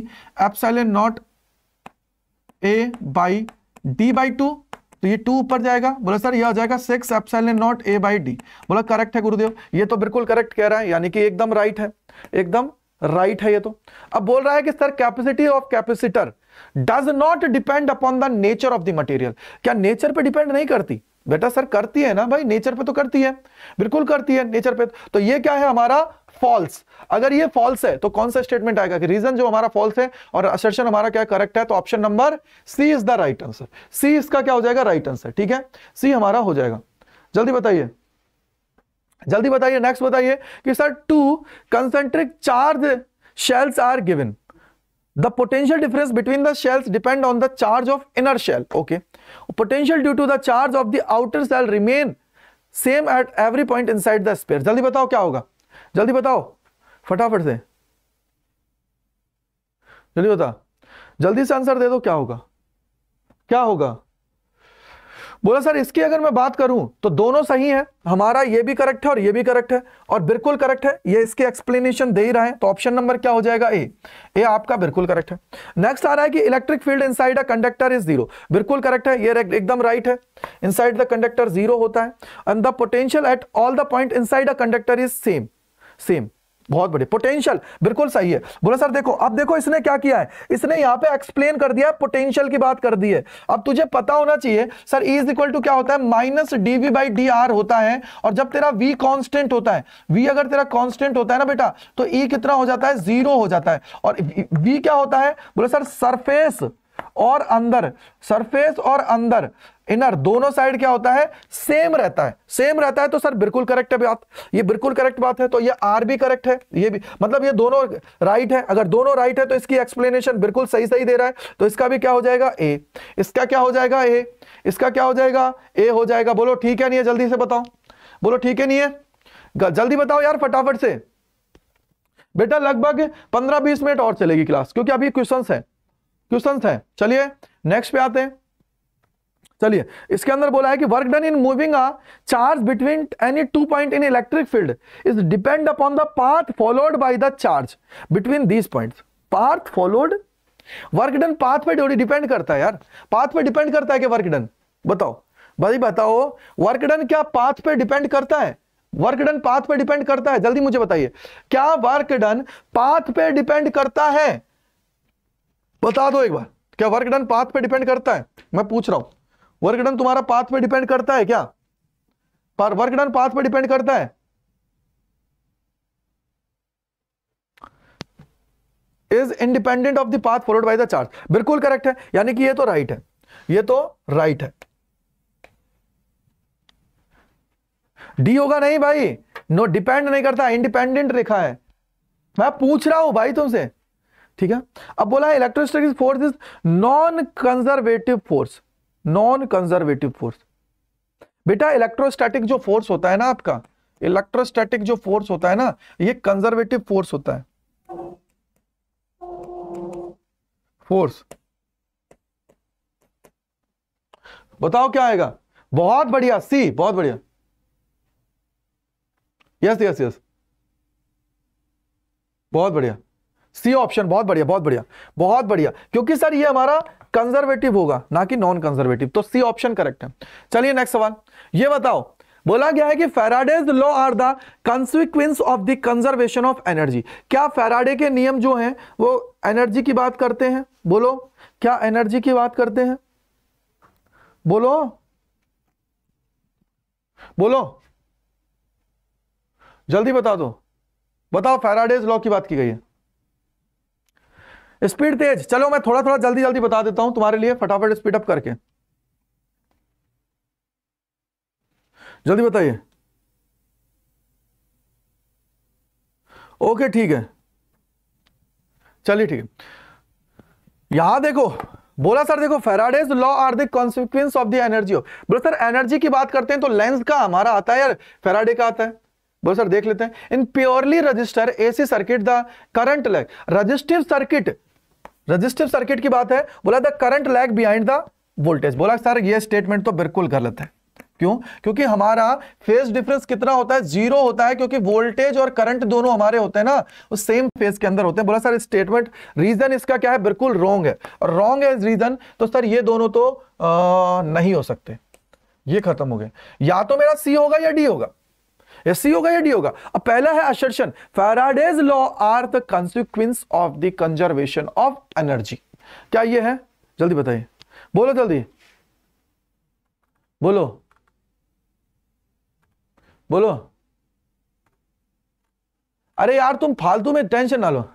epsilon naught A by D by two तो ये टू ऊपर जाएगा बोला सर यह आ जाएगा six epsilon not A by D बोला करेक्ट है गुरुदेव ये तो बिल्कुल करेक्ट कह रहा है यानी कि एकदम राइट है एकदम राइट है ये तो अब बोल रहा है कि sir capacity of capacitor does not depend upon the nature of the material क्या नेचर पे डिपेंड नहीं करती बेटा सर करती है ना भाई नेचर पे तो करती है बिल्कुल करती है नेचर पे तो ये क्या है हमारा फॉल्स अगर ये फॉल्स है तो कौन सा स्टेटमेंट आएगा कि रीजन जो हमारा फॉल्स है और असर्शन हमारा क्या करेक्ट है तो option number C is the right answer C इसका क्या हो जाएगा राइट आंसर ठीक है सी हमारा हो जाएगा जल्दी बताइए जल्दी बताइए नेक्स्ट बताइए कि sir two concentric charge shells are given the potential difference between the shells depend on the charge of inner shell okay potential due to the charge of the outer shell remain same at every point in the sphere जल्दी बताओ क्या होगा जल्दी बताओ फटाफट से जल्दी बता जल्दी से आंसर दे दो क्या होगा क्या होगा बोला सर इसकी अगर मैं बात करूं तो दोनों सही है हमारा ये भी करेक्ट है और ये भी करेक्ट है और बिल्कुल करेक्ट है ये इसके एक्सप्लेनेशन दे ही रहे तो ऑप्शन नंबर क्या हो जाएगा ए ए आपका बिल्कुल करेक्ट है नेक्स्ट आ रहा है कि electric field inside a conductor is zero बिल्कुल करेक्ट है ये एकदम राइट है इनसाइड द कंडक्टर जीरो होता है and the potential at all the point inside a conductor is same same बहुत बड़ी पोटेंशियल बिल्कुल सही है बोला सर देखो अब देखो इसने क्या किया है इसने यहां पे एक्सप्लेन कर दिया पोटेंशियल की बात कर दी है अब तुझे पता होना चाहिए sir E is equal to क्या होता है minus D V by D R होता है और जब तेरा वी कांस्टेंट होता है वी अगर तेरा कांस्टेंट होता है ना बेटा तो ई e कितना हो जाता है जीरो हो जाता है और वी क्या होता है बोला सर सरफेस और अंदर सरफेस और अंदर इनर दोनों साइड क्या होता है सेम रहता है सेम रहता है तो सर बिल्कुल करेक्ट है बात ये बिल्कुल करेक्ट बात है तो ये आर भी करेक्ट है ये भी मतलब ये दोनों राइट है अगर दोनों राइट है तो इसकी एक्सप्लेनेशन बिल्कुल सही सही दे रहा है तो इसका भी क्या हो जाएगा ए इसका क्या हो जाएगा ए इसका क्या हो जाएगा ए हो जाएगा बोलो ठीक है नहीं है जल्दी से बताओ बोलो ठीक है नहीं है जल्दी बताओ यार फटाफट से बेटा लगभग पंद्रह बीस मिनट और चलेगी क्लास क्योंकि अभी क्वेश्चन है क्वेश्चन है चलिए नेक्स्ट पे आते हैं चलिए इसके अंदर बोला है कि work done in moving a charge between any two point in electric field is depend upon the path followed by the charge between these points path followed work done path पे डिपेंड करता है यार path पे depend करता है कि work done बताओ भाई बताओ वर्क डन क्या पाथ पे डिपेंड करता है वर्क डन पाथ पे डिपेंड करता है जल्दी मुझे बताइए क्या वर्क डन पाथ पे डिपेंड करता है बता दो एक बार क्या वर्क डन पाथ पे डिपेंड करता है मैं पूछ रहा हूं वर्क डन तुम्हारा पाथ पे डिपेंड करता है क्या पर वर्क डन पाथ पे डिपेंड करता है is independent of the path followed by the charge बिल्कुल करेक्ट है यानी कि ये तो राइट है ये तो राइट है डी होगा नहीं भाई नो डिपेंड नहीं करता इंडिपेंडेंट रेखा है मैं पूछ रहा हूं भाई तुमसे ठीक है अब बोला electrostatic force is non conservative force non conservative force बेटा इलेक्ट्रोस्टैटिक जो फोर्स होता है ना आपका इलेक्ट्रोस्टैटिक जो फोर्स होता है ना ये कंजर्वेटिव फोर्स होता है फोर्स बताओ क्या आएगा बहुत बढ़िया सी बहुत बढ़िया यस यस यस बहुत बढ़िया सी ऑप्शन बहुत बढ़िया बहुत बढ़िया बहुत बढ़िया क्योंकि सर ये हमारा कंजर्वेटिव होगा ना कि नॉन कंजर्वेटिव तो सी ऑप्शन करेक्ट है चलिए नेक्स्ट सवाल ये बताओ बोला गया है कि Faraday's law are the consequence of the conservation of energy क्या फेराडे के नियम जो हैं वो एनर्जी की बात करते हैं बोलो क्या एनर्जी की बात करते हैं बोलो बोलो जल्दी बता दो बताओ फेराडेज लॉ की बात की गई है स्पीड तेज चलो मैं थोड़ा थोड़ा जल्दी जल्दी बता देता हूं तुम्हारे लिए फटाफट स्पीड अप करके जल्दी बताइए ओके ठीक है चलिए ठीक है यहां देखो बोला सर देखो Faraday's law are the consequence of the energy of बोलो सर एनर्जी की बात करते हैं तो लेंस का हमारा आता है यार फेराडे का आता है बोलो सर देख लेते हैं in purely resistor AC circuit the current lag resistive circuit resistive circuit की बात है बोला the current lag behind the voltage बोला सर यह स्टेटमेंट तो बिल्कुल गलत है क्यों क्योंकि हमारा फेज डिफरेंस कितना होता है जीरो होता है क्योंकि वोल्टेज और करंट दोनों हमारे होते हैं ना उस सेम फेज के अंदर होते हैं बोला सर स्टेटमेंट रीजन इसका क्या है बिल्कुल रॉन्ग है और रॉन्ग है रीजन तो सर ये दोनों तो आ, नहीं हो सकते ये खत्म हो गए या तो मेरा सी होगा या डी होगा सी होगा या डी होगा अब पहला है assertion Faraday's law are the consequence of the conservation of energy क्या ये है जल्दी बताइए बोलो जल्दी बोलो बोलो अरे यार तुम फालतू में टेंशन ना लो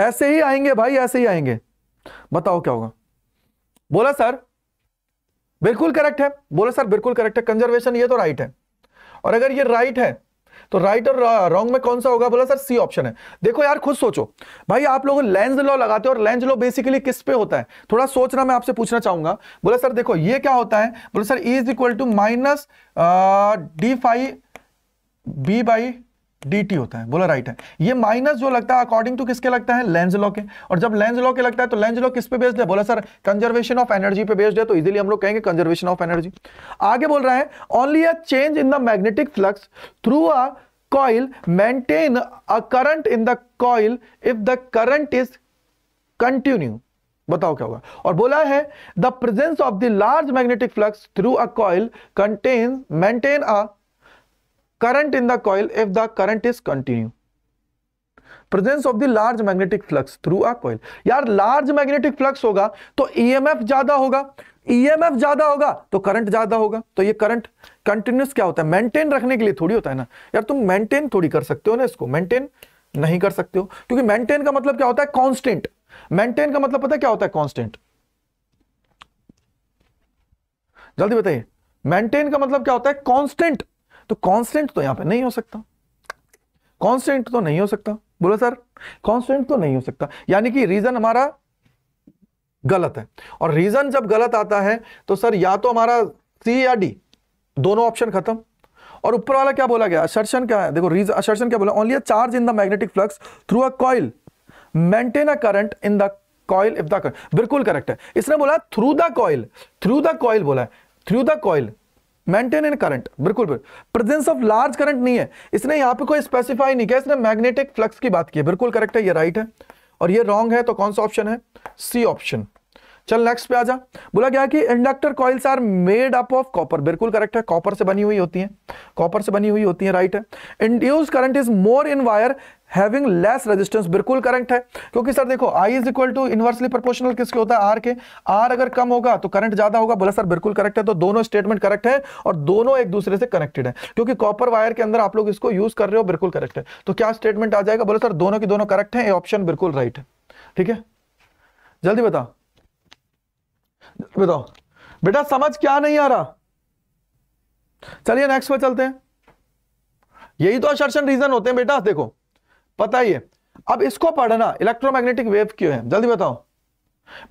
ऐसे ही आएंगे भाई ऐसे ही आएंगे बताओ क्या होगा बोला सर बिल्कुल करेक्ट है बोला सर बिल्कुल करेक्ट है कंजर्वेशन ये तो राइट है और अगर ये राइट है तो राइट और रॉन्ग में कौन सा होगा बोला सर सी ऑप्शन है देखो यार खुद सोचो भाई आप लोग लेंज लॉ लगाते हो और लेंज लॉ बेसिकली किस पे होता है थोड़ा सोचना मैं आपसे पूछना चाहूंगा बोला सर देखो ये क्या होता है बोला sir is equal to minus D phi B by dt होता है बोला राइट है ये माइनस जो लगता है अकॉर्डिंग टू किसके लगता है लेंज लॉ के और जब लेंज लॉ के लगता है तो लेंज लॉ किस पे बेस्ड है बोला सर कंजर्वेशन ऑफ एनर्जी पे बेस्ड है तो इजीली हम लोग कहेंगे कंजर्वेशन ऑफ एनर्जी आगे बोल रहा है only a change in the magnetic flux through a coil maintain a current in the coil if the current is continue बताओ क्या होगा और बोला है the presence of the large magnetic flux through a coil contain maintain a current in the coil if the current is continue presence of the large magnetic flux through a coil यार large magnetic flux होगा तो EMF e ज्यादा होगा EMF e ज्यादा होगा तो current ज्यादा होगा तो ये करंट कंटिन्यूस क्या होता है मेंटेन रखने के लिए थोड़ी होता है ना यार तुम मेंटेन थोड़ी कर सकते हो ना इसको मेंटेन नहीं कर सकते हो क्योंकि मेंटेन का मतलब क्या होता है कांस्टेंट मेंटेन का मतलब पता है क्या होता है कांस्टेंट जल्दी बताइए मेंटेन का मतलब क्या होता है कांस्टेंट तो कांस्टेंट तो यहां पे नहीं हो सकता कांस्टेंट तो नहीं हो सकता बोलो सर कांस्टेंट तो नहीं हो सकता यानी कि रीजन हमारा गलत है और रीजन जब गलत आता है तो सर या तो हमारा सी या डी दोनों ऑप्शन खत्म और ऊपर वाला क्या बोला गया असर्शन क्या है देखो रीजन असर्शन क्या बोला only a charge in the magnetic flux through a coil maintain a current in the coil if the बिल्कुल करेक्ट है इसने बोला through the coil through the coil बोला है through the coil maintain in current बिल्कुल presence of large current नहीं है इसने यहां पे कोई स्पेसिफाई नहीं किया इसने मैग्नेटिक फ्लक्स की बात की है बिल्कुल करेक्ट है ये राइट है और ये रॉन्ग है तो कौन सा ऑप्शन है सी ऑप्शन चल नेक्स्ट पे आजा बोला गया कि inductor coils are made up of copper बिल्कुल करेक्ट है कॉपर से बनी हुई होती हैं कॉपर से बनी हुई होती हैं राइट है induce current is more in wire having less resistance बिल्कुल करेक्ट है क्योंकि सर देखो I is equal to inversely proportional किसके होता है आर के आर अगर कम होगा तो करंट ज्यादा होगा बोला सर बिल्कुल करेक्ट है तो दोनों स्टेटमेंट करेक्ट है और दोनों एक दूसरे से कनेक्टेड है क्योंकि कॉपर वायर के अंदर आप लोग इसको यूज कर रहे हो बिल्कुल करेक्ट है तो क्या स्टेटमेंट आ जाएगा बोला सर दोनों की दोनों करेक्ट है ऑप्शन बिल्कुल राइट है ठीक है जल्दी बताओ बताओ बेटा समझ क्या नहीं आ रहा चलिए नेक्स्ट पर चलते हैं यही तो असर्शन रीजन होते हैं बेटा देखो पता ही है अब इसको पढ़ना इलेक्ट्रोमैग्नेटिक वेव क्यों है जल्दी बताओ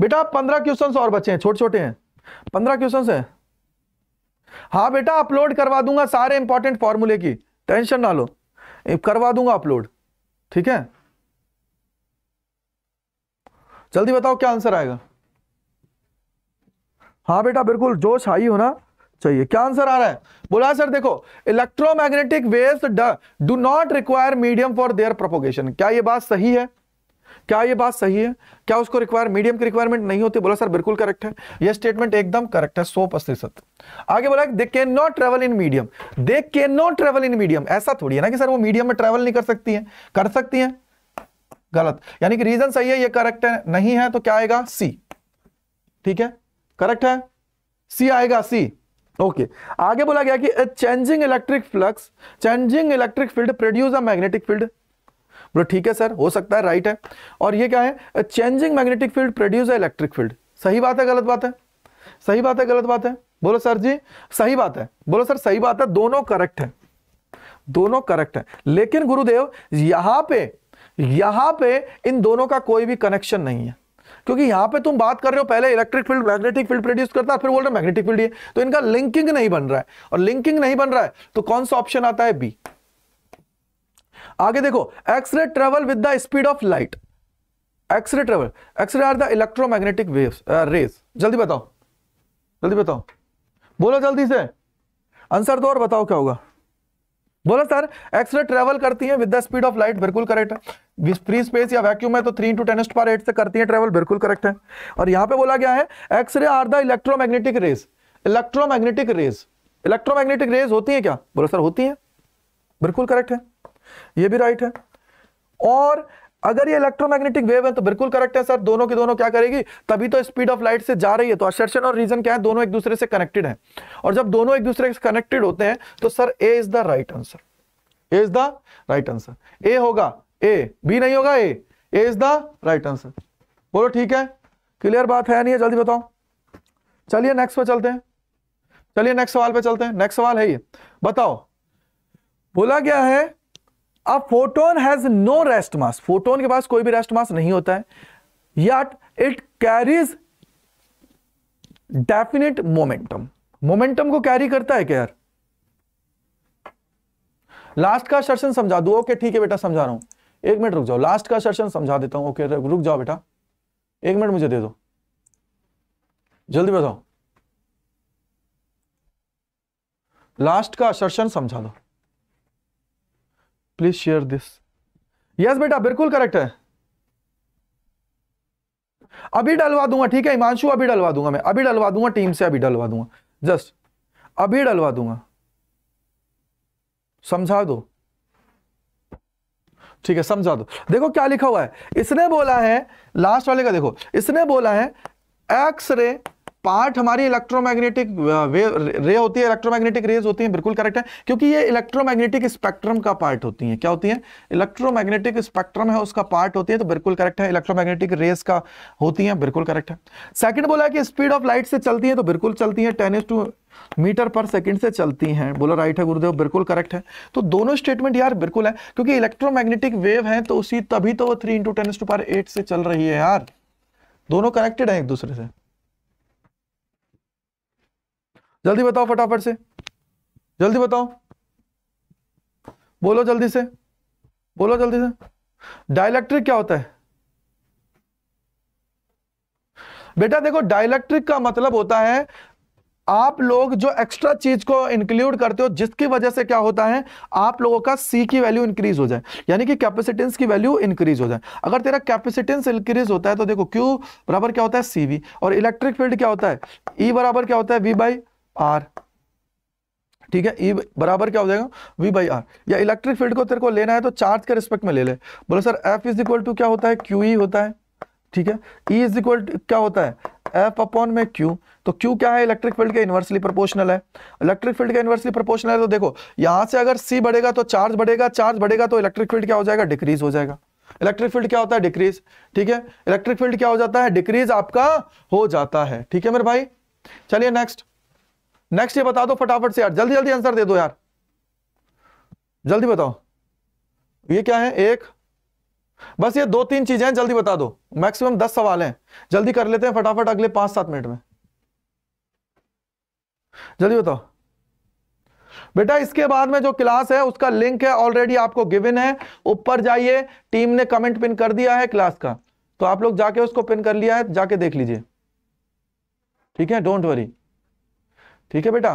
बेटा पंद्रह क्वेश्चन और बचे हैं छोटे छोटे हैं पंद्रह क्वेश्चन है हाँ बेटा अपलोड करवा दूंगा सारे इंपॉर्टेंट फॉर्मूले की टेंशन ना लो करवा दूंगा अपलोड ठीक है जल्दी बताओ क्या आंसर आएगा हाँ बेटा बिल्कुल जोश हाई ना चाहिए क्या आंसर आ रहा है बोला सर देखो electromagnetic waves do not require medium for their propagation क्या ये बात सही है क्या ये बात सही है क्या उसको रिक्वायर मीडियम की रिक्वायरमेंट नहीं होती बोला सर बिल्कुल करेक्ट है ये स्टेटमेंट एकदम करेक्ट है सौ प्रतिशत आगे बोला they can not travel in medium they can not travel in medium ऐसा थोड़ी है ना कि सर वो मीडियम में ट्रेवल नहीं कर सकती है कर सकती है गलत यानी कि रीजन सही है ये करेक्ट है नहीं है तो क्या आएगा सी ठीक है करेक्ट है सी आएगा सी ओके okay. आगे बोला गया कि changing electric flux changing electric field produce a magnetic field बोलो ठीक है सर हो सकता है राइट है और ये क्या है changing magnetic field produce a electric field सही बात है गलत बात है सही बात है गलत बात है बोलो सर जी सही बात है बोलो सर सही बात है दोनों करेक्ट है दोनों करेक्ट है लेकिन गुरुदेव यहां पे यहां पे इन दोनों का कोई भी कनेक्शन नहीं है क्योंकि यहां पे तुम बात कर रहे हो पहले electric field magnetic field produce करता है फिर बोल रहे मैग्नेटिक फील्ड ये तो इनका लिंकिंग नहीं बन रहा है और लिंकिंग नहीं बन रहा है तो कौन सा ऑप्शन आता है बी आगे देखो x-ray travel with the speed of light x-ray travel x-ray are the electromagnetic wave rays जल्दी बताओ जल्दी बताओ बोलो जल्दी से आंसर दो और बताओ क्या होगा बोला सर एक्सरे ट्रेवल करती है with the speed of light बिल्कुल करेक्ट है फ्री स्पेस या वैक्यूम है तो थ्री इंटू टेन पर एट से करती है ट्रेवल बिल्कुल करेक्ट है और यहां पे बोला गया है x-ray are the electromagnetic rays electromagnetic rays electromagnetic rays होती है क्या बोला सर होती है बिल्कुल करेक्ट है ये भी राइट है और अगर ये इलेक्ट्रोमैग्नेटिक वेव है तो बिल्कुल करेक्ट है सर दोनों की दोनों क्या करेगी तभी तो स्पीड ऑफ लाइट से जा रही है तो असर्शन और रीजन क्या है दोनों एक दूसरे से कनेक्टेड है और जब दोनों एक दूसरे से कनेक्टेड होते हैं तो sir A is the right answer A is the right answer A होगा ए बी नहीं होगा A A is the right answer बोलो ठीक है क्लियर बात है नहीं है जल्दी बताओ चलिए नेक्स्ट पे चलते हैं चलिए नेक्स्ट सवाल पे चलते हैं नेक्स्ट सवाल है ये बताओ बोला गया है a photon has no rest mass photon के पास कोई भी रेस्ट मास नहीं होता है yet it carries definite momentum momentum को कैरी करता है क्या यार लास्ट का सर्शन समझा दू ओके ठीक है बेटा समझा रहा हूं एक मिनट रुक जाओ लास्ट का सर्शन समझा देता हूं ओके रुक जाओ बेटा एक मिनट मुझे दे दो जल्दी बताओ लास्ट का सर्शन समझा दो प्लीज शेयर दिस यस बेटा बिल्कुल करेक्ट है अभी डलवा दूंगा ठीक है हिमांशु अभी डलवा दूंगा मैं अभी डलवा दूंगा टीम से अभी डलवा दूंगा जस्ट अभी डलवा दूंगा समझा दो ठीक है समझा दो देखो क्या लिखा हुआ है इसने बोला है लास्ट वाले का देखो इसने बोला है एक्स रे पार्ट हमारी इलेक्ट्रोमैग्नेटिक uh, रे होती है इलेक्ट्रोमैग्नेटिक रेज होती है बिल्कुल करेक्ट है क्योंकि ये इलेक्ट्रोमैग्नेटिक स्पेक्ट्रम का पार्ट होती है क्या होती है इलेक्ट्रोमैग्नेटिक स्पेक्ट्रम है उसका पार्ट होती है तो बिल्कुल करेक्ट है इलेक्ट्रोमैग्नेटिक रेज का होती है बिल्कुल करेक्ट है सेकंड बोला कि स्पीड ऑफ लाइट से चलती है तो बिल्कुल चलती है ten to meter per second से चलती हैं बोला राइट है गुरुदेव बिल्कुल करेक्ट है तो दोनों स्टेटमेंट यार बिल्कुल है क्योंकि इलेक्ट्रोमैग्नेटिक वेव है तो उसी तभी तो वो थ्री इंटू टेन टू पर एट से चल रही है यार दोनों कनेक्टेड है एक दूसरे से जल्दी बताओ फटाफट से जल्दी बताओ बोलो जल्दी से बोलो जल्दी से डायलैक्ट्रिक क्या होता है बेटा देखो डायलैक्ट्रिक का मतलब होता है आप लोग जो एक्स्ट्रा चीज को इंक्लूड करते हो जिसकी वजह से क्या होता है आप लोगों का सी की वैल्यू इंक्रीज हो जाए यानी कि कैपेसिटेंस की वैल्यू इंक्रीज हो जाए अगर तेरा कैपेसिटेंस इंक्रीज होता है तो देखो क्यू बराबर क्या होता है सी और इलेक्ट्रिक फील्ड क्या होता है ई e बराबर क्या होता है वी बाई आर ठीक है ई e बराबर क्या हो जाएगा वी बाई आर या इलेक्ट्रिक फील्ड को तेरे को लेना है तो चार्ज के रिस्पेक्ट में ले ले बोलो sir F is equal to क्या होता है क्यू ई e होता है ठीक है ई इज इक्वल टू क्या होता है एफ अपॉन में क्यू तो क्यू क्या है इलेक्ट्रिक फील्ड के इन्वर्सली प्रोपोर्शनल है इलेक्ट्रिक फील्ड का इन्वर्सली प्रोपोर्शनल है तो देखो यहां से अगर सी बढ़ेगा तो चार्ज बढ़ेगा चार्ज बढ़ेगा तो इलेक्ट्रिक फील्ड क्या हो जाएगा डिक्रीज हो जाएगा इलेक्ट्रिक फील्ड क्या होता है डिक्रीज ठीक है इलेक्ट्रिक फील्ड क्या हो जाता है डिक्रीज आपका हो जाता है ठीक है मेरे भाई चलिए नेक्स्ट नेक्स्ट ये बता दो फटाफट से यार जल्दी जल्दी आंसर दे दो यार जल्दी बताओ ये क्या है एक बस ये दो तीन चीजें हैं जल्दी बता दो मैक्सिमम दस सवाल हैं जल्दी कर लेते हैं फटाफट अगले पांच सात मिनट में जल्दी बताओ बेटा इसके बाद में जो क्लास है उसका लिंक है ऑलरेडी आपको गिवन है ऊपर जाइए टीम ने कमेंट पिन कर दिया है क्लास का तो आप लोग जाके उसको पिन कर लिया है जाके देख लीजिए ठीक है डोंट वरी ठीक है बेटा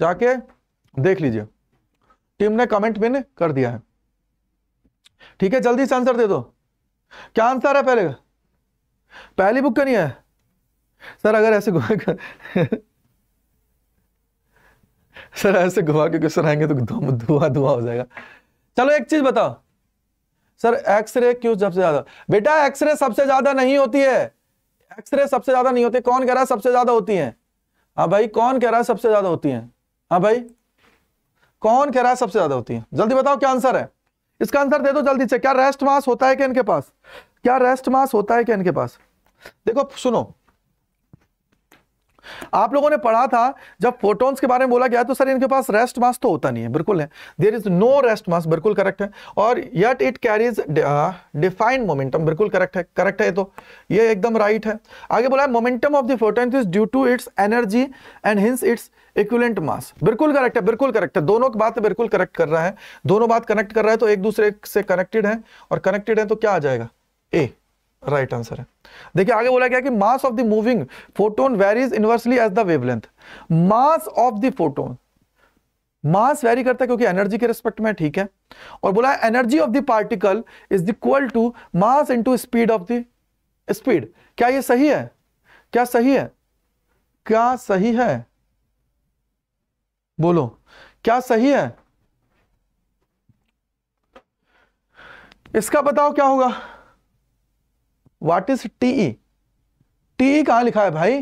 जाके देख लीजिए टीम ने कमेंट पिन कर दिया है ठीक है जल्दी से आंसर दे दो क्या आंसर है पहले पहली बुक का नहीं है सर अगर ऐसे घुमा कर सर ऐसे घुमा के क्वेश्चन आएंगे तो धुआं धुआं हो जाएगा चलो एक चीज बताओ सर एक्सरे क्यों सबसे ज्यादा बेटा एक्सरे सबसे ज्यादा नहीं होती है एक्सरे सबसे ज्यादा नहीं होती कौन कह रहा है सबसे ज्यादा होती है हाँ भाई कौन कह रहा है सबसे ज्यादा होती है हाँ भाई कौन कह रहा है सबसे ज्यादा होती है जल्दी बताओ क्या आंसर है इसका आंसर दे दो जल्दी से क्या रेस्ट मास होता है क्या इनके पास क्या रेस्ट मास होता है क्या इनके पास देखो सुनो आप लोगों ने पढ़ा था जब फोटोन्स के बारे में बोला गया तो सर इनके पास रेस्ट मास तो होता नहीं है बिल्कुल है there is no rest mass बिल्कुल करेक्ट है और yet it carries defined momentum बिल्कुल करेक्ट है करेक्ट है तो ये एकदम राइट है आगे बोला है momentum of the photon is due to its energy and hence its equivalent mass बिल्कुल करेक्ट है बिल्कुल करेक्ट है दोनों की बात बिल्कुल करेक्ट कर रहा है दोनों बात कनेक्ट कर रहा है तो एक दूसरे से कनेक्टेड है और कनेक्टेड है तो क्या आ जाएगा ए राइट आंसर है देखिए आगे बोला गया कि mass of the moving photon varies inversely as the wavelength mass of the photon mass vary करता है क्योंकि एनर्जी के रिस्पेक्ट में ठीक है और बोला energy of the particle is equal to mass into speed of the speed क्या ये सही है क्या सही है क्या सही है बोलो क्या सही है इसका बताओ क्या होगा वाट इज टीई टीई कहां लिखा है भाई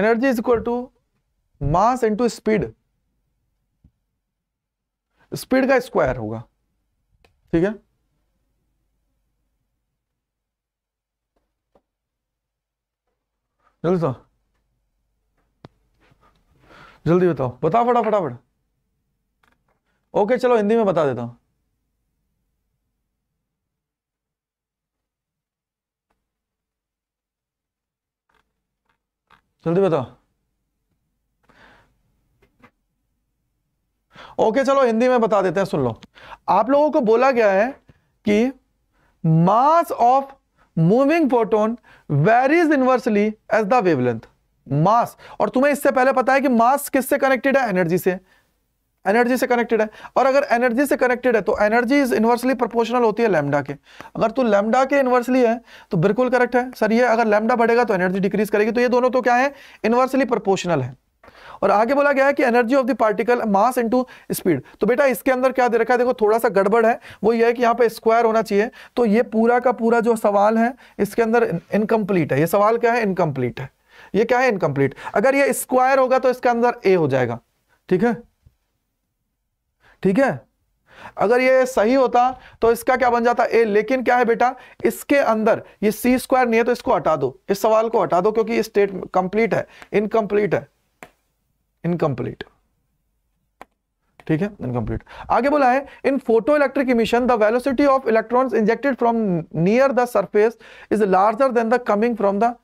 energy is equal to mass into speed speed का स्क्वायर होगा ठीक है जल्दी सा जल्दी बताओ बताओ फटाफट फटाफट ओके चलो हिंदी में बता देता हूं जल्दी बताओ ओके चलो हिंदी में बता देते हैं सुन लो आप लोगों को बोला गया है कि mass of moving photon varies inversely as the wavelength mass और तुम्हें इससे पहले पता है कि मास किससे कनेक्टेड है एनर्जी से एनर्जी से कनेक्टेड है और अगर एनर्जी से कनेक्टेड है तो एनर्जी इज इन्वर्सली प्रोपोर्शनल होती है लैम्डा के अगर तू लैम्डा के इन्वर्सली है तो बिल्कुल करेक्ट है सर ये अगर लैम्डा बढ़ेगा तो एनर्जी डिक्रीज करेगी तो ये दोनों तो क्या है इन्वर्सली प्रोपोर्शनल है और आगे बोला गया है कि energy of the particle mass into speed तो बेटा इसके अंदर क्या दे रखा है देखो थोड़ा सा गड़बड़ है वो ये है कि यहाँ पे स्क्वायर होना चाहिए तो ये पूरा का पूरा जो सवाल है इसके अंदर इनकम्प्लीट है ये सवाल क्या है इनकम्प्लीट है ये क्या है इनकम्प्लीट अगर ये स्क्वायर होगा तो इसके अंदर ए हो जाएगा ठीक है ठीक है अगर ये सही होता तो इसका क्या बन जाता ए लेकिन क्या है बेटा इसके अंदर ये सी स्क्वायर नहीं है तो इसको हटा दो इस सवाल को हटा दो क्योंकि ये स्टेट कंप्लीट है इनकम्प्लीट है इनकम्प्लीट ठीक है इनकम्प्लीट आगे बोला है in photo electric emission the velocity of electrons injected from near the surface is larger than the coming from the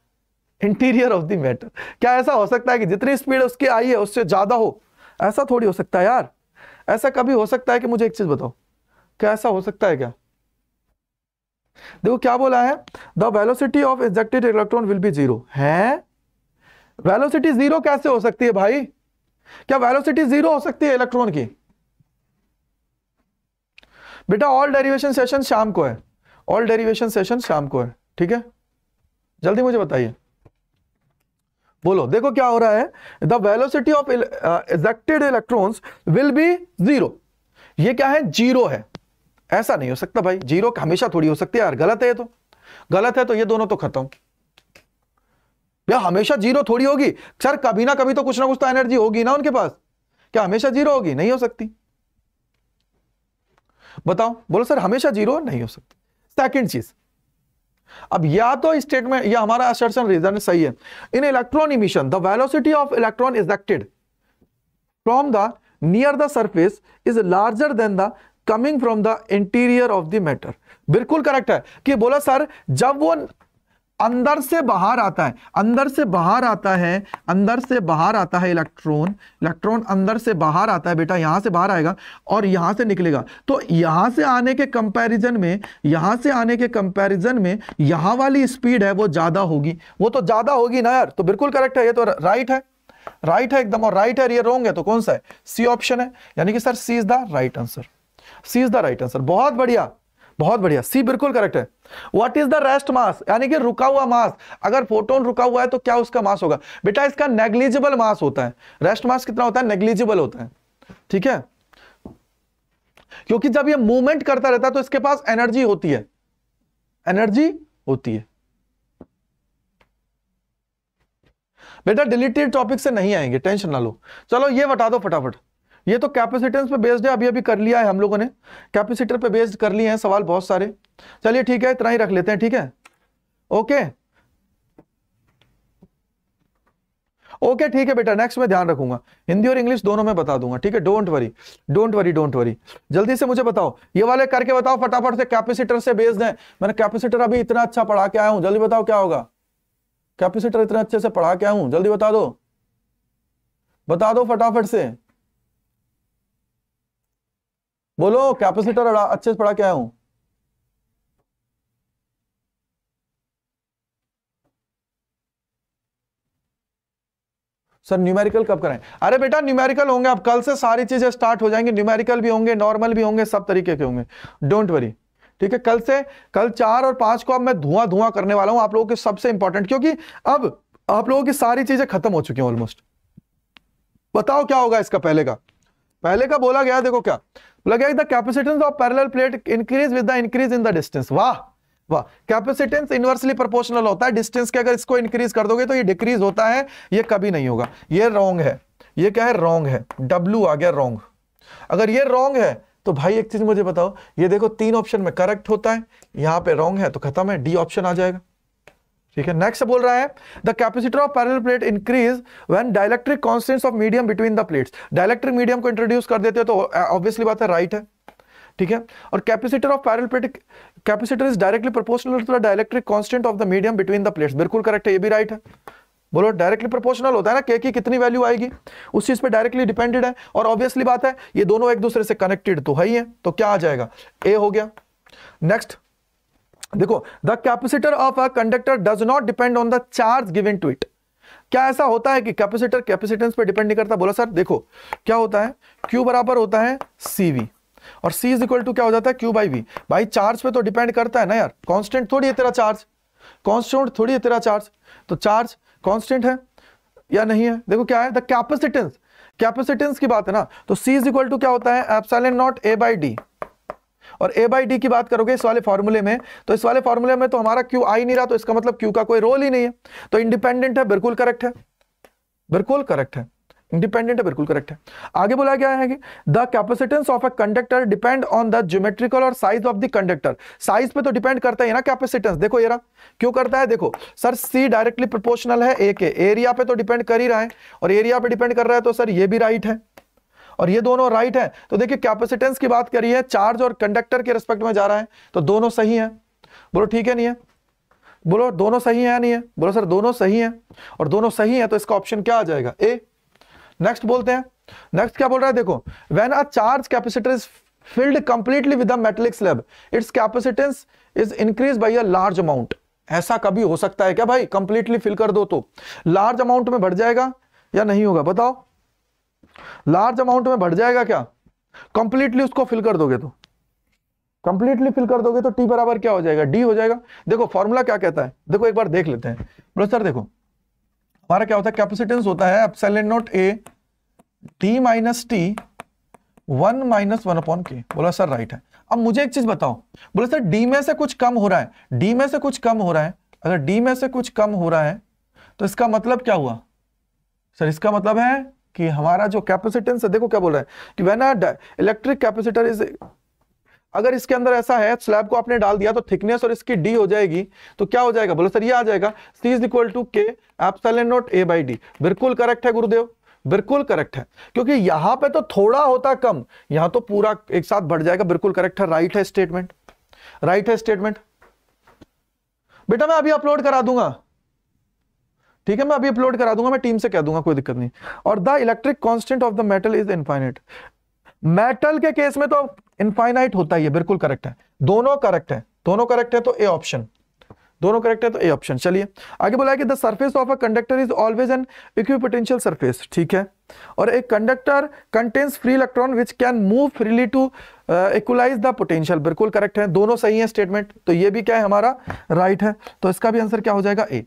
interior of the matter क्या ऐसा हो सकता है कि जितनी स्पीड उसकी आई है उससे ज्यादा हो ऐसा थोड़ी हो सकता है यार ऐसा कभी हो सकता है कि मुझे एक चीज बताओ क्या ऐसा हो सकता है क्या देखो क्या बोला है the velocity of injected electron will be zero है वेलोसिटी जीरो कैसे हो सकती है भाई क्या वेलोसिटी जीरो हो सकती है इलेक्ट्रॉन की बेटा ऑल डेरिवेशन सेशन शाम को है ऑल डेरिवेशन सेशन शाम को है ठीक है जल्दी मुझे बताइए बोलो देखो क्या हो रहा है the velocity of ejected electrons will be zero ये क्या है जीरो है ऐसा नहीं हो सकता भाई जीरो हमेशा थोड़ी हो सकती है यार गलत है तो गलत है तो ये दोनों तो खत्म या हमेशा जीरो थोड़ी होगी सर कभी ना कभी तो कुछ ना कुछ तो एनर्जी होगी ना उनके पास क्या हमेशा जीरो होगी नहीं हो सकती बताओ बोलो सर हमेशा जीरो नहीं हो सकती सेकंड चीज अब या तो स्टेटमेंट या हमारा असर्शन रीजन सही है in electron emission the velocity of electron is ejected from the near the surface is larger than the coming from the interior of the matter बिल्कुल करेक्ट है कि बोला सर जब वो अंदर से बाहर आता है अंदर से बाहर आता है अंदर से बाहर आता है इलेक्ट्रॉन इलेक्ट्रॉन अंदर से बाहर आता है बेटा यहां से बाहर आएगा और यहां से निकलेगा तो यहां से आने के कंपैरिजन में यहां से आने के कंपैरिजन में यहां वाली स्पीड है वो ज़्यादा होगी वो तो ज़्यादा होगी ना यार तो बिल्कुल करेक्ट है ये तो राइट है राइट है एकदम और राइट है ये रोंग है तो कौन सा है सी ऑप्शन है यानी कि sir C is the right answer C is the right answer बहुत बढ़िया बहुत बढ़िया सी बिल्कुल करेक्ट है what is the rest mass यानी कि रुका हुआ मास अगर फोटोन रुका हुआ है तो क्या उसका मास होगा बेटा इसका नेग्लिजिबल मास होता है रेस्ट मास कितना होता है नेग्लिजिबल होता है ठीक है क्योंकि जब ये मूवमेंट करता रहता है तो इसके पास एनर्जी होती है एनर्जी होती है बेटा डिलीटेड टॉपिक से नहीं आएंगे टेंशन ना लो चलो ये बता दो फटाफट ये तो कैपेसिटेंस पे बेस्ड है अभी अभी कर लिया है हम लोगों ने कैपेसिटर पे बेस्ड कर लिए हैं सवाल बहुत सारे चलिए ठीक है इतना ही रख लेते हैं ठीक है ओके ओके ठीक है बेटा नेक्स्ट में ध्यान रखूंगा हिंदी और इंग्लिश दोनों में बता दूंगा ठीक है don't worry don't worry don't worry जल्दी से मुझे बताओ ये वाले करके बताओ फटाफट से कैपेसिटर से बेस्ड है मैंने कैपेसिटर अभी इतना अच्छा पढ़ा के आया हूं जल्दी बताओ क्या होगा कैपेसिटर इतना अच्छे से पढ़ा के आया हूं जल्दी बता दो बता दो फटाफट से बोलो कैपेसिटर अच्छे से पढ़ा क्या हूं सर न्यूमेरिकल कब कराएं अरे बेटा न्यूमेरिकल होंगे अब कल से सारी चीजें स्टार्ट हो जाएंगी न्यूमेरिकल भी होंगे नॉर्मल भी होंगे सब तरीके के होंगे डोंट वरी ठीक है कल से कल चार और पांच को अब मैं धुआं धुआं करने वाला हूं आप लोगों के सबसे इंपॉर्टेंट क्योंकि अब आप लोगों की सारी चीजें खत्म हो चुकी हैं ऑलमोस्ट बताओ क्या होगा इसका पहले का पहले का बोला गया देखो क्या बोला गया capacitance of parallel plate increase with the increase in the distance वाह वाह कैपेसिटेंस इनवर्सली प्रोपोर्शनल होता है डिस्टेंस के अगर इसको इंक्रीज कर दोगे तो ये डिक्रीज होता है ये कभी नहीं होगा ये रॉन्ग है ये क्या है रॉन्ग है डब्ल्यू आ गया रॉन्ग अगर ये रॉन्ग है तो भाई एक चीज मुझे बताओ ये देखो तीन ऑप्शन में करेक्ट होता है यहां पे रॉन्ग है तो खत्म है डी ऑप्शन आ जाएगा ठीक है नेक्स्ट बोल रहा है the capacitor of parallel plate increase when dielectric constants of medium between the plates dielectric medium को इंट्रोड्यूस कर देते हो तो ऑब्वियसली uh, बात है राइट है ठीक है और capacitor of parallel plate capacitor is directly proportional to the dielectric constant of the medium between the plates बिल्कुल करेक्ट है ये भी राइट है बोलो डायरेक्टली प्रोपोर्शनल होता है ना के की कितनी वैल्यू आएगी उस चीज पे डायरेक्टली डिपेंडेड है और ऑब्वियसली बात है ये दोनों एक दूसरे से कनेक्टेड तो है ही है तो क्या आ जाएगा ए हो गया नेक्स्ट देखो the capacitor of a conductor does not depend on the charge given to it क्या ऐसा होता है कि कैपेसिटर कैपेसिटेंस पे डिपेंड नहीं करता बोला सर देखो क्या होता है क्यू बराबर होता है सीवी और C इज इक्वल टू क्या हो जाता है Q बाई वी भाई चार्ज पे तो डिपेंड करता है ना यार कांस्टेंट थोड़ी है तेरा चार्ज कांस्टेंट थोड़ी है तेरा चार्ज तो चार्ज कांस्टेंट है या नहीं है देखो क्या है द कैपेसिटेंस कैपेसिटेंस की बात है ना तो सी इज इक्वल टू क्या होता है epsilon not A by D और ए बाई डी की बात करोगे इस वाले फॉर्मूले में तो इस वाले फॉर्मूले में तो हमारा क्यू आई नहीं रहा तो इसका मतलब क्यू का कोई रोल ही नहीं है तो इंडिपेंडेंट है बिल्कुल करेक्ट है बिल्कुल करेक्ट है इंडिपेंडेंट है बिल्कुल करेक्ट है आगे बोला गया है कि the capacitance of a conductor depend on the geometrical और size of the conductor size पे तो डिपेंड करता है ना कैपेसिटेंस देखो ये रहा क्यों करता है देखो सर सी डायरेक्टली प्रोपोर्शनल है ए के एरिया पे तो डिपेंड कर ही रहा है और एरिया पे डिपेंड कर रहा है तो सर ये भी राइट है और ये दोनों राइट है तो देखिए कैपेसिटेंस की बात करी है चार्ज और कंडक्टर के रिस्पेक्ट में जा रहा है तो दोनों सही है बोलो ठीक है नहीं है बोलो दोनों सही है या नहीं है बोलो सर दोनों सही है और दोनों सही है तो इसका ऑप्शन क्या आ जाएगा ए नेक्स्ट बोलते हैं नेक्स्ट क्या बोल रहा है देखो when a charge capacitor is filled completely with a metallic slab its capacitance is increased by a ऐसा कभी हो सकता है क्या भाई कंप्लीटली फिल कर दो तो लार्ज अमाउंट में बढ़ जाएगा या नहीं होगा बताओ लार्ज अमाउंट में बढ़ जाएगा क्या कंप्लीटली उसको फिल कर दोगे तो कंप्लीटली फिल कर दोगे तो टी बराबर क्या हो जाएगा डी हो जाएगा देखो फॉर्मूला क्या कहता है देखो एक बार देख लेते हैं बोलो सर देखो हमारा क्या होता है कैपेसिटेंस होता है not A T minus T one minus one upon K बोला सर राइट है अब मुझे एक चीज बताओ बोला सर डी में से कुछ कम हो रहा है डी में से कुछ कम हो रहा है अगर डी में से कुछ कम हो रहा है तो इसका मतलब क्या हुआ सर इसका मतलब है कि हमारा जो कैपेसिटेंस है देखो क्या बोल रहे हैं कि वेन इलेक्ट्रिक कैपेसिटर इज अगर इसके अंदर ऐसा है स्लैब को आपने डाल दिया तो थिकनेस और इसकी डी हो जाएगी तो क्या हो जाएगा बोलो सर ये आ जाएगा c is equal to K epsilon not A by D बिल्कुल करेक्ट है गुरुदेव बिल्कुल करेक्ट है क्योंकि यहां पे तो थोड़ा होता कम यहां तो पूरा एक साथ बढ़ जाएगा बिल्कुल करेक्ट है राइट है स्टेटमेंट राइट है स्टेटमेंट बेटा मैं अभी अपलोड करा दूंगा ठीक है मैं अभी अपलोड करा दूंगा मैं टीम से कह दूंगा कोई दिक्कत नहीं और the electric constant of the metal is infinite metal के केस में तो इनफाइनाइट होता ही है बिल्कुल करेक्ट है दोनों करेक्ट है दोनों करेक्ट है तो ए ऑप्शन दोनों करेक्ट है तो ए ऑप्शन चलिए आगे बोला है कि the surface of a conductor is always an equipotential surface ठीक है और एक conductor contains free electron which can move freely to equalize the potential बिल्कुल करेक्ट है दोनों सही है स्टेटमेंट तो ये भी क्या है हमारा राइट right है तो इसका भी आंसर क्या हो जाएगा ए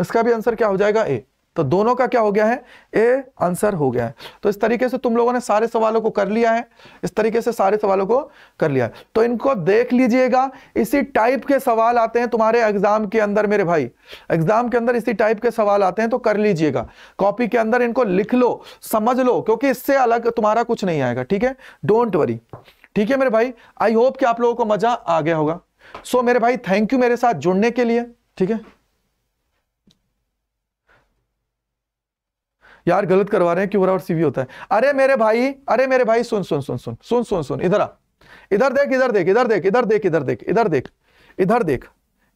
इसका भी आंसर क्या हो जाएगा ए तो दोनों का क्या हो गया है ए आंसर हो गया है तो इस तरीके से तुम लोगों ने सारे सवालों को कर लिया है इस तरीके से सारे सवालों को कर लिया है तो इनको देख लीजिएगा इसी टाइप के सवाल आते हैं तुम्हारे एग्जाम के अंदर मेरे भाई एग्जाम के अंदर इसी टाइप के सवाल आते हैं तो कर लीजिएगा कॉपी के अंदर इनको लिख लो समझ लो क्योंकि इससे अलग तुम्हारा कुछ नहीं आएगा ठीक है डोंट वरी ठीक है मेरे भाई आई होप कि आप लोगों को मजा आ गया होगा सो so, मेरे भाई थैंक यू मेरे साथ जुड़ने के लिए ठीक है यार गलत करवा रहे हैं क्यों और सीवी होता है अरे मेरे भाई अरे मेरे भाई सुन सुन सुन सुन सुन सुन सुन इधर आ इधर देख इधर देख इधर देख इधर देख इधर देख इधर देख इधर देख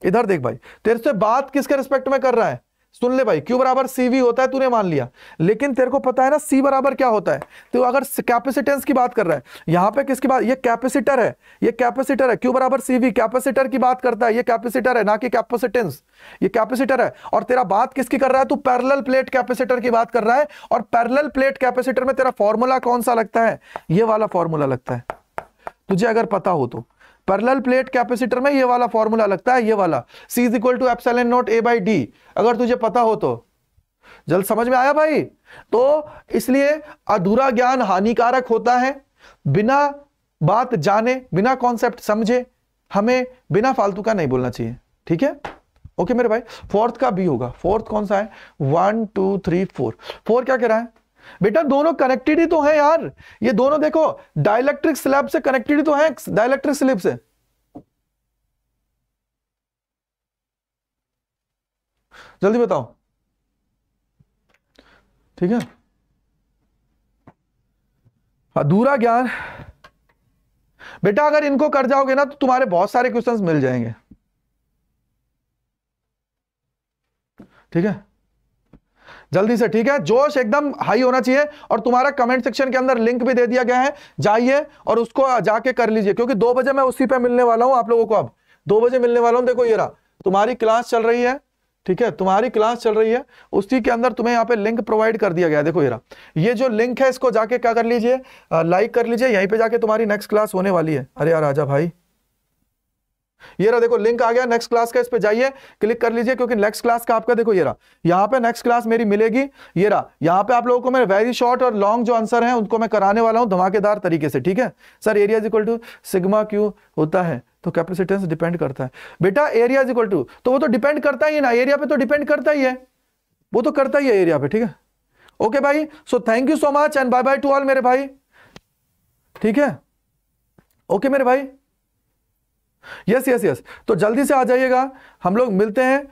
इधर देख भाई तेरे से बात किसके रिस्पेक्ट में कर रहा है सुन ले भाई क्यू बराबर सीवी होता है तूने मान लिया लेकिन तेरे को पता है ना सी बराबर क्या होता है तो अगर कैपेसिटेंस की बात कर रहा है यहां पे किसकी बात ये कैपेसिटर है ये कैपेसिटर है क्यू बराबर सीवी कैपेसिटर की बात करता है ये कैपेसिटर है ना कि कैपेसिटेंस ये कैपेसिटर है और तेरा बात किसकी कर रहा है तू पैरल प्लेट कैपेसिटर की बात कर रहा है और पैरल प्लेट कैपेसिटर में तेरा फॉर्मूला कौन सा लगता है ये वाला फॉर्मूला लगता है तुझे अगर पता हो तो परलल प्लेट कैपेसिटर में ये वाला फॉर्मूला लगता है ये वाला C is equal to epsilon not A by D अगर तुझे पता हो तो जल्द समझ में आया भाई तो इसलिए अधूरा ज्ञान हानिकारक होता है बिना बात जाने बिना कॉन्सेप्ट समझे हमें बिना फालतू का नहीं बोलना चाहिए ठीक है ओके मेरे भाई फोर्थ का बी होगा फोर्थ कौन सा है one two three four four क्या कह रहा है बेटा दोनों कनेक्टेड ही तो है यार ये दोनों देखो डायलैक्ट्रिक स्लैब से कनेक्टेड ही तो है डायलैक्ट्रिक स्लिप से जल्दी बताओ ठीक है अधूरा हाँ, ज्ञान बेटा अगर इनको कर जाओगे ना तो तुम्हारे बहुत सारे क्वेश्चंस मिल जाएंगे ठीक है जल्दी से ठीक है जोश एकदम हाई होना चाहिए और तुम्हारा कमेंट सेक्शन के अंदर लिंक भी दे दिया गया है जाइए और उसको जाके कर लीजिए क्योंकि दो बजे मैं उसी पे मिलने वाला हूं आप लोगों को अब दो बजे मिलने वाला हूं देखो ये रहा तुम्हारी क्लास चल रही है ठीक है तुम्हारी क्लास चल रही है उसी के अंदर तुम्हें यहाँ पे लिंक प्रोवाइड कर दिया गया है देखो ये ये जो लिंक है इसको जाके क्या कर लीजिए लाइक कर लीजिए यहीं पे जाके तुम्हारी नेक्स्ट क्लास होने वाली है अरे यार राजा भाई ये रहा देखो लिंक आ गया नेक्स्ट क्लास का इस पे जाइए क्लिक कर लीजिए क्योंकि नेक्स्ट क्लास का आपका देखो ये रहा यहाँ पे नेक्स्ट क्लास मेरी मिलेगी ये रहा यहाँ पे आप लोगों को मैं वेरी शॉर्ट और लॉन्ग जो आंसर है उनको मैं कराने वाला हूँ धमाकेदार तरीके से ठीक है sir area is equal to sigma Q होता है तो कैपेसिटेंस डिपेंड करता है बेटा एरिया इज इक्वल टू तो वो तो डिपेंड करता ही ना एरिया पे तो डिपेंड करता ही है वो तो करता ही है एरिया पे ठीक है ओके भाई so thank you so much and bye bye to all मेरे भाई ठीक है ओके मेरे भाई यस यस यस तो जल्दी से आ जाइएगा हम लोग मिलते हैं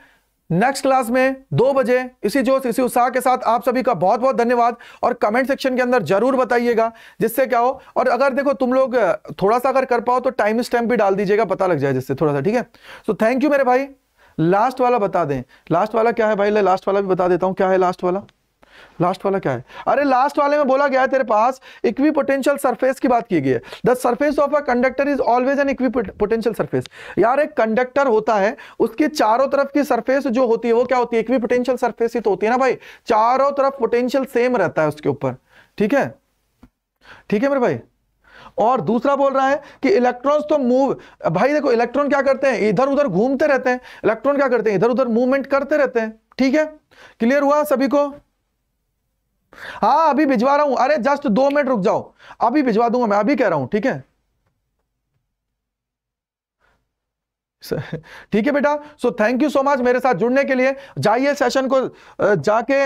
नेक्स्ट क्लास में दो बजे इसी जोश इसी उत्साह के साथ आप सभी का बहुत बहुत धन्यवाद और कमेंट सेक्शन के अंदर जरूर बताइएगा जिससे क्या हो और अगर देखो तुम लोग थोड़ा सा अगर कर पाओ तो टाइम स्टैम्प भी डाल दीजिएगा पता लग जाए जिससे थोड़ा सा ठीक है सो थैंक यू मेरे भाई लास्ट वाला बता दें लास्ट वाला क्या है भाई लास्ट वाला भी बता देता हूँ क्या है लास्ट वाला लास्ट वाला क्या है अरे लास्ट वाले में बोला गया है तेरे पास इक्वी पोटेंशियल सरफेस की बात की गई है the surface of a conductor is always an equipotential surface यार एक कंडक्टर होता है उसके चारों तरफ की सरफेस जो होती है वो क्या होती है इक्वी पोटेंशियल सरफेस ही तो होती है ना भाई चारों तरफ पोटेंशियल सेम रहता है उसके ऊपर ठीक है ठीक है मेरे भाई और दूसरा बोल रहा है कि इलेक्ट्रॉन्स तो मूव भाई देखो इलेक्ट्रॉन क्या करते हैं इधर उधर घूमते रहते हैं इलेक्ट्रॉन क्या करते हैं इधर उधर मूवमेंट करते रहते हैं ठीक है क्लियर हुआ सभी को हाँ अभी भिजवा रहा हूं अरे जस्ट दो मिनट रुक जाओ अभी भिजवा दूंगा मैं अभी कह रहा हूं ठीक है ठीक है बेटा so thank you so much मेरे साथ जुड़ने के लिए जाइए सेशन को जाके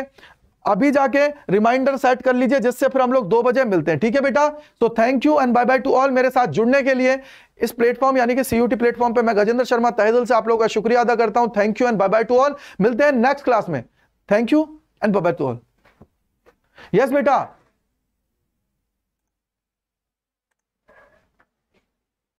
अभी जाके रिमाइंडर सेट कर लीजिए जिससे फिर हम लोग दो बजे मिलते हैं ठीक है बेटा तो thank you and bye bye to all मेरे साथ जुड़ने के लिए इस प्लेटफॉर्म यानी कि सीयूटी प्लेटफॉर्म पे मैं गजेंद्र शर्मा तहदिल से आप लोगों का शुक्रिया अदा करता हूं thank you and bye bye to all मिलते हैं नेक्स्ट क्लास में thank you and bye bye to all yes बेटा